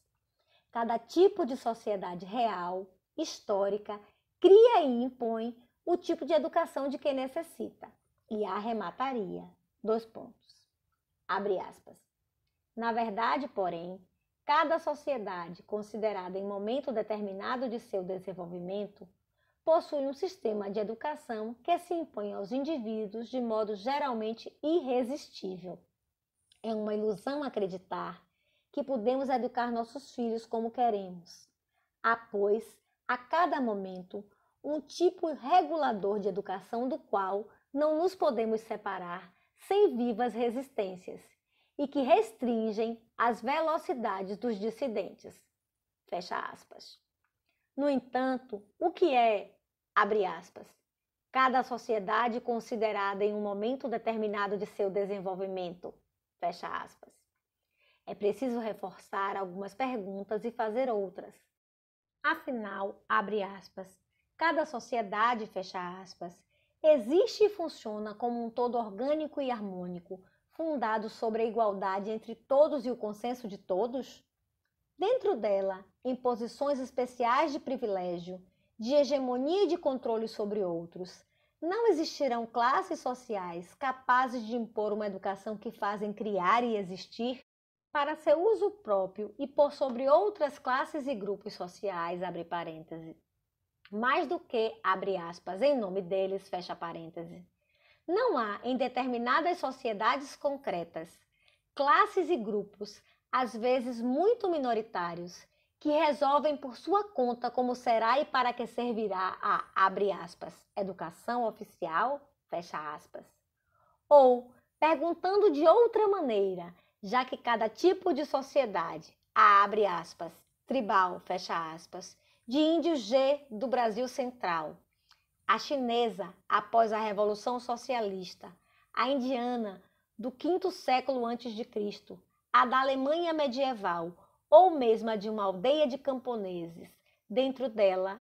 Cada tipo de sociedade real, histórica, cria e impõe o tipo de educação de quem necessita. E arremataria. Dois pontos. Abre aspas. Na verdade, porém, cada sociedade considerada em momento determinado de seu desenvolvimento possui um sistema de educação que se impõe aos indivíduos de modo geralmente irresistível. É uma ilusão acreditar que podemos educar nossos filhos como queremos. Há, pois, a cada momento, um tipo regulador de educação do qual não nos podemos separar sem vivas resistências e que restringem as velocidades dos dissidentes. Fecha aspas. No entanto, o que é, abre aspas, cada sociedade considerada em um momento determinado de seu desenvolvimento, fecha aspas. É preciso reforçar algumas perguntas e fazer outras. Afinal, abre aspas, cada sociedade, fecha aspas, existe e funciona como um todo orgânico e harmônico, fundado sobre a igualdade entre todos e o consenso de todos? Dentro dela, em posições especiais de privilégio, de hegemonia e de controle sobre outros, não existirão classes sociais capazes de impor uma educação que fazem criar e existir para seu uso próprio e por sobre outras classes e grupos sociais, abre parênteses. Mais do que, abre aspas, em nome deles, fecha parênteses. Não há, em determinadas sociedades concretas, classes e grupos, às vezes muito minoritários, que resolvem por sua conta como será e para que servirá a, abre aspas, educação oficial, fecha aspas. Ou, perguntando de outra maneira, já que cada tipo de sociedade, a abre aspas, tribal, fecha aspas, de índio G do Brasil Central, a chinesa após a Revolução Socialista, a indiana do quinto século antes de Cristo, a da Alemanha medieval, ou mesmo a de uma aldeia de camponeses, dentro dela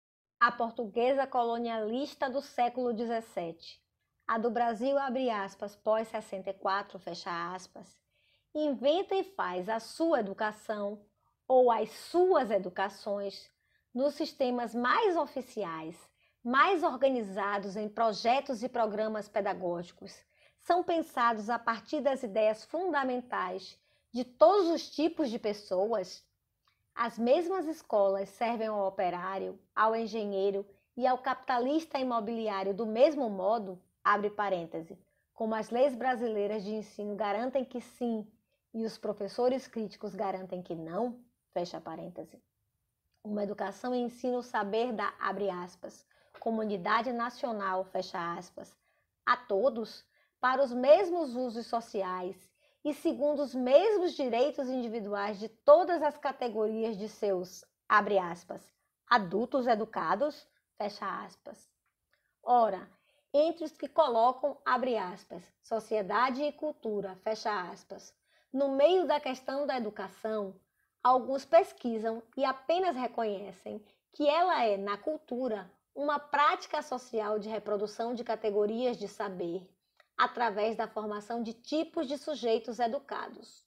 a portuguesa colonialista do século XVII, a do Brasil abre aspas pós 64 fecha aspas, inventa e faz a sua educação ou as suas educações nos sistemas mais oficiais, mais organizados em projetos e programas pedagógicos, são pensados a partir das ideias fundamentais de todos os tipos de pessoas? As mesmas escolas servem ao operário, ao engenheiro e ao capitalista imobiliário do mesmo modo? Abre parêntese. Como as leis brasileiras de ensino garantem que sim, e os professores críticos garantem que não, fecha parêntese. Uma educação ensina o saber da, abre aspas, comunidade nacional, fecha aspas, a todos para os mesmos usos sociais e segundo os mesmos direitos individuais de todas as categorias de seus, abre aspas, adultos educados, fecha aspas. Ora, entre os que colocam, abre aspas, sociedade e cultura, fecha aspas, no meio da questão da educação, alguns pesquisam e apenas reconhecem que ela é, na cultura, uma prática social de reprodução de categorias de saber através da formação de tipos de sujeitos educados.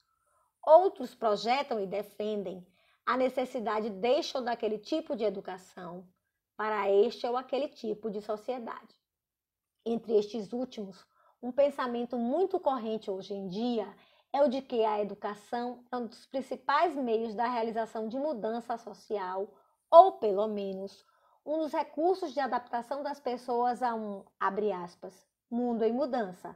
Outros projetam e defendem a necessidade deste ou daquele tipo de educação para este ou aquele tipo de sociedade. Entre estes últimos, um pensamento muito corrente hoje em dia é o de que a educação é um dos principais meios da realização de mudança social, ou pelo menos um dos recursos de adaptação das pessoas a um, aspas, mundo em mudança,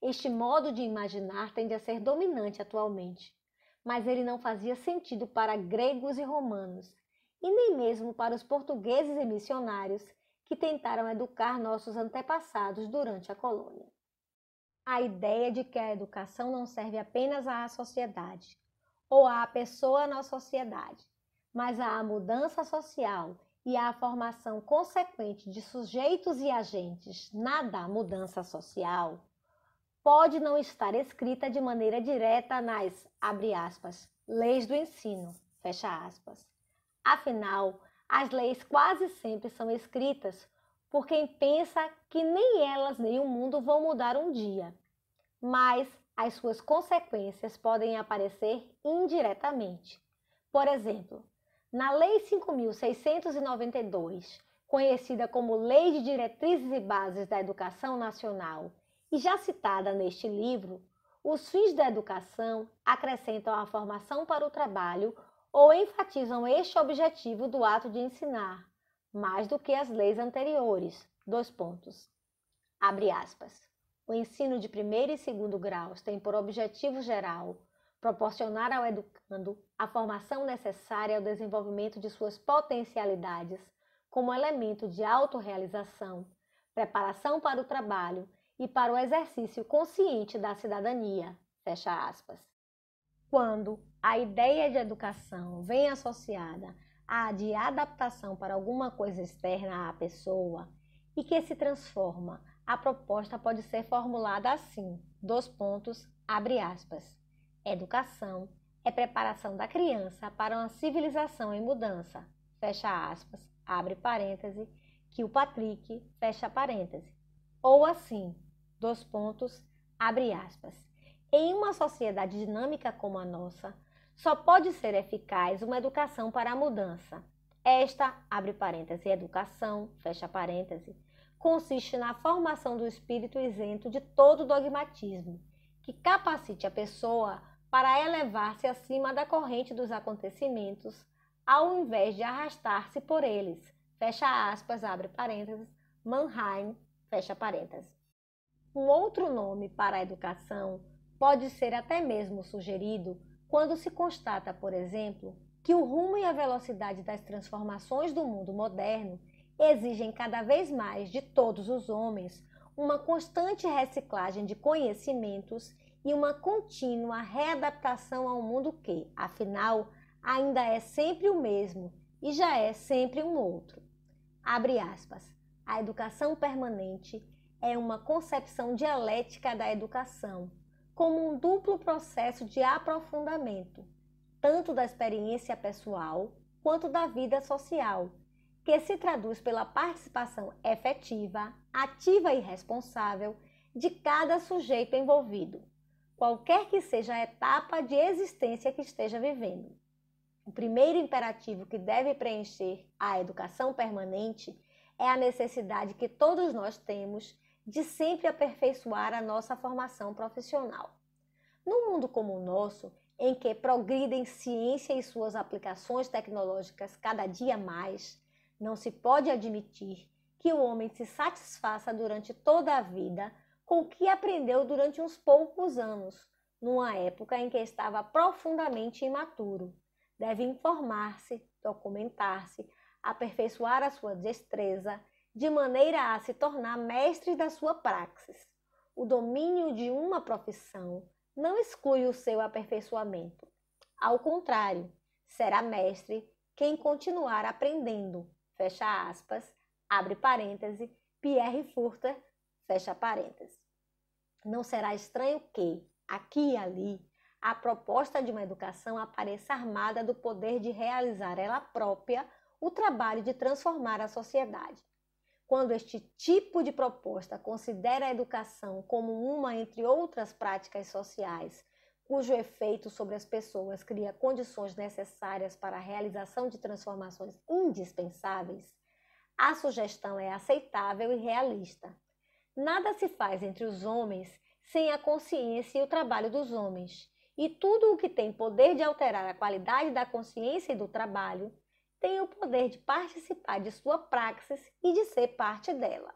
Este modo de imaginar tende a ser dominante atualmente, mas ele não fazia sentido para gregos e romanos, e nem mesmo para os portugueses e missionários que tentaram educar nossos antepassados durante a colônia a ideia de que a educação não serve apenas à sociedade ou à pessoa na sociedade, mas à mudança social e à formação consequente de sujeitos e agentes na da mudança social, pode não estar escrita de maneira direta nas, abre aspas, leis do ensino, fecha aspas. Afinal, as leis quase sempre são escritas por quem pensa que nem elas nem o mundo vão mudar um dia, mas as suas consequências podem aparecer indiretamente. Por exemplo, na Lei 5.692, conhecida como Lei de Diretrizes e Bases da Educação Nacional e já citada neste livro, os fins da educação acrescentam a formação para o trabalho ou enfatizam este objetivo do ato de ensinar, mais do que as leis anteriores. Dois pontos. Abre aspas. O ensino de primeiro e segundo graus tem por objetivo geral proporcionar ao educando a formação necessária ao desenvolvimento de suas potencialidades como elemento de autorrealização, preparação para o trabalho e para o exercício consciente da cidadania. Fecha aspas. Quando a ideia de educação vem associada a de adaptação para alguma coisa externa à pessoa e que se transforma. A proposta pode ser formulada assim: dois pontos, abre aspas. Educação é preparação da criança para uma civilização em mudança, fecha aspas, abre parêntese, que o Patrick, fecha parêntese. Ou assim, dois pontos, abre aspas. Em uma sociedade dinâmica como a nossa, só pode ser eficaz uma educação para a mudança. Esta, abre parênteses, educação, fecha parênteses, consiste na formação do espírito isento de todo dogmatismo, que capacite a pessoa para elevar-se acima da corrente dos acontecimentos, ao invés de arrastar-se por eles. Fecha aspas, abre parênteses, Mannheim, fecha parênteses. Um outro nome para a educação pode ser até mesmo sugerido quando se constata, por exemplo, que o rumo e a velocidade das transformações do mundo moderno exigem cada vez mais de todos os homens uma constante reciclagem de conhecimentos e uma contínua readaptação ao mundo que, afinal, ainda é sempre o mesmo e já é sempre um outro. Abre aspas. A educação permanente é uma concepção dialética da educação como um duplo processo de aprofundamento, tanto da experiência pessoal quanto da vida social, que se traduz pela participação efetiva, ativa e responsável de cada sujeito envolvido, qualquer que seja a etapa de existência que esteja vivendo. O primeiro imperativo que deve preencher a educação permanente é a necessidade que todos nós temos de sempre aperfeiçoar a nossa formação profissional. Num mundo como o nosso, em que progridem ciência e suas aplicações tecnológicas cada dia mais, não se pode admitir que o homem se satisfaça durante toda a vida com o que aprendeu durante uns poucos anos, numa época em que estava profundamente imaturo. Deve informar-se, documentar-se, aperfeiçoar a sua destreza, de maneira a se tornar mestre da sua praxis. O domínio de uma profissão não exclui o seu aperfeiçoamento. Ao contrário, será mestre quem continuar aprendendo. Fecha aspas, abre parêntese, Pierre Furter, fecha parêntese. Não será estranho que, aqui e ali, a proposta de uma educação apareça armada do poder de realizar ela própria o trabalho de transformar a sociedade. Quando este tipo de proposta considera a educação como uma entre outras práticas sociais, cujo efeito sobre as pessoas cria condições necessárias para a realização de transformações indispensáveis, a sugestão é aceitável e realista. Nada se faz entre os homens sem a consciência e o trabalho dos homens, e tudo o que tem poder de alterar a qualidade da consciência e do trabalho tem o poder de participar de sua praxis e de ser parte dela.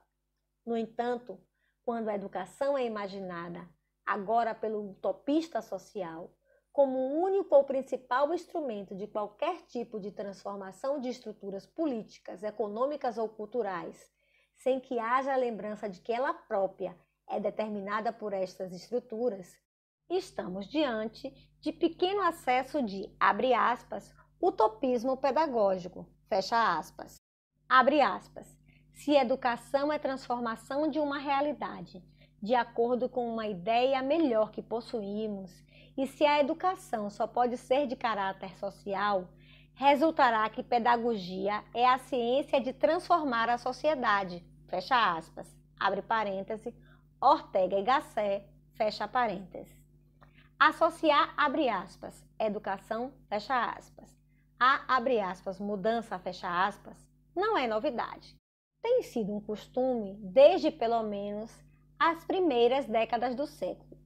No entanto, quando a educação é imaginada, agora pelo utopista social, como o único ou principal instrumento de qualquer tipo de transformação de estruturas políticas, econômicas ou culturais, sem que haja a lembrança de que ela própria é determinada por estas estruturas, estamos diante de pequeno acesso de, abre aspas, utopismo pedagógico. Fecha aspas. Abre aspas. Se educação é transformação de uma realidade, de acordo com uma ideia melhor que possuímos, e se a educação só pode ser de caráter social, resultará que pedagogia é a ciência de transformar a sociedade. Fecha aspas. Abre parêntese. Ortega e Gasset. Fecha parêntese. Associar, abre aspas. Educação, fecha aspas a, abre aspas, mudança, fecha aspas, não é novidade. Tem sido um costume desde pelo menos as primeiras décadas do século.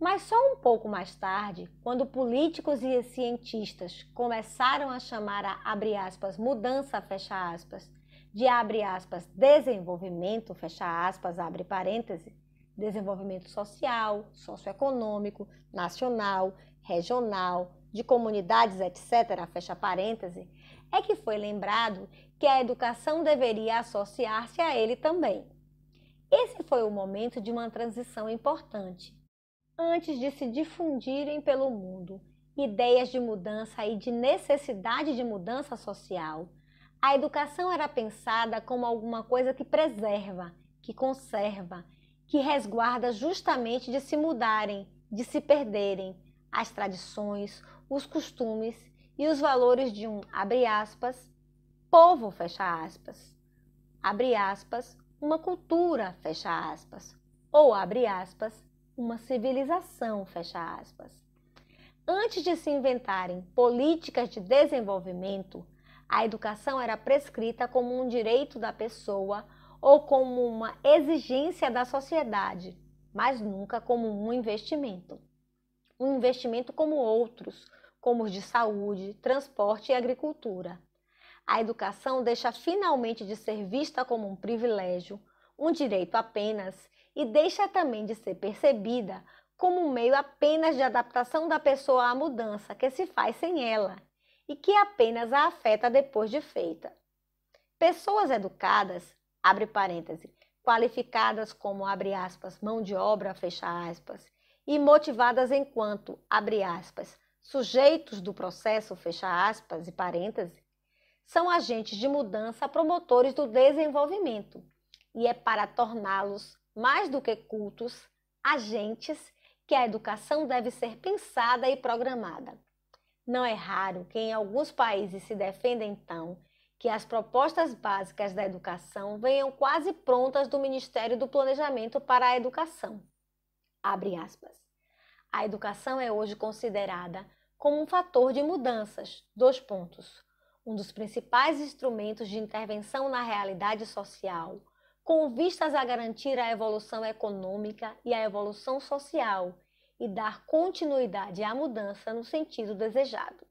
Mas só um pouco mais tarde, quando políticos e cientistas começaram a chamar a abre aspas, mudança, fecha aspas, de abre aspas, desenvolvimento, fecha aspas, abre parêntese, desenvolvimento social, socioeconômico, nacional, regional, de comunidades, etc., fecha parêntese, é que foi lembrado que a educação deveria associar-se a ele também. Esse foi o momento de uma transição importante. Antes de se difundirem pelo mundo ideias de mudança e de necessidade de mudança social, a educação era pensada como alguma coisa que preserva, que conserva, que resguarda justamente de se mudarem, de se perderem as tradições, os costumes e os valores de um, abre aspas, povo, fecha aspas, abre aspas, uma cultura, fecha aspas, ou abre aspas, uma civilização, fecha aspas. Antes de se inventarem políticas de desenvolvimento, a educação era prescrita como um direito da pessoa ou como uma exigência da sociedade, mas nunca como um investimento. Um investimento como outros, como os de saúde, transporte e agricultura. A educação deixa finalmente de ser vista como um privilégio, um direito apenas, e deixa também de ser percebida como um meio apenas de adaptação da pessoa à mudança que se faz sem ela e que apenas a afeta depois de feita. Pessoas educadas, abre parêntese, qualificadas como abre aspas, mão de obra, fecha aspas, e motivadas enquanto, abre aspas, Sujeitos do processo, fecha aspas e parêntese, são agentes de mudança promotores do desenvolvimento, e é para torná-los mais do que cultos, agentes, que a educação deve ser pensada e programada. Não é raro que em alguns países se defenda então que as propostas básicas da educação venham quase prontas do Ministério do Planejamento para a Educação. Abre aspas. A educação é hoje considerada como um fator de mudanças. Dois pontos. Um dos principais instrumentos de intervenção na realidade social, com vistas a garantir a evolução econômica e a evolução social e dar continuidade à mudança no sentido desejado.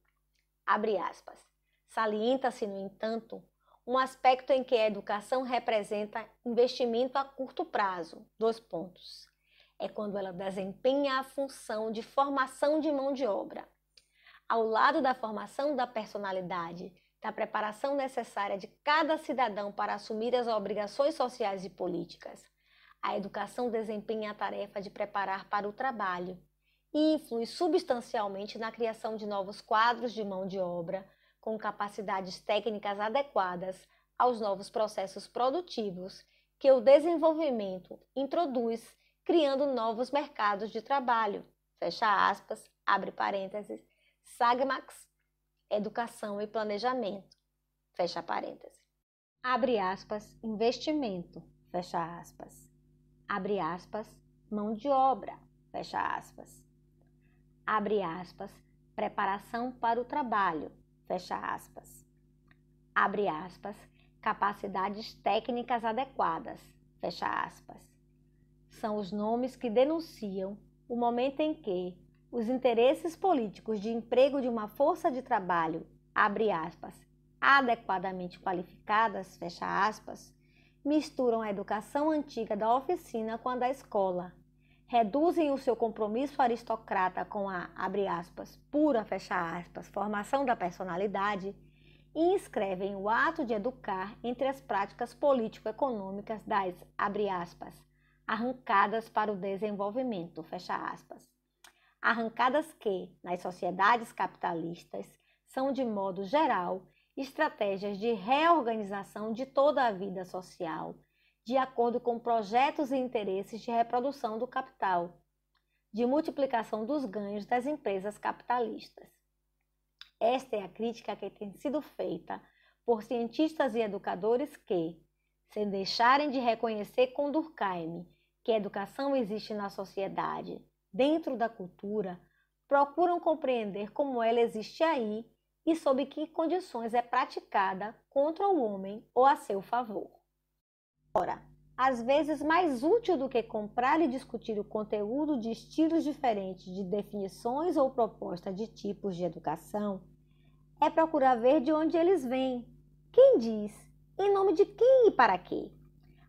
Abre aspas. Salienta-se, no entanto, um aspecto em que a educação representa investimento a curto prazo. Dois pontos. É quando ela desempenha a função de formação de mão de obra ao lado da formação da personalidade, da preparação necessária de cada cidadão para assumir as obrigações sociais e políticas. A educação desempenha a tarefa de preparar para o trabalho e influi substancialmente na criação de novos quadros de mão de obra com capacidades técnicas adequadas aos novos processos produtivos que o desenvolvimento introduz, criando novos mercados de trabalho. Fecha aspas, abre parênteses, SAGMAX, Educação e Planejamento. Fecha parênteses. Abre aspas, investimento. Fecha aspas. Abre aspas, mão de obra. Fecha aspas. Abre aspas, preparação para o trabalho. Fecha aspas. Abre aspas, capacidades técnicas adequadas. Fecha aspas. São os nomes que denunciam o momento em que os interesses políticos de emprego de uma força de trabalho, abre aspas, adequadamente qualificadas, fecha aspas, misturam a educação antiga da oficina com a da escola, reduzem o seu compromisso aristocrata com a, abre aspas, pura, fecha aspas, formação da personalidade e inscrevem o ato de educar entre as práticas político-econômicas das, abre aspas, arrancadas para o desenvolvimento, fecha aspas arrancadas que, nas sociedades capitalistas, são, de modo geral, estratégias de reorganização de toda a vida social, de acordo com projetos e interesses de reprodução do capital, de multiplicação dos ganhos das empresas capitalistas. Esta é a crítica que tem sido feita por cientistas e educadores que, sem deixarem de reconhecer com Durkheim que educação existe na sociedade dentro da cultura procuram compreender como ela existe aí e sob que condições é praticada contra o homem ou a seu favor. Ora, às vezes mais útil do que comprar e discutir o conteúdo de estilos diferentes de definições ou proposta de tipos de educação, é procurar ver de onde eles vêm, quem diz, em nome de quem e para quê.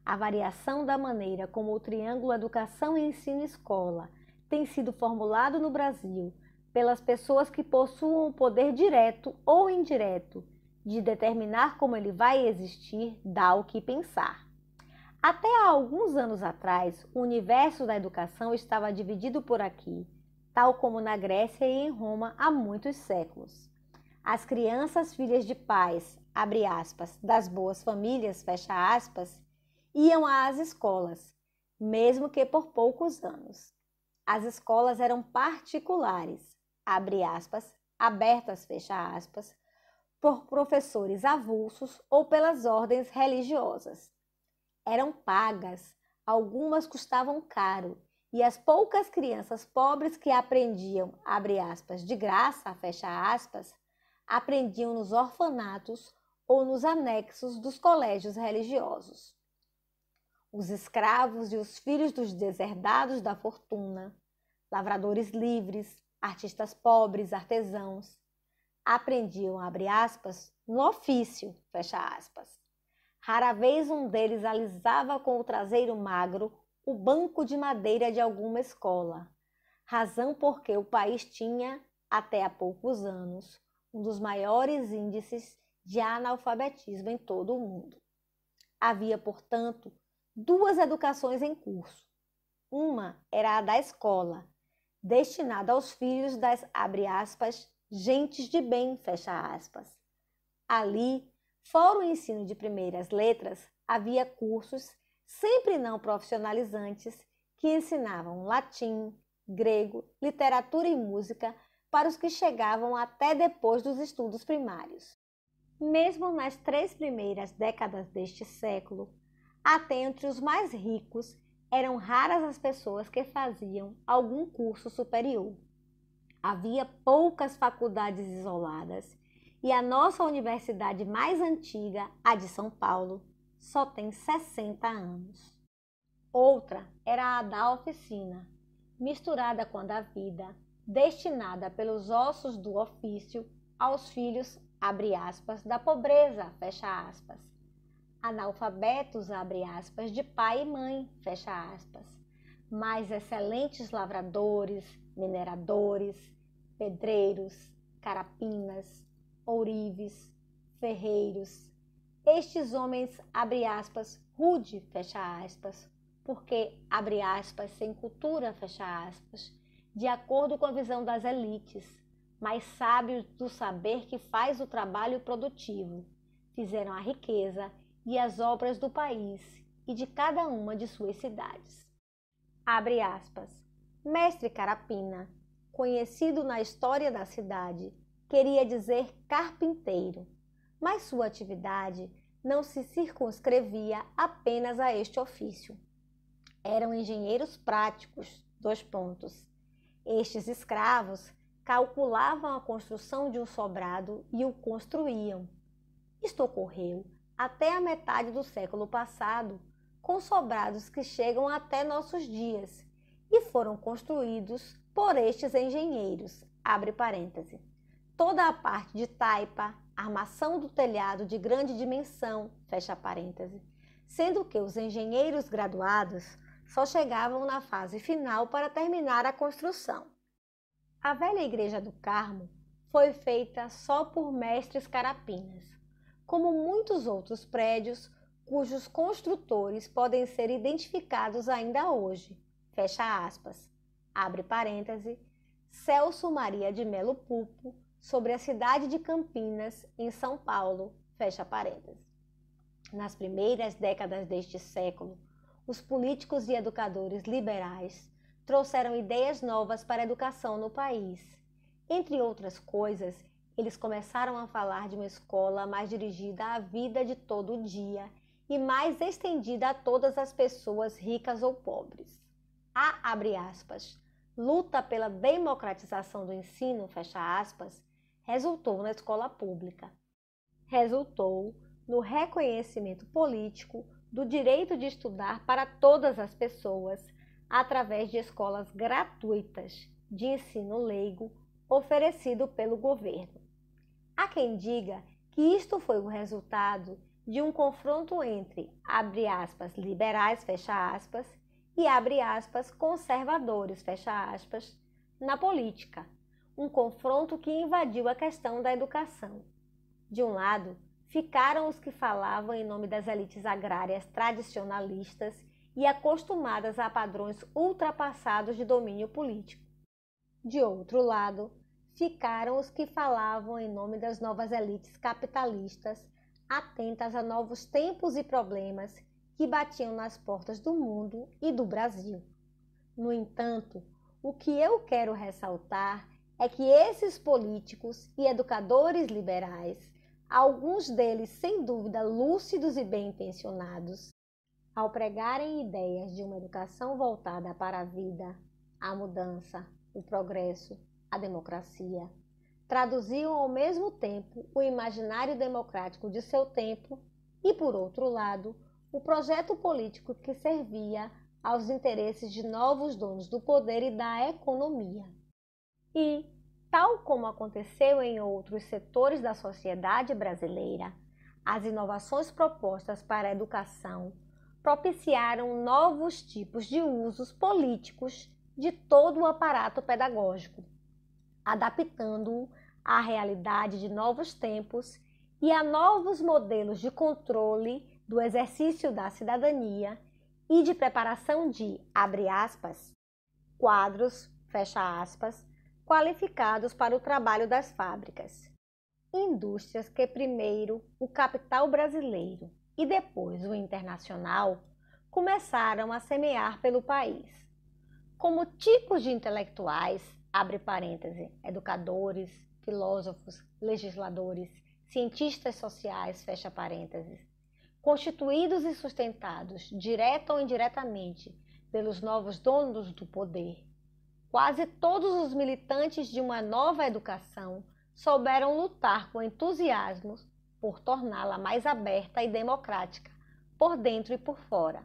A variação da maneira como o triângulo educação e ensino escola tem sido formulado no Brasil pelas pessoas que possuam o poder direto ou indireto de determinar como ele vai existir dá o que pensar. Até há alguns anos atrás, o universo da educação estava dividido por aqui, tal como na Grécia e em Roma há muitos séculos. As crianças filhas de pais, abre aspas, das boas famílias, fecha aspas, iam às escolas, mesmo que por poucos anos as escolas eram particulares, abre aspas, abertas, fecha aspas, por professores avulsos ou pelas ordens religiosas. Eram pagas, algumas custavam caro, e as poucas crianças pobres que aprendiam, abre aspas, de graça, fecha aspas, aprendiam nos orfanatos ou nos anexos dos colégios religiosos os escravos e os filhos dos deserdados da fortuna, lavradores livres, artistas pobres, artesãos, aprendiam, abre aspas, no ofício, fecha aspas. Rara vez um deles alisava com o traseiro magro o banco de madeira de alguma escola, razão porque o país tinha, até há poucos anos, um dos maiores índices de analfabetismo em todo o mundo. Havia, portanto, duas educações em curso. Uma era a da escola, destinada aos filhos das, abre aspas, gentes de bem, fecha aspas. Ali, fora o ensino de primeiras letras, havia cursos, sempre não profissionalizantes, que ensinavam latim, grego, literatura e música para os que chegavam até depois dos estudos primários. Mesmo nas três primeiras décadas deste século, até entre os mais ricos, eram raras as pessoas que faziam algum curso superior. Havia poucas faculdades isoladas e a nossa universidade mais antiga, a de São Paulo, só tem 60 anos. Outra era a da oficina, misturada com a da vida, destinada pelos ossos do ofício aos filhos, abre aspas, da pobreza, fecha aspas analfabetos, abre aspas, de pai e mãe, fecha aspas, mas excelentes lavradores, mineradores, pedreiros, carapinas, ourives, ferreiros. Estes homens, abre aspas, rude, fecha aspas, porque, abre aspas, sem cultura, fecha aspas, de acordo com a visão das elites, mais sábios do saber que faz o trabalho produtivo, fizeram a riqueza e as obras do país e de cada uma de suas cidades. Abre aspas. Mestre Carapina, conhecido na história da cidade, queria dizer carpinteiro, mas sua atividade não se circunscrevia apenas a este ofício. Eram engenheiros práticos, dois pontos. Estes escravos calculavam a construção de um sobrado e o construíam. Isto ocorreu até a metade do século passado, com sobrados que chegam até nossos dias e foram construídos por estes engenheiros. Abre parêntese. Toda a parte de taipa, armação do telhado de grande dimensão, fecha parêntese, sendo que os engenheiros graduados só chegavam na fase final para terminar a construção. A velha igreja do Carmo foi feita só por mestres carapinas como muitos outros prédios cujos construtores podem ser identificados ainda hoje. Fecha aspas. Abre parêntese. Celso Maria de Melo Pupo sobre a cidade de Campinas, em São Paulo. Fecha parêntese. Nas primeiras décadas deste século, os políticos e educadores liberais trouxeram ideias novas para a educação no país. Entre outras coisas, eles começaram a falar de uma escola mais dirigida à vida de todo dia e mais estendida a todas as pessoas ricas ou pobres. A, abre aspas, luta pela democratização do ensino, fecha aspas, resultou na escola pública. Resultou no reconhecimento político do direito de estudar para todas as pessoas através de escolas gratuitas de ensino leigo oferecido pelo governo. Há quem diga que isto foi o resultado de um confronto entre, abre aspas, liberais, fecha aspas, e abre aspas, conservadores, fecha aspas, na política. Um confronto que invadiu a questão da educação. De um lado, ficaram os que falavam em nome das elites agrárias tradicionalistas e acostumadas a padrões ultrapassados de domínio político. De outro lado, ficaram os que falavam em nome das novas elites capitalistas, atentas a novos tempos e problemas que batiam nas portas do mundo e do Brasil. No entanto, o que eu quero ressaltar é que esses políticos e educadores liberais, alguns deles sem dúvida lúcidos e bem intencionados, ao pregarem ideias de uma educação voltada para a vida, a mudança, o progresso a democracia, traduziam ao mesmo tempo o imaginário democrático de seu tempo e, por outro lado, o projeto político que servia aos interesses de novos donos do poder e da economia. E, tal como aconteceu em outros setores da sociedade brasileira, as inovações propostas para a educação propiciaram novos tipos de usos políticos de todo o aparato pedagógico, adaptando-o à realidade de novos tempos e a novos modelos de controle do exercício da cidadania e de preparação de, abre aspas, quadros, fecha aspas, qualificados para o trabalho das fábricas. Indústrias que primeiro o capital brasileiro e depois o internacional começaram a semear pelo país, como tipos de intelectuais abre parêntese, educadores, filósofos, legisladores, cientistas sociais, fecha parênteses, constituídos e sustentados, direta ou indiretamente, pelos novos donos do poder. Quase todos os militantes de uma nova educação souberam lutar com entusiasmo por torná-la mais aberta e democrática, por dentro e por fora,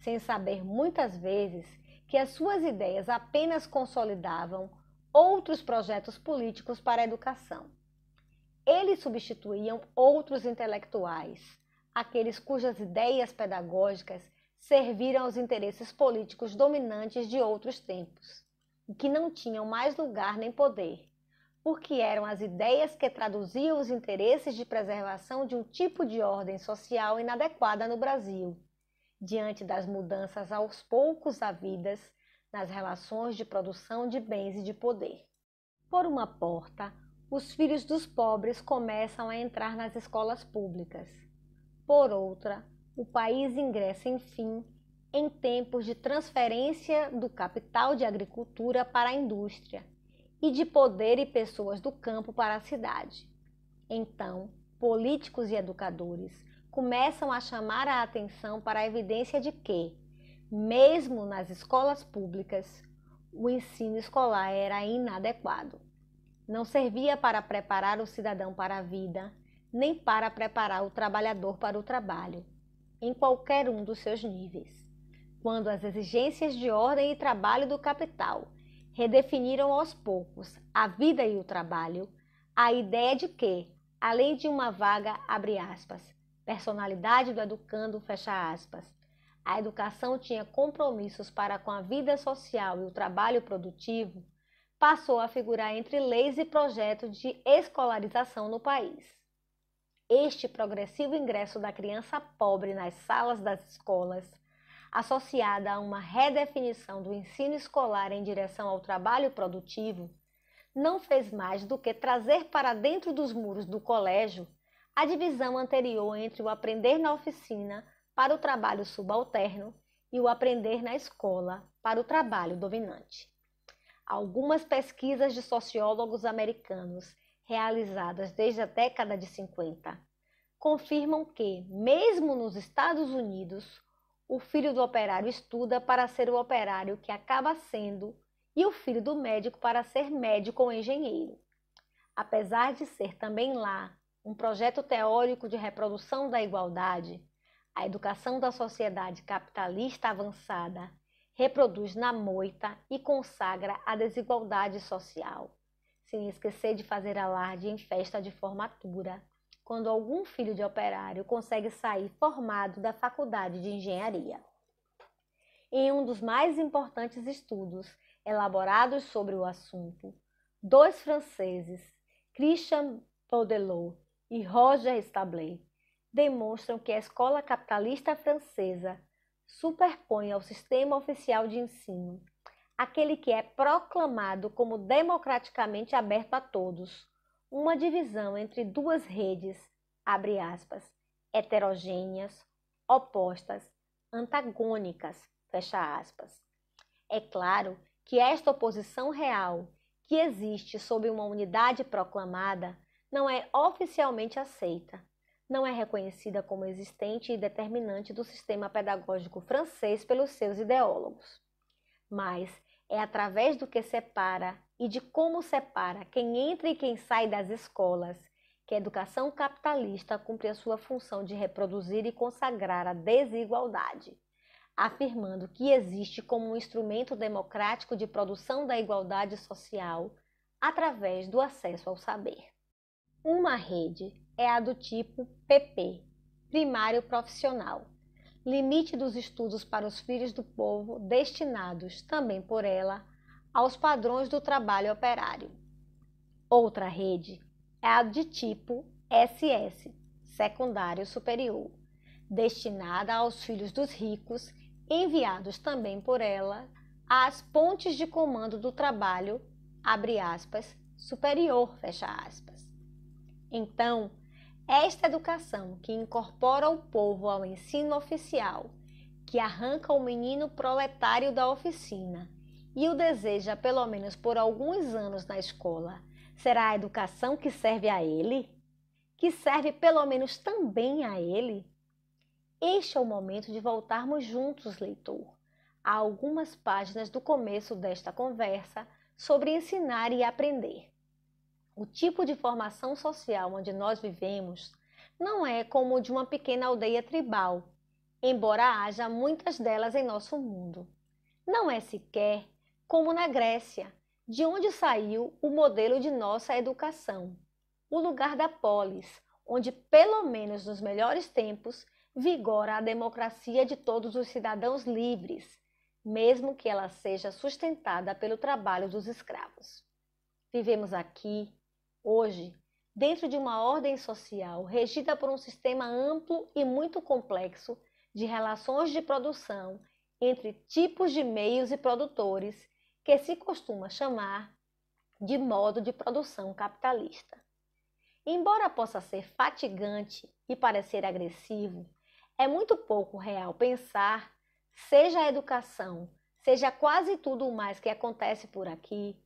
sem saber muitas vezes que as suas ideias apenas consolidavam outros projetos políticos para a educação. Eles substituíam outros intelectuais, aqueles cujas ideias pedagógicas serviram aos interesses políticos dominantes de outros tempos, e que não tinham mais lugar nem poder, porque eram as ideias que traduziam os interesses de preservação de um tipo de ordem social inadequada no Brasil, diante das mudanças aos poucos havidas nas relações de produção de bens e de poder. Por uma porta, os filhos dos pobres começam a entrar nas escolas públicas. Por outra, o país ingressa, enfim, em tempos de transferência do capital de agricultura para a indústria e de poder e pessoas do campo para a cidade. Então, políticos e educadores começam a chamar a atenção para a evidência de que, mesmo nas escolas públicas, o ensino escolar era inadequado. Não servia para preparar o cidadão para a vida, nem para preparar o trabalhador para o trabalho, em qualquer um dos seus níveis. Quando as exigências de ordem e trabalho do capital redefiniram aos poucos a vida e o trabalho, a ideia de que, além de uma vaga, abre aspas, personalidade do educando, fecha aspas, a educação tinha compromissos para com a vida social e o trabalho produtivo, passou a figurar entre leis e projetos de escolarização no país. Este progressivo ingresso da criança pobre nas salas das escolas, associada a uma redefinição do ensino escolar em direção ao trabalho produtivo, não fez mais do que trazer para dentro dos muros do colégio a divisão anterior entre o aprender na oficina para o trabalho subalterno e o aprender na escola para o trabalho dominante. Algumas pesquisas de sociólogos americanos realizadas desde a década de 50 confirmam que, mesmo nos Estados Unidos, o filho do operário estuda para ser o operário que acaba sendo e o filho do médico para ser médico ou engenheiro. Apesar de ser também lá um projeto teórico de reprodução da igualdade, a educação da sociedade capitalista avançada reproduz na moita e consagra a desigualdade social, sem esquecer de fazer alarde em festa de formatura, quando algum filho de operário consegue sair formado da faculdade de engenharia. Em um dos mais importantes estudos elaborados sobre o assunto, dois franceses, Christian Baudelot e Roger Stablet, demonstram que a escola capitalista francesa superpõe ao sistema oficial de ensino aquele que é proclamado como democraticamente aberto a todos, uma divisão entre duas redes, abre aspas, heterogêneas, opostas, antagônicas, fecha aspas. É claro que esta oposição real, que existe sob uma unidade proclamada, não é oficialmente aceita, não é reconhecida como existente e determinante do sistema pedagógico francês pelos seus ideólogos. Mas é através do que separa e de como separa quem entra e quem sai das escolas que a educação capitalista cumpre a sua função de reproduzir e consagrar a desigualdade, afirmando que existe como um instrumento democrático de produção da igualdade social através do acesso ao saber. Uma rede é a do tipo PP, primário profissional, limite dos estudos para os filhos do povo destinados também por ela aos padrões do trabalho operário. Outra rede é a de tipo SS, secundário superior, destinada aos filhos dos ricos, enviados também por ela às pontes de comando do trabalho, abre aspas, superior, fecha aspas. Então, esta educação que incorpora o povo ao ensino oficial, que arranca o menino proletário da oficina e o deseja pelo menos por alguns anos na escola, será a educação que serve a ele? Que serve pelo menos também a ele? Este é o momento de voltarmos juntos, leitor, a algumas páginas do começo desta conversa sobre ensinar e aprender. O tipo de formação social onde nós vivemos não é como o de uma pequena aldeia tribal, embora haja muitas delas em nosso mundo. Não é sequer como na Grécia, de onde saiu o modelo de nossa educação, o lugar da polis, onde, pelo menos nos melhores tempos, vigora a democracia de todos os cidadãos livres, mesmo que ela seja sustentada pelo trabalho dos escravos. Vivemos aqui Hoje, dentro de uma ordem social regida por um sistema amplo e muito complexo de relações de produção entre tipos de meios e produtores, que se costuma chamar de modo de produção capitalista. Embora possa ser fatigante e parecer agressivo, é muito pouco real pensar, seja a educação, seja quase tudo o mais que acontece por aqui,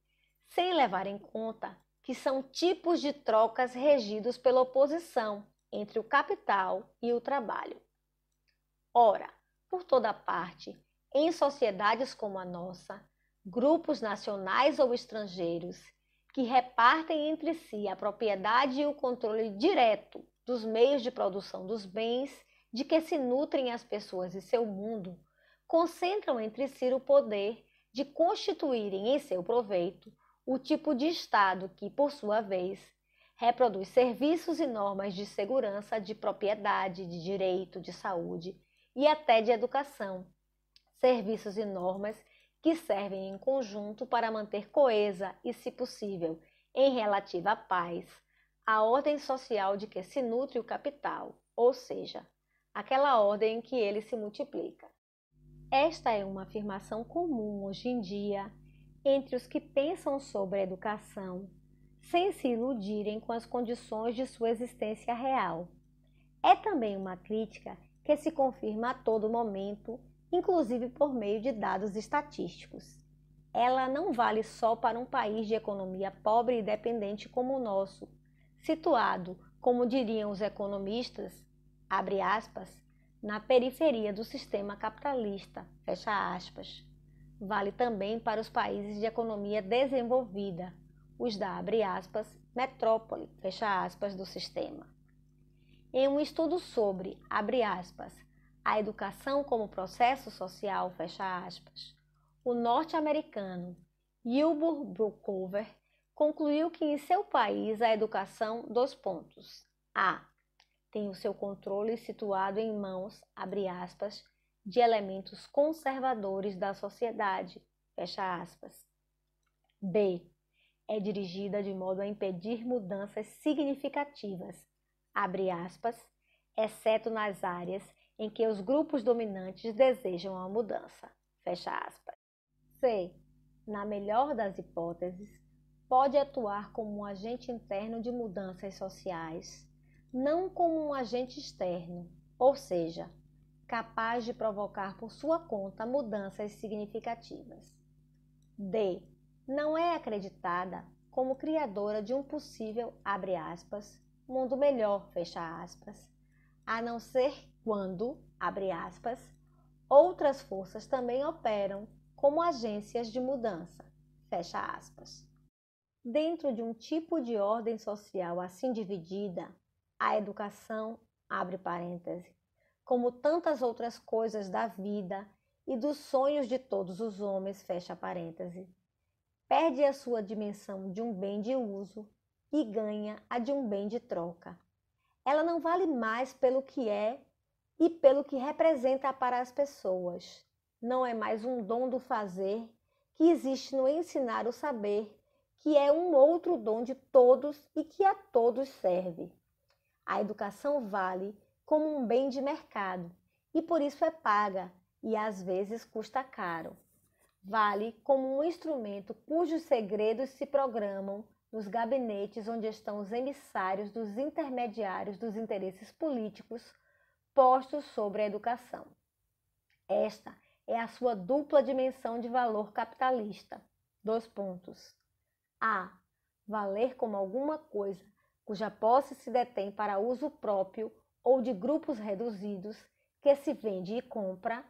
sem levar em conta que são tipos de trocas regidos pela oposição entre o capital e o trabalho. Ora, por toda parte, em sociedades como a nossa, grupos nacionais ou estrangeiros que repartem entre si a propriedade e o controle direto dos meios de produção dos bens de que se nutrem as pessoas e seu mundo, concentram entre si o poder de constituírem em seu proveito o tipo de Estado que, por sua vez, reproduz serviços e normas de segurança, de propriedade, de direito, de saúde e até de educação. Serviços e normas que servem em conjunto para manter coesa e, se possível, em relativa paz, a ordem social de que se nutre o capital, ou seja, aquela ordem em que ele se multiplica. Esta é uma afirmação comum hoje em dia entre os que pensam sobre a educação, sem se iludirem com as condições de sua existência real. É também uma crítica que se confirma a todo momento, inclusive por meio de dados estatísticos. Ela não vale só para um país de economia pobre e dependente como o nosso, situado, como diriam os economistas, abre aspas, na periferia do sistema capitalista, fecha aspas. Vale também para os países de economia desenvolvida, os da abre aspas, metrópole, fecha aspas, do sistema. Em um estudo sobre, abre aspas, a educação como processo social, fecha aspas, o norte-americano Wilbur Brookover concluiu que em seu país a educação, dos pontos, a, tem o seu controle situado em mãos, abre aspas, de elementos conservadores da sociedade. Fecha aspas. B. É dirigida de modo a impedir mudanças significativas, abre aspas, exceto nas áreas em que os grupos dominantes desejam a mudança, fecha aspas. C. Na melhor das hipóteses, pode atuar como um agente interno de mudanças sociais, não como um agente externo, ou seja, capaz de provocar por sua conta mudanças significativas. D. Não é acreditada como criadora de um possível, abre aspas, mundo melhor, fecha aspas, a não ser quando, abre aspas, outras forças também operam como agências de mudança, fecha aspas. Dentro de um tipo de ordem social assim dividida, a educação, abre parêntese, como tantas outras coisas da vida e dos sonhos de todos os homens, fecha parêntese. Perde a sua dimensão de um bem de uso e ganha a de um bem de troca. Ela não vale mais pelo que é e pelo que representa para as pessoas. Não é mais um dom do fazer que existe no ensinar o saber, que é um outro dom de todos e que a todos serve. A educação vale como um bem de mercado e por isso é paga e às vezes custa caro. Vale como um instrumento cujos segredos se programam nos gabinetes onde estão os emissários dos intermediários dos interesses políticos postos sobre a educação. Esta é a sua dupla dimensão de valor capitalista. Dois pontos. A. Valer como alguma coisa cuja posse se detém para uso próprio ou de grupos reduzidos que se vende e compra.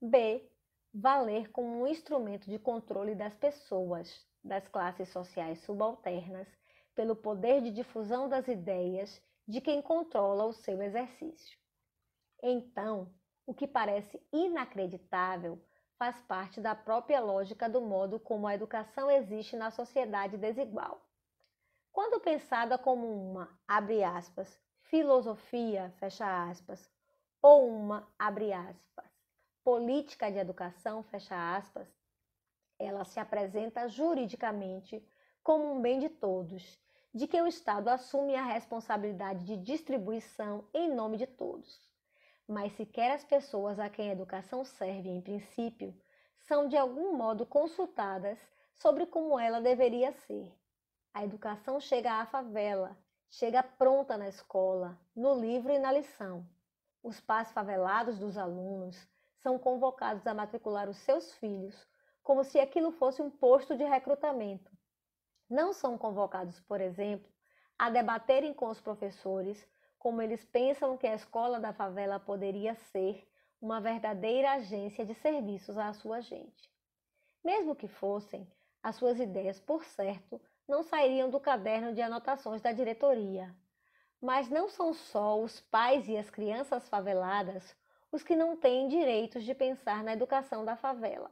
B. Valer como um instrumento de controle das pessoas, das classes sociais subalternas, pelo poder de difusão das ideias de quem controla o seu exercício. Então, o que parece inacreditável faz parte da própria lógica do modo como a educação existe na sociedade desigual. Quando pensada como uma, aspas, filosofia, fecha aspas, ou uma, abre aspas, política de educação, fecha aspas, ela se apresenta juridicamente como um bem de todos, de que o Estado assume a responsabilidade de distribuição em nome de todos. Mas sequer as pessoas a quem a educação serve, em princípio, são de algum modo consultadas sobre como ela deveria ser. A educação chega à favela, chega pronta na escola, no livro e na lição. Os pais favelados dos alunos são convocados a matricular os seus filhos, como se aquilo fosse um posto de recrutamento. Não são convocados, por exemplo, a debaterem com os professores como eles pensam que a escola da favela poderia ser uma verdadeira agência de serviços à sua gente. Mesmo que fossem, as suas ideias, por certo, não sairiam do caderno de anotações da diretoria. Mas não são só os pais e as crianças faveladas os que não têm direitos de pensar na educação da favela.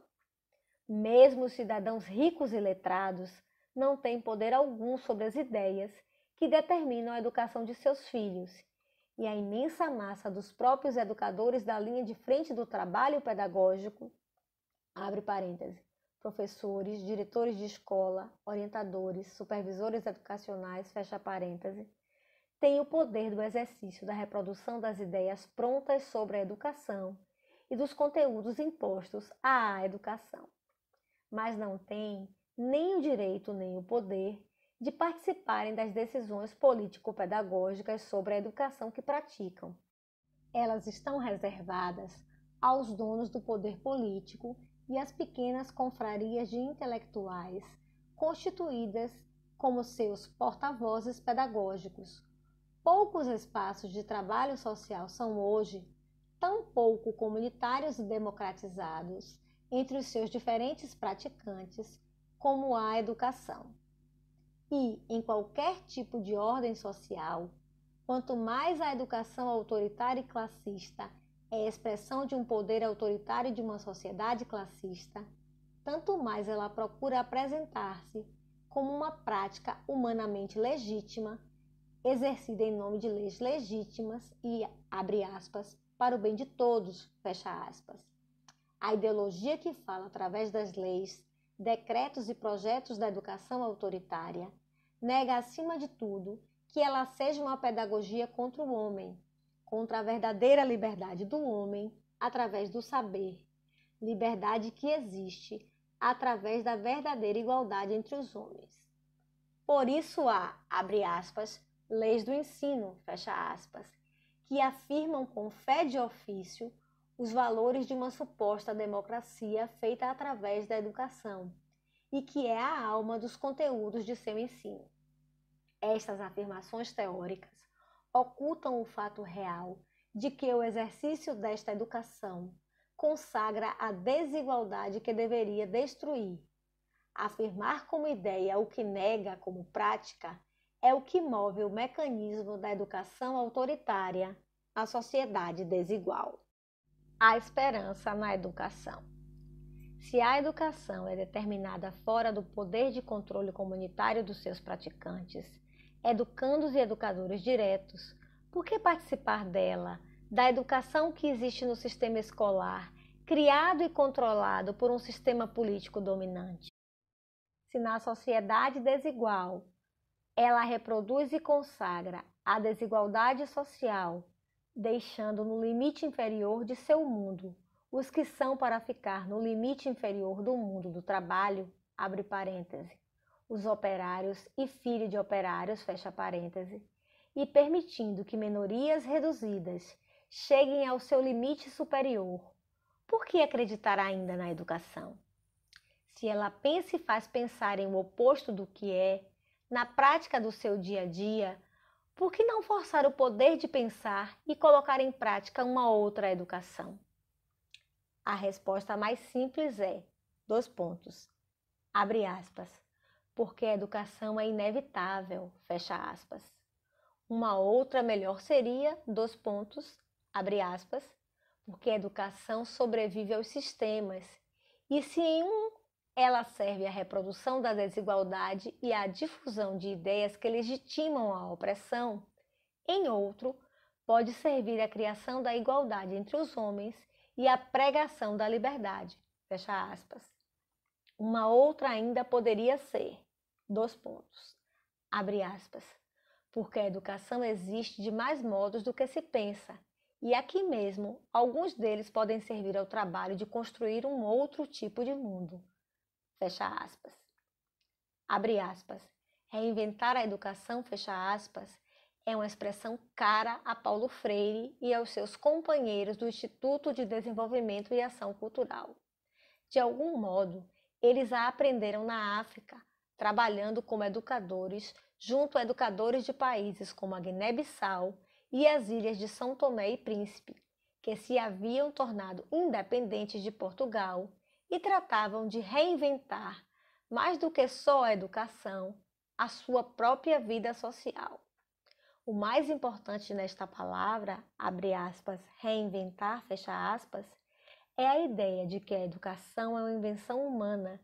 Mesmo cidadãos ricos e letrados não têm poder algum sobre as ideias que determinam a educação de seus filhos, e a imensa massa dos próprios educadores da linha de frente do trabalho pedagógico, abre parêntese, professores, diretores de escola, orientadores, supervisores educacionais, fecha parêntese, têm o poder do exercício da reprodução das ideias prontas sobre a educação e dos conteúdos impostos à educação, mas não têm nem o direito nem o poder de participarem das decisões político-pedagógicas sobre a educação que praticam. Elas estão reservadas aos donos do poder político e as pequenas confrarias de intelectuais, constituídas como seus porta-vozes pedagógicos. Poucos espaços de trabalho social são hoje tão pouco comunitários e democratizados entre os seus diferentes praticantes como a educação. E, em qualquer tipo de ordem social, quanto mais a educação autoritária e classista é expressão de um poder autoritário de uma sociedade classista, tanto mais ela procura apresentar-se como uma prática humanamente legítima, exercida em nome de leis legítimas e, abre aspas, para o bem de todos, fecha aspas. A ideologia que fala através das leis, decretos e projetos da educação autoritária nega, acima de tudo, que ela seja uma pedagogia contra o homem, contra a verdadeira liberdade do homem através do saber, liberdade que existe através da verdadeira igualdade entre os homens. Por isso há, abre aspas, leis do ensino, fecha aspas, que afirmam com fé de ofício os valores de uma suposta democracia feita através da educação e que é a alma dos conteúdos de seu ensino. Estas afirmações teóricas ocultam o fato real de que o exercício desta educação consagra a desigualdade que deveria destruir. Afirmar como ideia o que nega como prática é o que move o mecanismo da educação autoritária, a sociedade desigual. A esperança na educação. Se a educação é determinada fora do poder de controle comunitário dos seus praticantes, educandos e educadores diretos, por que participar dela, da educação que existe no sistema escolar, criado e controlado por um sistema político dominante? Se na sociedade desigual ela reproduz e consagra a desigualdade social, deixando no limite inferior de seu mundo os que são para ficar no limite inferior do mundo do trabalho, abre parêntese os operários e filho de operários, fecha parêntese, e permitindo que minorias reduzidas cheguem ao seu limite superior, por que acreditar ainda na educação? Se ela pensa e faz pensar em o oposto do que é, na prática do seu dia a dia, por que não forçar o poder de pensar e colocar em prática uma outra educação? A resposta mais simples é: dois pontos. Abre aspas porque a educação é inevitável, fecha aspas. Uma outra melhor seria, dois pontos, abre aspas, porque a educação sobrevive aos sistemas. E se em um ela serve à reprodução da desigualdade e à difusão de ideias que legitimam a opressão, em outro, pode servir à criação da igualdade entre os homens e à pregação da liberdade. Fecha aspas. Uma outra ainda poderia ser, dois pontos, abre aspas, porque a educação existe de mais modos do que se pensa, e aqui mesmo alguns deles podem servir ao trabalho de construir um outro tipo de mundo. Fecha aspas. Abre aspas. Reinventar a educação, fecha aspas, é uma expressão cara a Paulo Freire e aos seus companheiros do Instituto de Desenvolvimento e Ação Cultural. De algum modo, eles a aprenderam na África, trabalhando como educadores junto a educadores de países como a Guiné-Bissau e as ilhas de São Tomé e Príncipe, que se haviam tornado independentes de Portugal e tratavam de reinventar, mais do que só a educação, a sua própria vida social. O mais importante nesta palavra, abre aspas, reinventar, fecha aspas, é a ideia de que a educação é uma invenção humana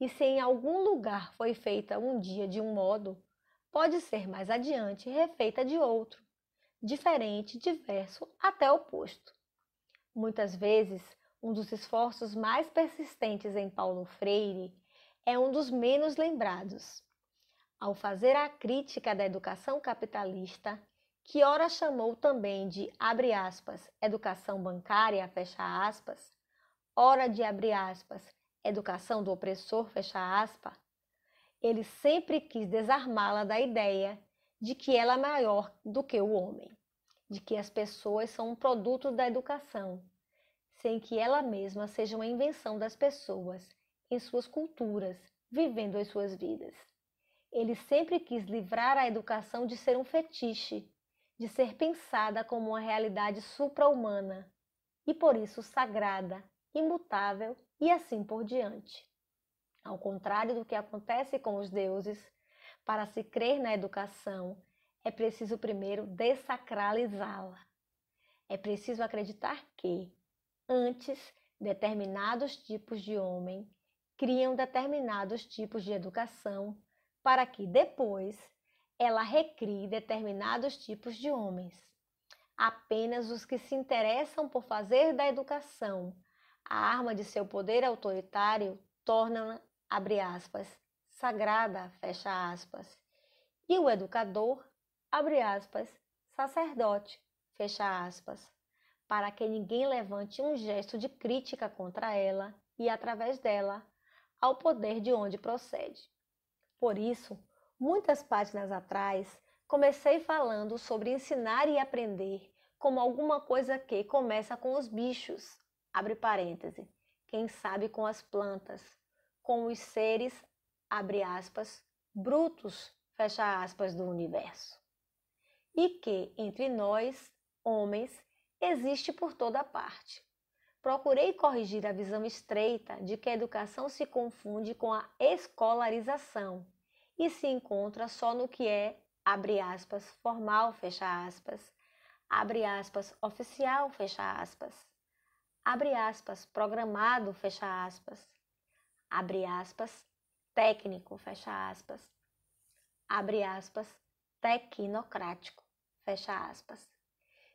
e se em algum lugar foi feita um dia de um modo, pode ser mais adiante refeita de outro, diferente, diverso, até oposto. Muitas vezes, um dos esforços mais persistentes em Paulo Freire é um dos menos lembrados. Ao fazer a crítica da educação capitalista, que ora chamou também de, abre aspas, educação bancária, fecha aspas, ora de, abre aspas, educação do opressor, fecha aspas, ele sempre quis desarmá-la da ideia de que ela é maior do que o homem, de que as pessoas são um produto da educação, sem que ela mesma seja uma invenção das pessoas, em suas culturas, vivendo as suas vidas. Ele sempre quis livrar a educação de ser um fetiche, de ser pensada como uma realidade supra-humana e por isso sagrada, imutável e assim por diante. Ao contrário do que acontece com os deuses, para se crer na educação, é preciso primeiro desacralizá-la. É preciso acreditar que, antes, determinados tipos de homem criam determinados tipos de educação para que depois ela recria determinados tipos de homens. Apenas os que se interessam por fazer da educação a arma de seu poder autoritário torna abre aspas, sagrada, fecha aspas, e o educador, abre aspas, sacerdote, fecha aspas, para que ninguém levante um gesto de crítica contra ela e através dela ao poder de onde procede. Por isso, Muitas páginas atrás, comecei falando sobre ensinar e aprender como alguma coisa que começa com os bichos, abre parêntese, quem sabe com as plantas, com os seres, abre aspas, brutos, fecha aspas, do universo. E que entre nós, homens, existe por toda parte. Procurei corrigir a visão estreita de que a educação se confunde com a escolarização e se encontra só no que é, abre aspas, formal, fecha aspas, abre aspas, oficial, fecha aspas, abre aspas, programado, fecha aspas, abre aspas, técnico, fecha aspas, abre aspas, tecnocrático, fecha aspas.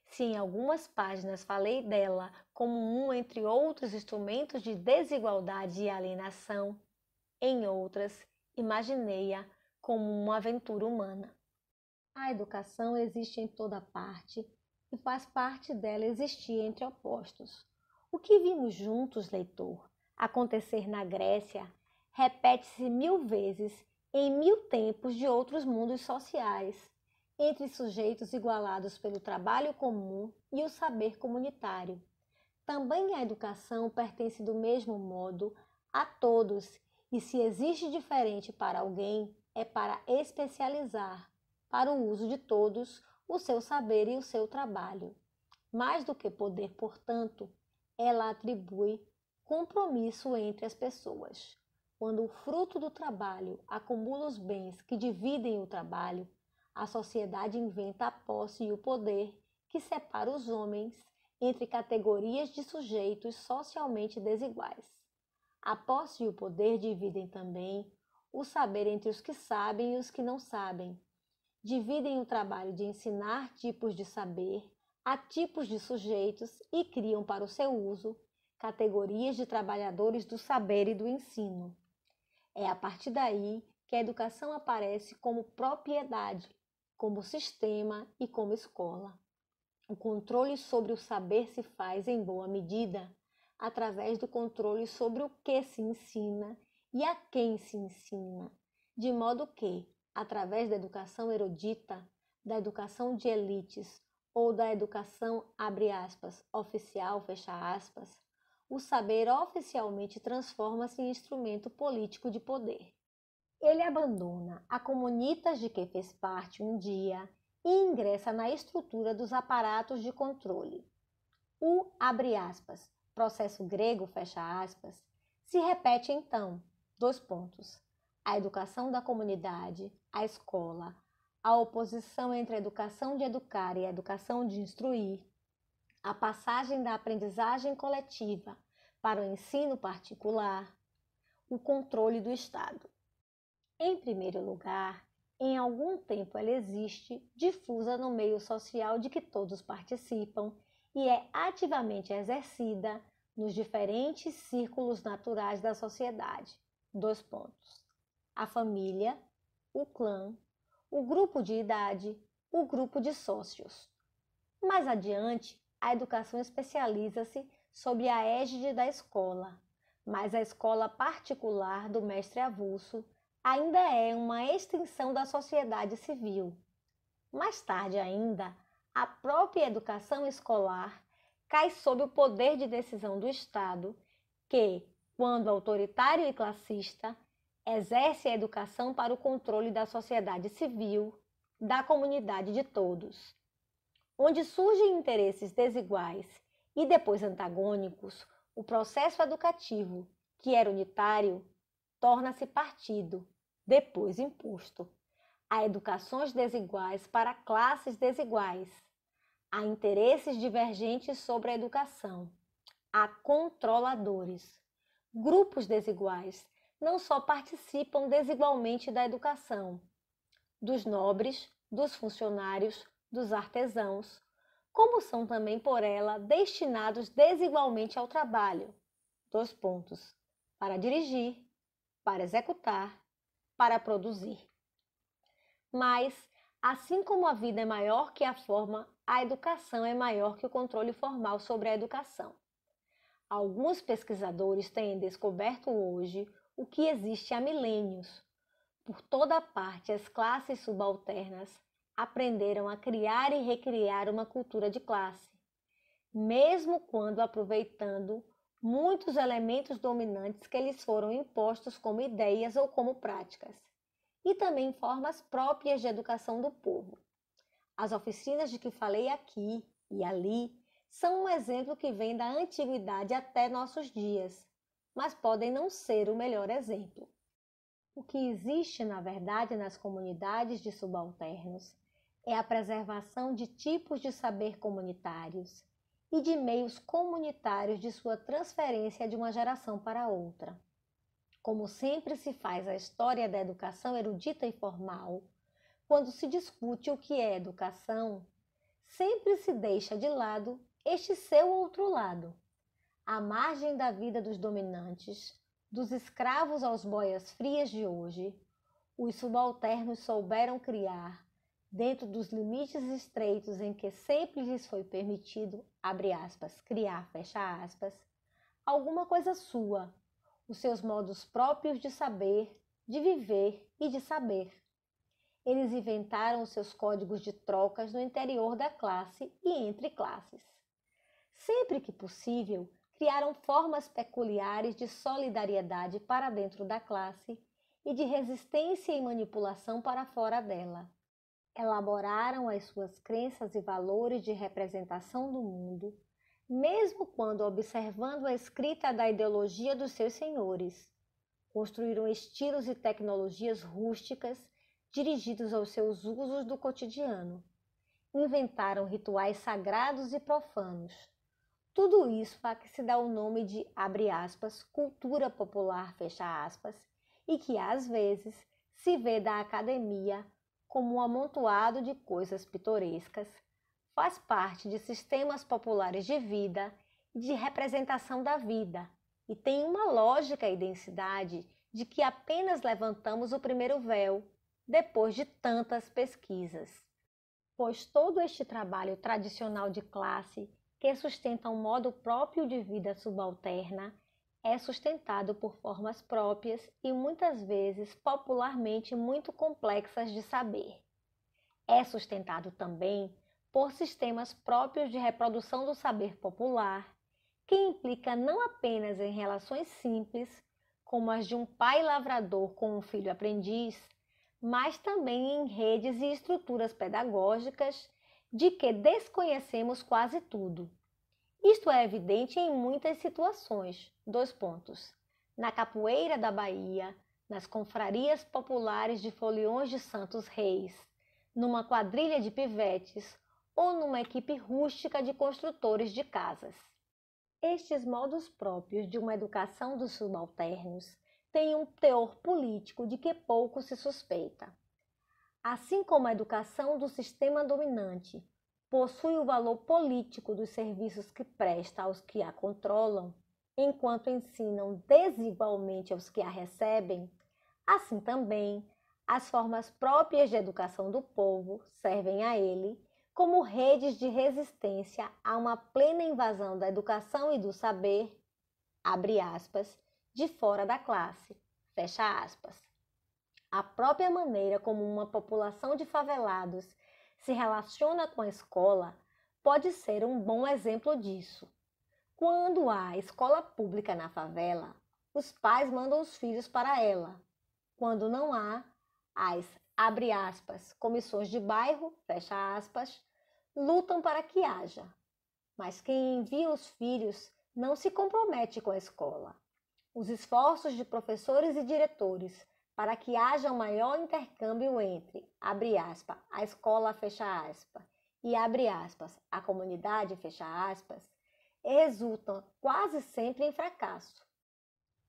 Se em algumas páginas falei dela como um entre outros instrumentos de desigualdade e alienação, em outras imaginei-a como uma aventura humana. A educação existe em toda parte e faz parte dela existir entre opostos. O que vimos juntos, leitor, acontecer na Grécia repete-se mil vezes em mil tempos de outros mundos sociais, entre sujeitos igualados pelo trabalho comum e o saber comunitário. Também a educação pertence do mesmo modo a todos, e se exige diferente para alguém, é para especializar, para o uso de todos, o seu saber e o seu trabalho. Mais do que poder, portanto, ela atribui compromisso entre as pessoas. Quando o fruto do trabalho acumula os bens que dividem o trabalho, a sociedade inventa a posse e o poder que separa os homens entre categorias de sujeitos socialmente desiguais. A posse e o poder dividem também o saber entre os que sabem e os que não sabem. Dividem o trabalho de ensinar tipos de saber a tipos de sujeitos e criam para o seu uso categorias de trabalhadores do saber e do ensino. É a partir daí que a educação aparece como propriedade, como sistema e como escola. O controle sobre o saber se faz, em boa medida, através do controle sobre o que se ensina e a quem se ensina, de modo que, através da educação erudita, da educação de elites ou da educação, abre aspas, oficial, fecha aspas, o saber oficialmente transforma-se em instrumento político de poder. Ele abandona a comunitas de que fez parte um dia e ingressa na estrutura dos aparatos de controle. O, abre aspas, processo grego, fecha aspas, se repete então, Dois pontos. A educação da comunidade, a escola, a oposição entre a educação de educar e a educação de instruir, a passagem da aprendizagem coletiva para o ensino particular, o controle do Estado. Em primeiro lugar, em algum tempo ela existe, difusa no meio social de que todos participam e é ativamente exercida nos diferentes círculos naturais da sociedade dois pontos. A família, o clã, o grupo de idade, o grupo de sócios. Mais adiante, a educação especializa-se sob a égide da escola, mas a escola particular do mestre avulso ainda é uma extensão da sociedade civil. Mais tarde ainda, a própria educação escolar cai sob o poder de decisão do Estado, que, quando autoritário e classista, exerce a educação para o controle da sociedade civil, da comunidade de todos. Onde surgem interesses desiguais e depois antagônicos, o processo educativo, que era unitário, torna-se partido, depois imposto. Há educações desiguais para classes desiguais. Há interesses divergentes sobre a educação. Há controladores grupos desiguais não só participam desigualmente da educação, dos nobres, dos funcionários, dos artesãos, como são também por ela destinados desigualmente ao trabalho. Dois pontos. Para dirigir, para executar, para produzir. Mas, assim como a vida é maior que a forma, a educação é maior que o controle formal sobre a educação. Alguns pesquisadores têm descoberto hoje o que existe há milênios. Por toda parte, as classes subalternas aprenderam a criar e recriar uma cultura de classe, mesmo quando aproveitando muitos elementos dominantes que lhes foram impostos como ideias ou como práticas, e também formas próprias de educação do povo. As oficinas de que falei aqui e ali são um exemplo que vem da antiguidade até nossos dias, mas podem não ser o melhor exemplo. O que existe, na verdade, nas comunidades de subalternos é a preservação de tipos de saber comunitários e de meios comunitários de sua transferência de uma geração para outra. Como sempre se faz a história da educação erudita e formal, quando se discute o que é educação, sempre se deixa de lado este seu outro lado, à margem da vida dos dominantes, dos escravos aos boias frias de hoje, os subalternos souberam criar, dentro dos limites estreitos em que sempre lhes foi permitido, abre aspas, criar, fecha aspas, alguma coisa sua, os seus modos próprios de saber, de viver e de saber. Eles inventaram os seus códigos de trocas no interior da classe e entre classes sempre que possível, criaram formas peculiares de solidariedade para dentro da classe e de resistência e manipulação para fora dela. Elaboraram as suas crenças e valores de representação do mundo, mesmo quando observando a escrita da ideologia dos seus senhores. Construíram estilos e tecnologias rústicas dirigidos aos seus usos do cotidiano. Inventaram rituais sagrados e profanos tudo isso a que se dá o nome de, abre aspas, cultura popular, fecha aspas, e que às vezes se vê da academia como um amontoado de coisas pitorescas, faz parte de sistemas populares de vida e de representação da vida, e tem uma lógica e densidade de que apenas levantamos o primeiro véu depois de tantas pesquisas. Pois todo este trabalho tradicional de classe que sustenta um modo próprio de vida subalterna, é sustentado por formas próprias e muitas vezes popularmente muito complexas de saber. É sustentado também por sistemas próprios de reprodução do saber popular, que implica não apenas em relações simples, como as de um pai lavrador com um filho aprendiz, mas também em redes e estruturas pedagógicas de que desconhecemos quase tudo. Isto é evidente em muitas situações. Dois pontos. Na capoeira da Bahia, nas confrarias populares de foliões de santos reis, numa quadrilha de pivetes ou numa equipe rústica de construtores de casas. Estes modos próprios de uma educação dos subalternos têm um teor político de que pouco se suspeita assim como a educação do sistema dominante, possui o valor político dos serviços que presta aos que a controlam, enquanto ensinam desigualmente aos que a recebem, assim também as formas próprias de educação do povo servem a ele como redes de resistência a uma plena invasão da educação e do saber, abre aspas, de fora da classe, fecha aspas a própria maneira como uma população de favelados se relaciona com a escola pode ser um bom exemplo disso. Quando há escola pública na favela, os pais mandam os filhos para ela. Quando não há, as abre aspas, comissões de bairro, fecha aspas, lutam para que haja. Mas quem envia os filhos não se compromete com a escola. Os esforços de professores e diretores para que haja um maior intercâmbio entre, abre aspas, a escola, fecha aspas, e abre aspas, a comunidade, fecha aspas, resultam quase sempre em fracasso.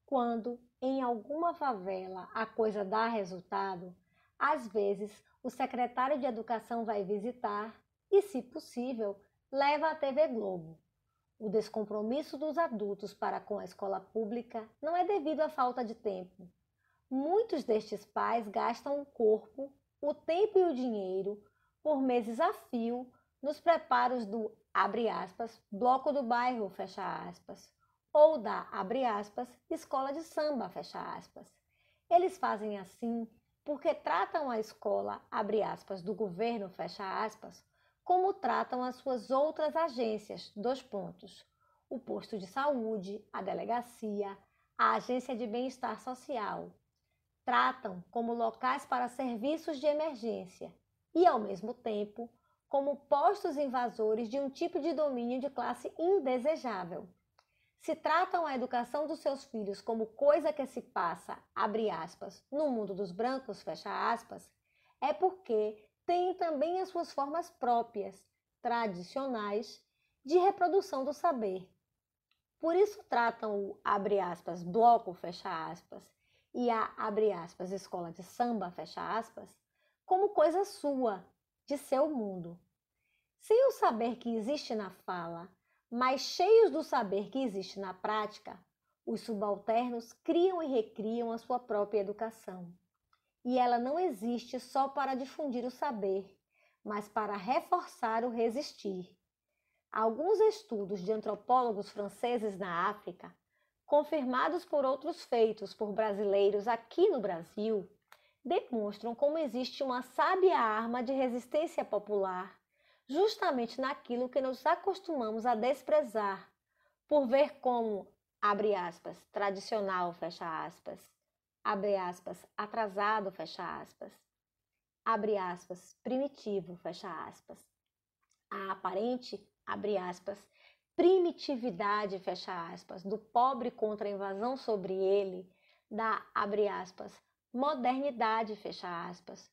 Quando, em alguma favela, a coisa dá resultado, às vezes o secretário de Educação vai visitar e, se possível, leva a TV Globo. O descompromisso dos adultos para com a escola pública não é devido à falta de tempo, Muitos destes pais gastam o corpo, o tempo e o dinheiro por meses a fio nos preparos do abre aspas, bloco do bairro, fecha aspas, ou da abre aspas, escola de samba, fecha aspas. Eles fazem assim porque tratam a escola, abre aspas, do governo, fecha aspas, como tratam as suas outras agências, dois pontos, o posto de saúde, a delegacia, a agência de bem-estar social, tratam como locais para serviços de emergência e, ao mesmo tempo, como postos invasores de um tipo de domínio de classe indesejável. Se tratam a educação dos seus filhos como coisa que se passa, abre aspas, no mundo dos brancos, fecha aspas, é porque têm também as suas formas próprias, tradicionais, de reprodução do saber. Por isso tratam o, abre aspas, bloco, fecha aspas, e a, abre aspas, escola de samba, fecha aspas, como coisa sua, de seu mundo. Sem o saber que existe na fala, mas cheios do saber que existe na prática, os subalternos criam e recriam a sua própria educação. E ela não existe só para difundir o saber, mas para reforçar o resistir. Alguns estudos de antropólogos franceses na África confirmados por outros feitos por brasileiros aqui no Brasil, demonstram como existe uma sábia arma de resistência popular, justamente naquilo que nos acostumamos a desprezar, por ver como, abre aspas, tradicional, fecha aspas, abre aspas, atrasado, fecha aspas, abre aspas, primitivo, fecha aspas, a aparente, abre aspas, primitividade, fecha aspas, do pobre contra a invasão sobre ele, da, abre aspas, modernidade, fecha aspas,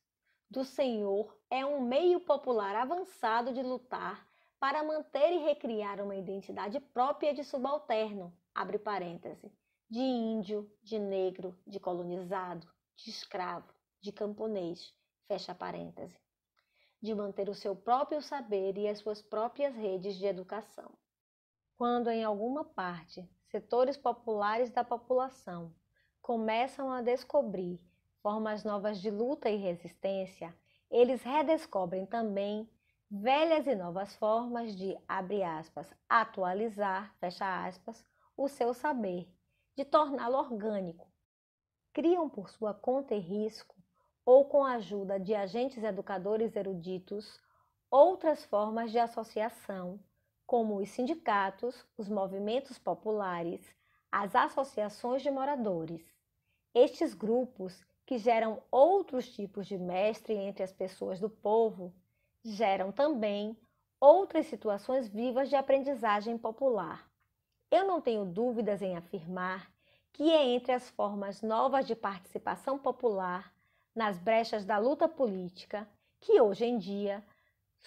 do senhor é um meio popular avançado de lutar para manter e recriar uma identidade própria de subalterno, abre parêntese, de índio, de negro, de colonizado, de escravo, de camponês, fecha parêntese, de manter o seu próprio saber e as suas próprias redes de educação quando em alguma parte setores populares da população começam a descobrir formas novas de luta e resistência, eles redescobrem também velhas e novas formas de, abre aspas, atualizar, fecha aspas, o seu saber, de torná-lo orgânico. Criam por sua conta e risco, ou com a ajuda de agentes educadores eruditos, outras formas de associação como os sindicatos, os movimentos populares, as associações de moradores. Estes grupos, que geram outros tipos de mestre entre as pessoas do povo, geram também outras situações vivas de aprendizagem popular. Eu não tenho dúvidas em afirmar que é entre as formas novas de participação popular nas brechas da luta política que hoje em dia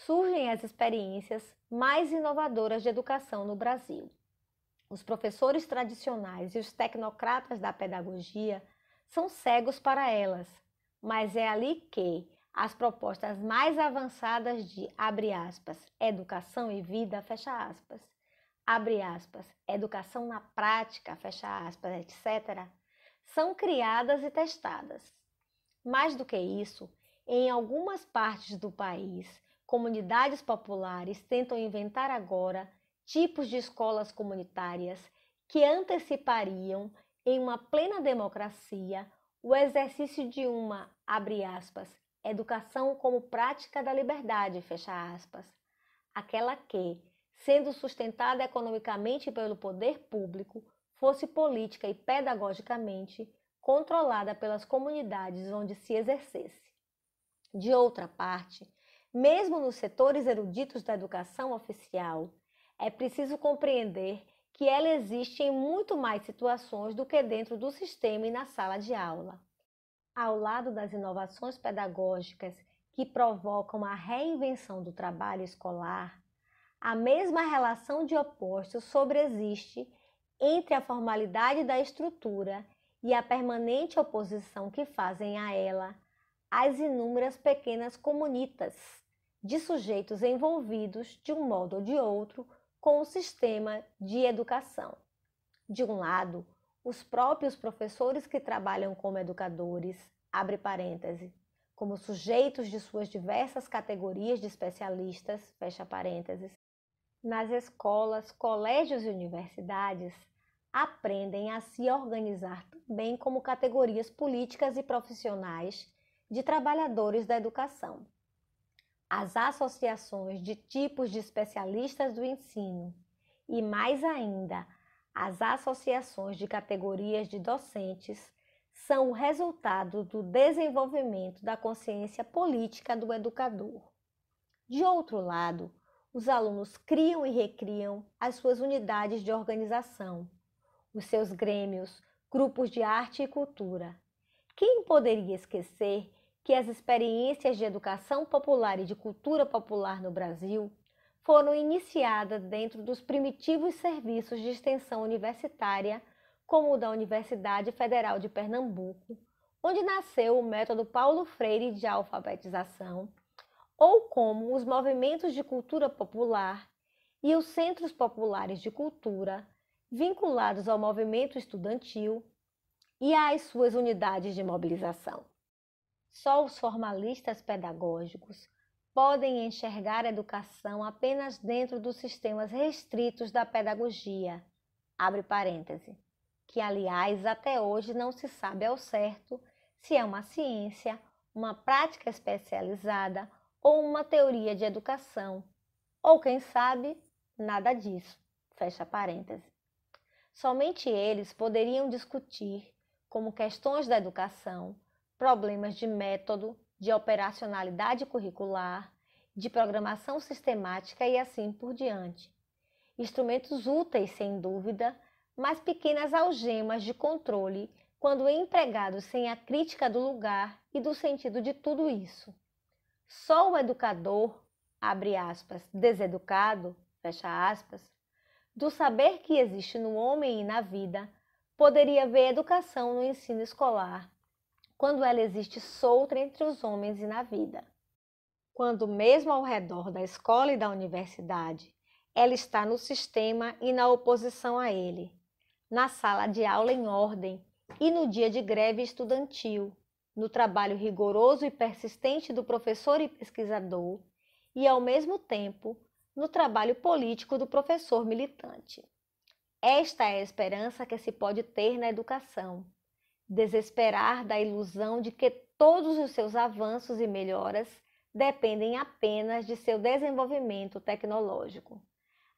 surgem as experiências mais inovadoras de educação no Brasil. Os professores tradicionais e os tecnocratas da pedagogia são cegos para elas, mas é ali que as propostas mais avançadas de abre aspas, educação e vida, fecha aspas, abre aspas, educação na prática, fecha aspas, etc., são criadas e testadas. Mais do que isso, em algumas partes do país, Comunidades populares tentam inventar agora tipos de escolas comunitárias que antecipariam, em uma plena democracia, o exercício de uma, abre aspas, educação como prática da liberdade, fecha aspas, aquela que, sendo sustentada economicamente pelo poder público, fosse política e pedagogicamente controlada pelas comunidades onde se exercesse. De outra parte, mesmo nos setores eruditos da educação oficial, é preciso compreender que ela existe em muito mais situações do que dentro do sistema e na sala de aula. Ao lado das inovações pedagógicas que provocam a reinvenção do trabalho escolar, a mesma relação de opostos sobreexiste entre a formalidade da estrutura e a permanente oposição que fazem a ela as inúmeras pequenas comunitas de sujeitos envolvidos, de um modo ou de outro, com o sistema de educação. De um lado, os próprios professores que trabalham como educadores, abre parêntese, como sujeitos de suas diversas categorias de especialistas, fecha parênteses, nas escolas, colégios e universidades, aprendem a se organizar também como categorias políticas e profissionais de trabalhadores da educação as associações de tipos de especialistas do ensino e, mais ainda, as associações de categorias de docentes são o resultado do desenvolvimento da consciência política do educador. De outro lado, os alunos criam e recriam as suas unidades de organização, os seus grêmios, grupos de arte e cultura. Quem poderia esquecer que as experiências de educação popular e de cultura popular no Brasil foram iniciadas dentro dos primitivos serviços de extensão universitária, como o da Universidade Federal de Pernambuco, onde nasceu o método Paulo Freire de alfabetização, ou como os movimentos de cultura popular e os centros populares de cultura vinculados ao movimento estudantil e às suas unidades de mobilização. Só os formalistas pedagógicos podem enxergar a educação apenas dentro dos sistemas restritos da pedagogia. Abre parêntese. Que, aliás, até hoje não se sabe ao certo se é uma ciência, uma prática especializada ou uma teoria de educação. Ou, quem sabe, nada disso. Fecha parêntese. Somente eles poderiam discutir, como questões da educação, problemas de método, de operacionalidade curricular, de programação sistemática e assim por diante. Instrumentos úteis, sem dúvida, mas pequenas algemas de controle quando empregados sem a crítica do lugar e do sentido de tudo isso. Só o educador, abre aspas, deseducado, fecha aspas, do saber que existe no homem e na vida, poderia ver educação no ensino escolar quando ela existe solta entre os homens e na vida. Quando, mesmo ao redor da escola e da universidade, ela está no sistema e na oposição a ele, na sala de aula em ordem e no dia de greve estudantil, no trabalho rigoroso e persistente do professor e pesquisador, e ao mesmo tempo no trabalho político do professor militante. Esta é a esperança que se pode ter na educação, desesperar da ilusão de que todos os seus avanços e melhoras dependem apenas de seu desenvolvimento tecnológico.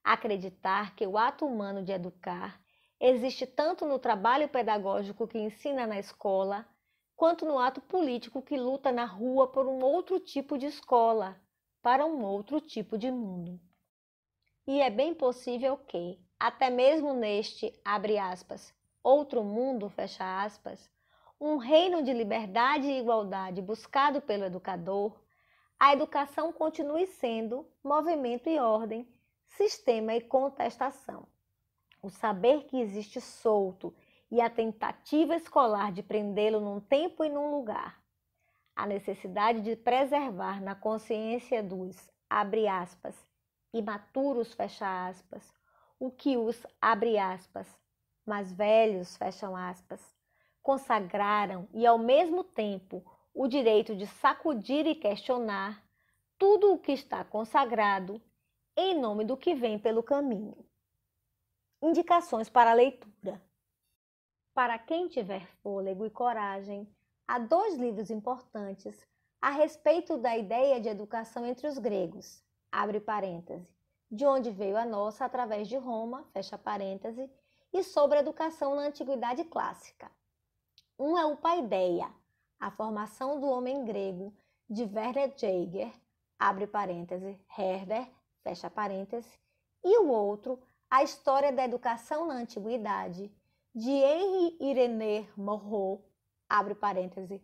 Acreditar que o ato humano de educar existe tanto no trabalho pedagógico que ensina na escola, quanto no ato político que luta na rua por um outro tipo de escola, para um outro tipo de mundo. E é bem possível que, até mesmo neste, abre aspas, outro mundo, fecha aspas, um reino de liberdade e igualdade buscado pelo educador, a educação continue sendo movimento e ordem, sistema e contestação. O saber que existe solto e a tentativa escolar de prendê-lo num tempo e num lugar. A necessidade de preservar na consciência dos, abre aspas, imaturos, fecha aspas, o que os, abre aspas, mas velhos, fecham aspas, consagraram e ao mesmo tempo o direito de sacudir e questionar tudo o que está consagrado em nome do que vem pelo caminho. Indicações para a leitura. Para quem tiver fôlego e coragem, há dois livros importantes a respeito da ideia de educação entre os gregos, abre parêntese, de onde veio a nossa através de Roma, fecha parêntese, e sobre educação na Antiguidade Clássica. Um é o Paideia, a formação do homem grego de Werner Jäger abre parêntese, Herder, fecha parêntese, e o outro, a história da educação na Antiguidade, de Henri Irene Morrow, abre parêntese,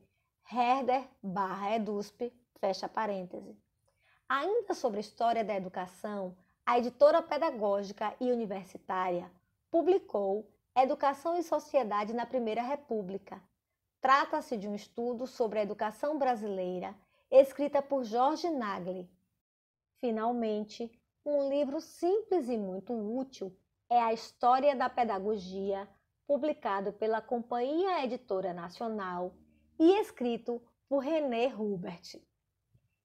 Herder barra Edusp, fecha parêntese. Ainda sobre a história da educação, a editora pedagógica e universitária publicou Educação e Sociedade na Primeira República. Trata-se de um estudo sobre a educação brasileira, escrita por Jorge Nagli. Finalmente, um livro simples e muito útil é A História da Pedagogia, publicado pela Companhia Editora Nacional e escrito por René Hubert.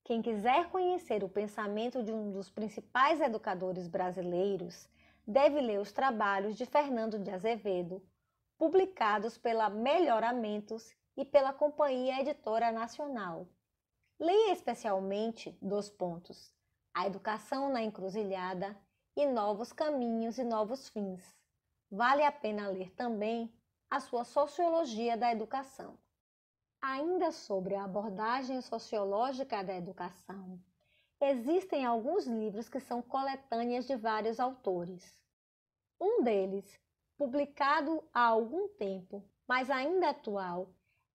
Quem quiser conhecer o pensamento de um dos principais educadores brasileiros, deve ler os trabalhos de Fernando de Azevedo, publicados pela Melhoramentos e pela Companhia Editora Nacional. Leia especialmente dois pontos: A Educação na Encruzilhada e Novos Caminhos e Novos Fins. Vale a pena ler também a sua Sociologia da Educação. Ainda sobre a abordagem sociológica da educação, existem alguns livros que são coletâneas de vários autores. Um deles, publicado há algum tempo, mas ainda atual,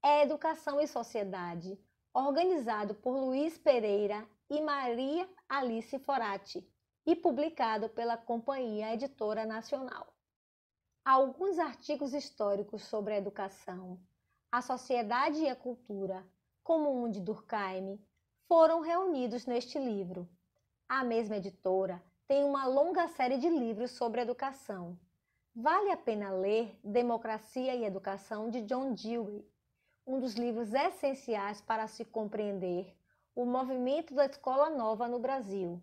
é Educação e Sociedade, organizado por Luiz Pereira e Maria Alice Forati e publicado pela Companhia Editora Nacional. Alguns artigos históricos sobre a educação, a sociedade e a cultura, como um de Durkheim, foram reunidos neste livro. A mesma editora tem uma longa série de livros sobre educação. Vale a pena ler Democracia e Educação de John Dewey, um dos livros essenciais para se compreender o movimento da escola nova no Brasil.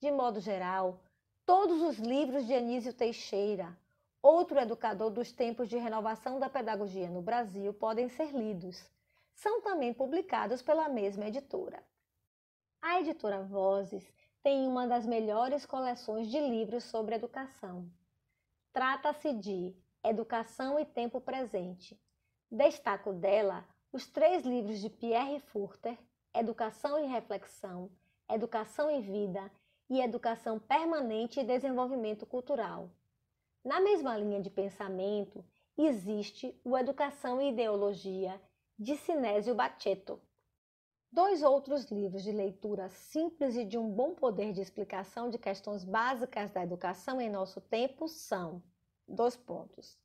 De modo geral, todos os livros de Anísio Teixeira, outro educador dos tempos de renovação da pedagogia no Brasil, podem ser lidos. São também publicados pela mesma editora. A editora Vozes tem uma das melhores coleções de livros sobre educação. Trata-se de Educação e Tempo Presente. Destaco dela os três livros de Pierre Furter, Educação e Reflexão, Educação e Vida e Educação Permanente e Desenvolvimento Cultural. Na mesma linha de pensamento, existe o Educação e Ideologia, de Sinésio Bacchetto. Dois outros livros de leitura simples e de um bom poder de explicação de questões básicas da educação em nosso tempo são: dois pontos.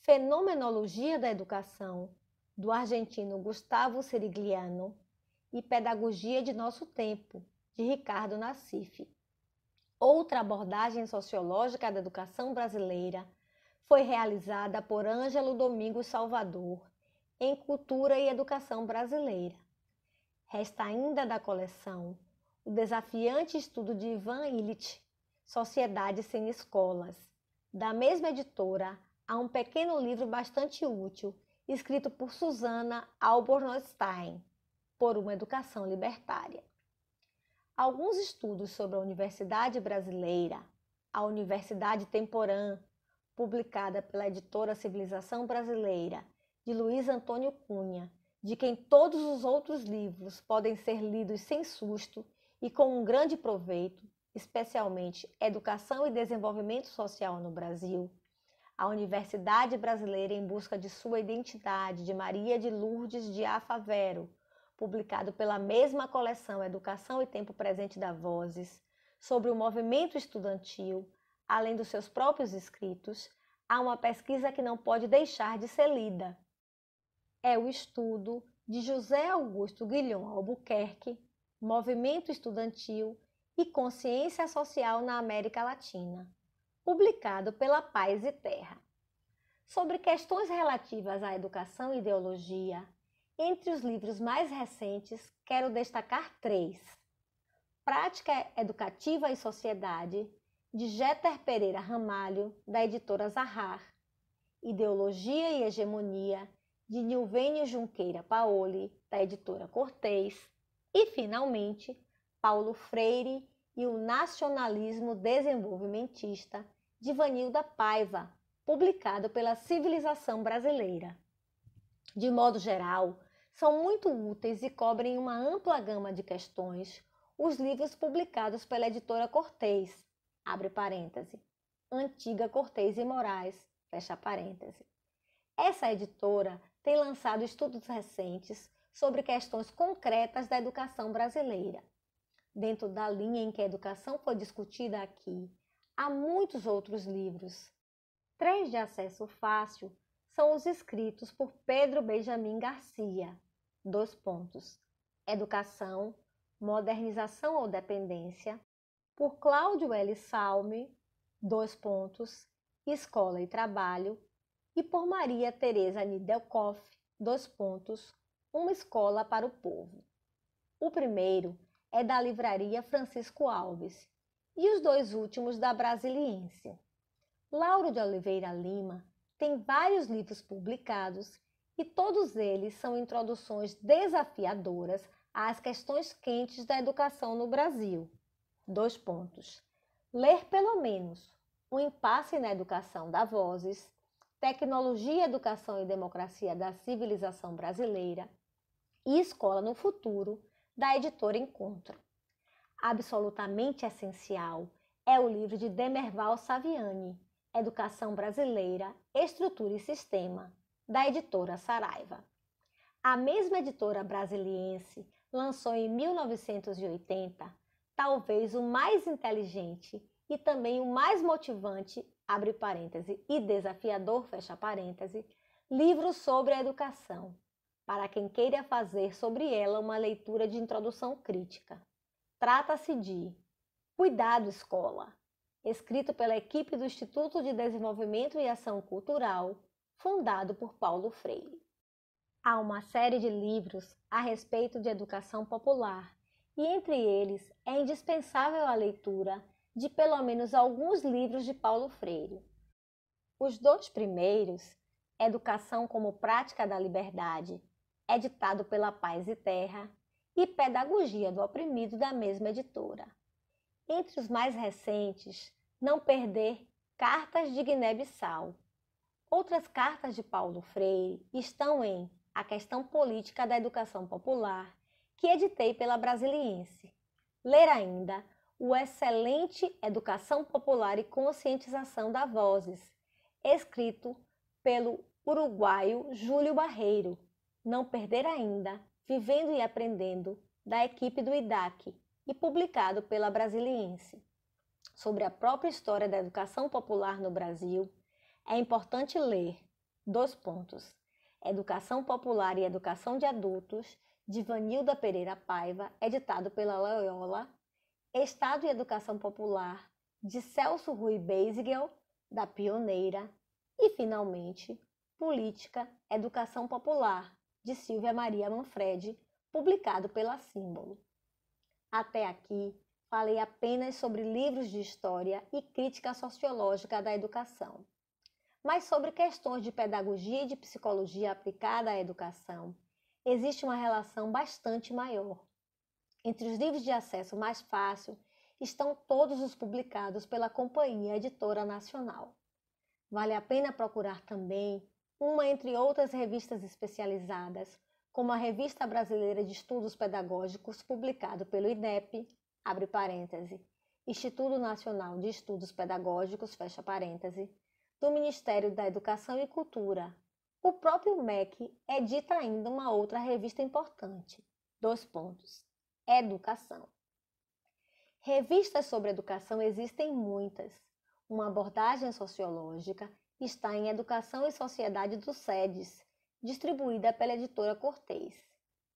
Fenomenologia da Educação, do argentino Gustavo Serigliano, e Pedagogia de Nosso Tempo, de Ricardo Nassif. Outra abordagem sociológica da educação brasileira foi realizada por Ângelo Domingos Salvador em Cultura e Educação Brasileira Resta ainda da coleção o desafiante estudo de Ivan Illich, Sociedade sem Escolas, da mesma editora, há um pequeno livro bastante útil, escrito por Susana Stein, por uma educação libertária. Alguns estudos sobre a Universidade Brasileira, a Universidade Temporã, publicada pela editora Civilização Brasileira, de Luiz Antônio Cunha, de quem todos os outros livros podem ser lidos sem susto e com um grande proveito, especialmente Educação e Desenvolvimento Social no Brasil, a Universidade Brasileira em Busca de Sua Identidade, de Maria de Lourdes de Afavero, publicado pela mesma coleção Educação e Tempo Presente da Vozes, sobre o movimento estudantil, além dos seus próprios escritos, há uma pesquisa que não pode deixar de ser lida, é o estudo de José Augusto Guilhom Albuquerque, Movimento Estudantil e Consciência Social na América Latina, publicado pela Paz e Terra. Sobre questões relativas à educação e ideologia, entre os livros mais recentes, quero destacar três: Prática Educativa e Sociedade, de Jeter Pereira Ramalho, da editora Zahar, Ideologia e Hegemonia, de Nilvênio Junqueira Paoli, da editora Cortez, e, finalmente, Paulo Freire e o Nacionalismo Desenvolvimentista, de Vanilda Paiva, publicado pela Civilização Brasileira. De modo geral, são muito úteis e cobrem uma ampla gama de questões os livros publicados pela editora Cortez, abre parêntese, antiga Cortez e Moraes, fecha parêntese. Essa editora tem lançado estudos recentes sobre questões concretas da educação brasileira. Dentro da linha em que a educação foi discutida aqui, há muitos outros livros. Três de acesso fácil são os escritos por Pedro Benjamin Garcia. Dois pontos. Educação, Modernização ou Dependência, por Cláudio L. Salme. Dois pontos. Escola e Trabalho, e por Maria Teresa Nidelkoff, dois pontos, Uma Escola para o Povo. O primeiro é da Livraria Francisco Alves e os dois últimos da Brasiliense. Lauro de Oliveira Lima tem vários livros publicados e todos eles são introduções desafiadoras às questões quentes da educação no Brasil. Dois pontos. Ler pelo menos O Impasse na Educação da Vozes Tecnologia, Educação e Democracia da Civilização Brasileira e Escola no Futuro, da editora Encontro. Absolutamente essencial é o livro de Demerval Saviani, Educação Brasileira, Estrutura e Sistema, da editora Saraiva. A mesma editora brasiliense lançou em 1980 talvez o mais inteligente e também o mais motivante abre parêntese, e desafiador, fecha parêntese, livro sobre a educação, para quem queira fazer sobre ela uma leitura de introdução crítica. Trata-se de Cuidado Escola, escrito pela equipe do Instituto de Desenvolvimento e Ação Cultural, fundado por Paulo Freire. Há uma série de livros a respeito de educação popular, e entre eles é indispensável a leitura de pelo menos alguns livros de Paulo Freire. Os dois primeiros, Educação como Prática da Liberdade, editado pela Paz e Terra, e Pedagogia do Oprimido, da mesma editora. Entre os mais recentes, não perder Cartas de Guiné-Bissau. Outras cartas de Paulo Freire estão em A Questão Política da Educação Popular, que editei pela Brasiliense. Ler ainda o excelente Educação Popular e Conscientização da Vozes, escrito pelo uruguaio Júlio Barreiro. Não perder ainda, Vivendo e Aprendendo, da equipe do IDAC e publicado pela Brasiliense. Sobre a própria história da educação popular no Brasil, é importante ler dois pontos. Educação Popular e Educação de Adultos, de Vanilda Pereira Paiva, editado pela Loyola Estado e Educação Popular, de Celso Rui Beisigel, da Pioneira, e, finalmente, Política, Educação Popular, de Silvia Maria Manfredi, publicado pela Símbolo. Até aqui, falei apenas sobre livros de história e crítica sociológica da educação. Mas sobre questões de pedagogia e de psicologia aplicada à educação, existe uma relação bastante maior entre os livros de acesso mais fácil estão todos os publicados pela Companhia Editora Nacional. Vale a pena procurar também uma entre outras revistas especializadas, como a Revista Brasileira de Estudos Pedagógicos, publicado pelo INEP, abre parêntese, Instituto Nacional de Estudos Pedagógicos, fecha parêntese, do Ministério da Educação e Cultura. O próprio MEC edita ainda uma outra revista importante. Dois pontos educação. Revistas sobre educação existem muitas. Uma abordagem sociológica está em Educação e Sociedade do SEDES, distribuída pela editora Cortez.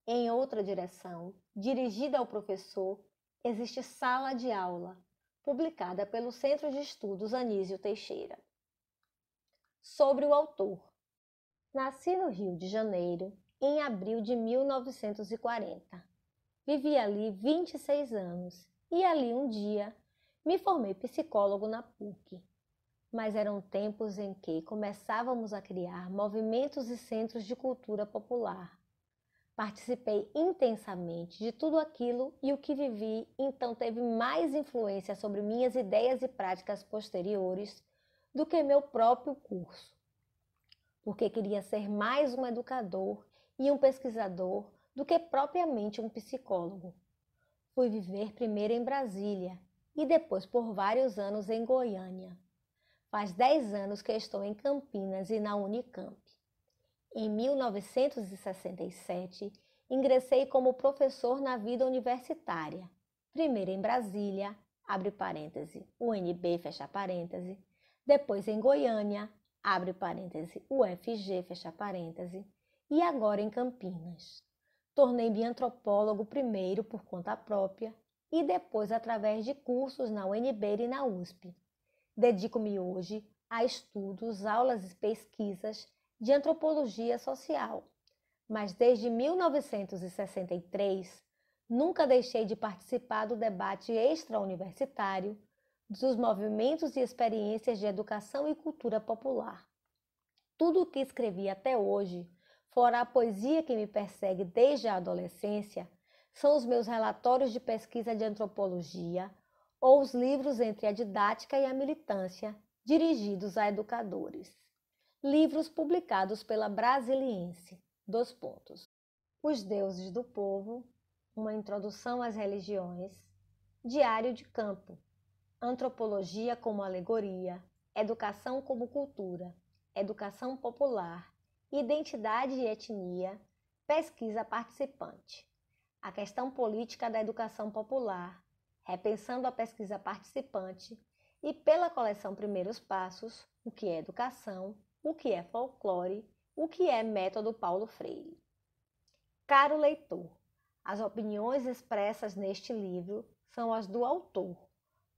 Em outra direção, dirigida ao professor, existe Sala de Aula, publicada pelo Centro de Estudos Anísio Teixeira. Sobre o autor. Nasci no Rio de Janeiro em abril de 1940 Vivi ali 26 anos e ali um dia me formei psicólogo na PUC. Mas eram tempos em que começávamos a criar movimentos e centros de cultura popular. Participei intensamente de tudo aquilo e o que vivi então teve mais influência sobre minhas ideias e práticas posteriores do que meu próprio curso. Porque queria ser mais um educador e um pesquisador do que propriamente um psicólogo. Fui viver primeiro em Brasília e depois por vários anos em Goiânia. Faz 10 anos que estou em Campinas e na Unicamp. Em 1967, ingressei como professor na vida universitária, primeiro em Brasília, abre parêntese, UNB, fecha parêntese, depois em Goiânia, abre parêntese, UFG, fecha parêntese, e agora em Campinas. Tornei-me antropólogo primeiro por conta própria e depois através de cursos na UNB e na USP. Dedico-me hoje a estudos, aulas e pesquisas de antropologia social, mas desde 1963 nunca deixei de participar do debate extra-universitário dos movimentos e experiências de educação e cultura popular. Tudo o que escrevi até hoje fora a poesia que me persegue desde a adolescência, são os meus relatórios de pesquisa de antropologia ou os livros entre a didática e a militância, dirigidos a educadores. Livros publicados pela Brasiliense. Dois pontos. Os Deuses do Povo, Uma Introdução às Religiões, Diário de Campo, Antropologia como Alegoria, Educação como Cultura, Educação Popular, identidade e etnia, pesquisa participante. A questão política da educação popular, repensando a pesquisa participante, e pela coleção Primeiros Passos, o que é educação, o que é folclore, o que é método Paulo Freire. Caro leitor, as opiniões expressas neste livro são as do autor,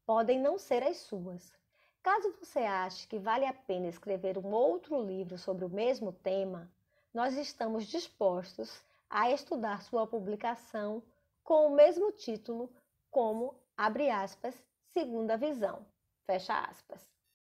podem não ser as suas, Caso você ache que vale a pena escrever um outro livro sobre o mesmo tema, nós estamos dispostos a estudar sua publicação com o mesmo título como, abre aspas, segunda visão, fecha aspas.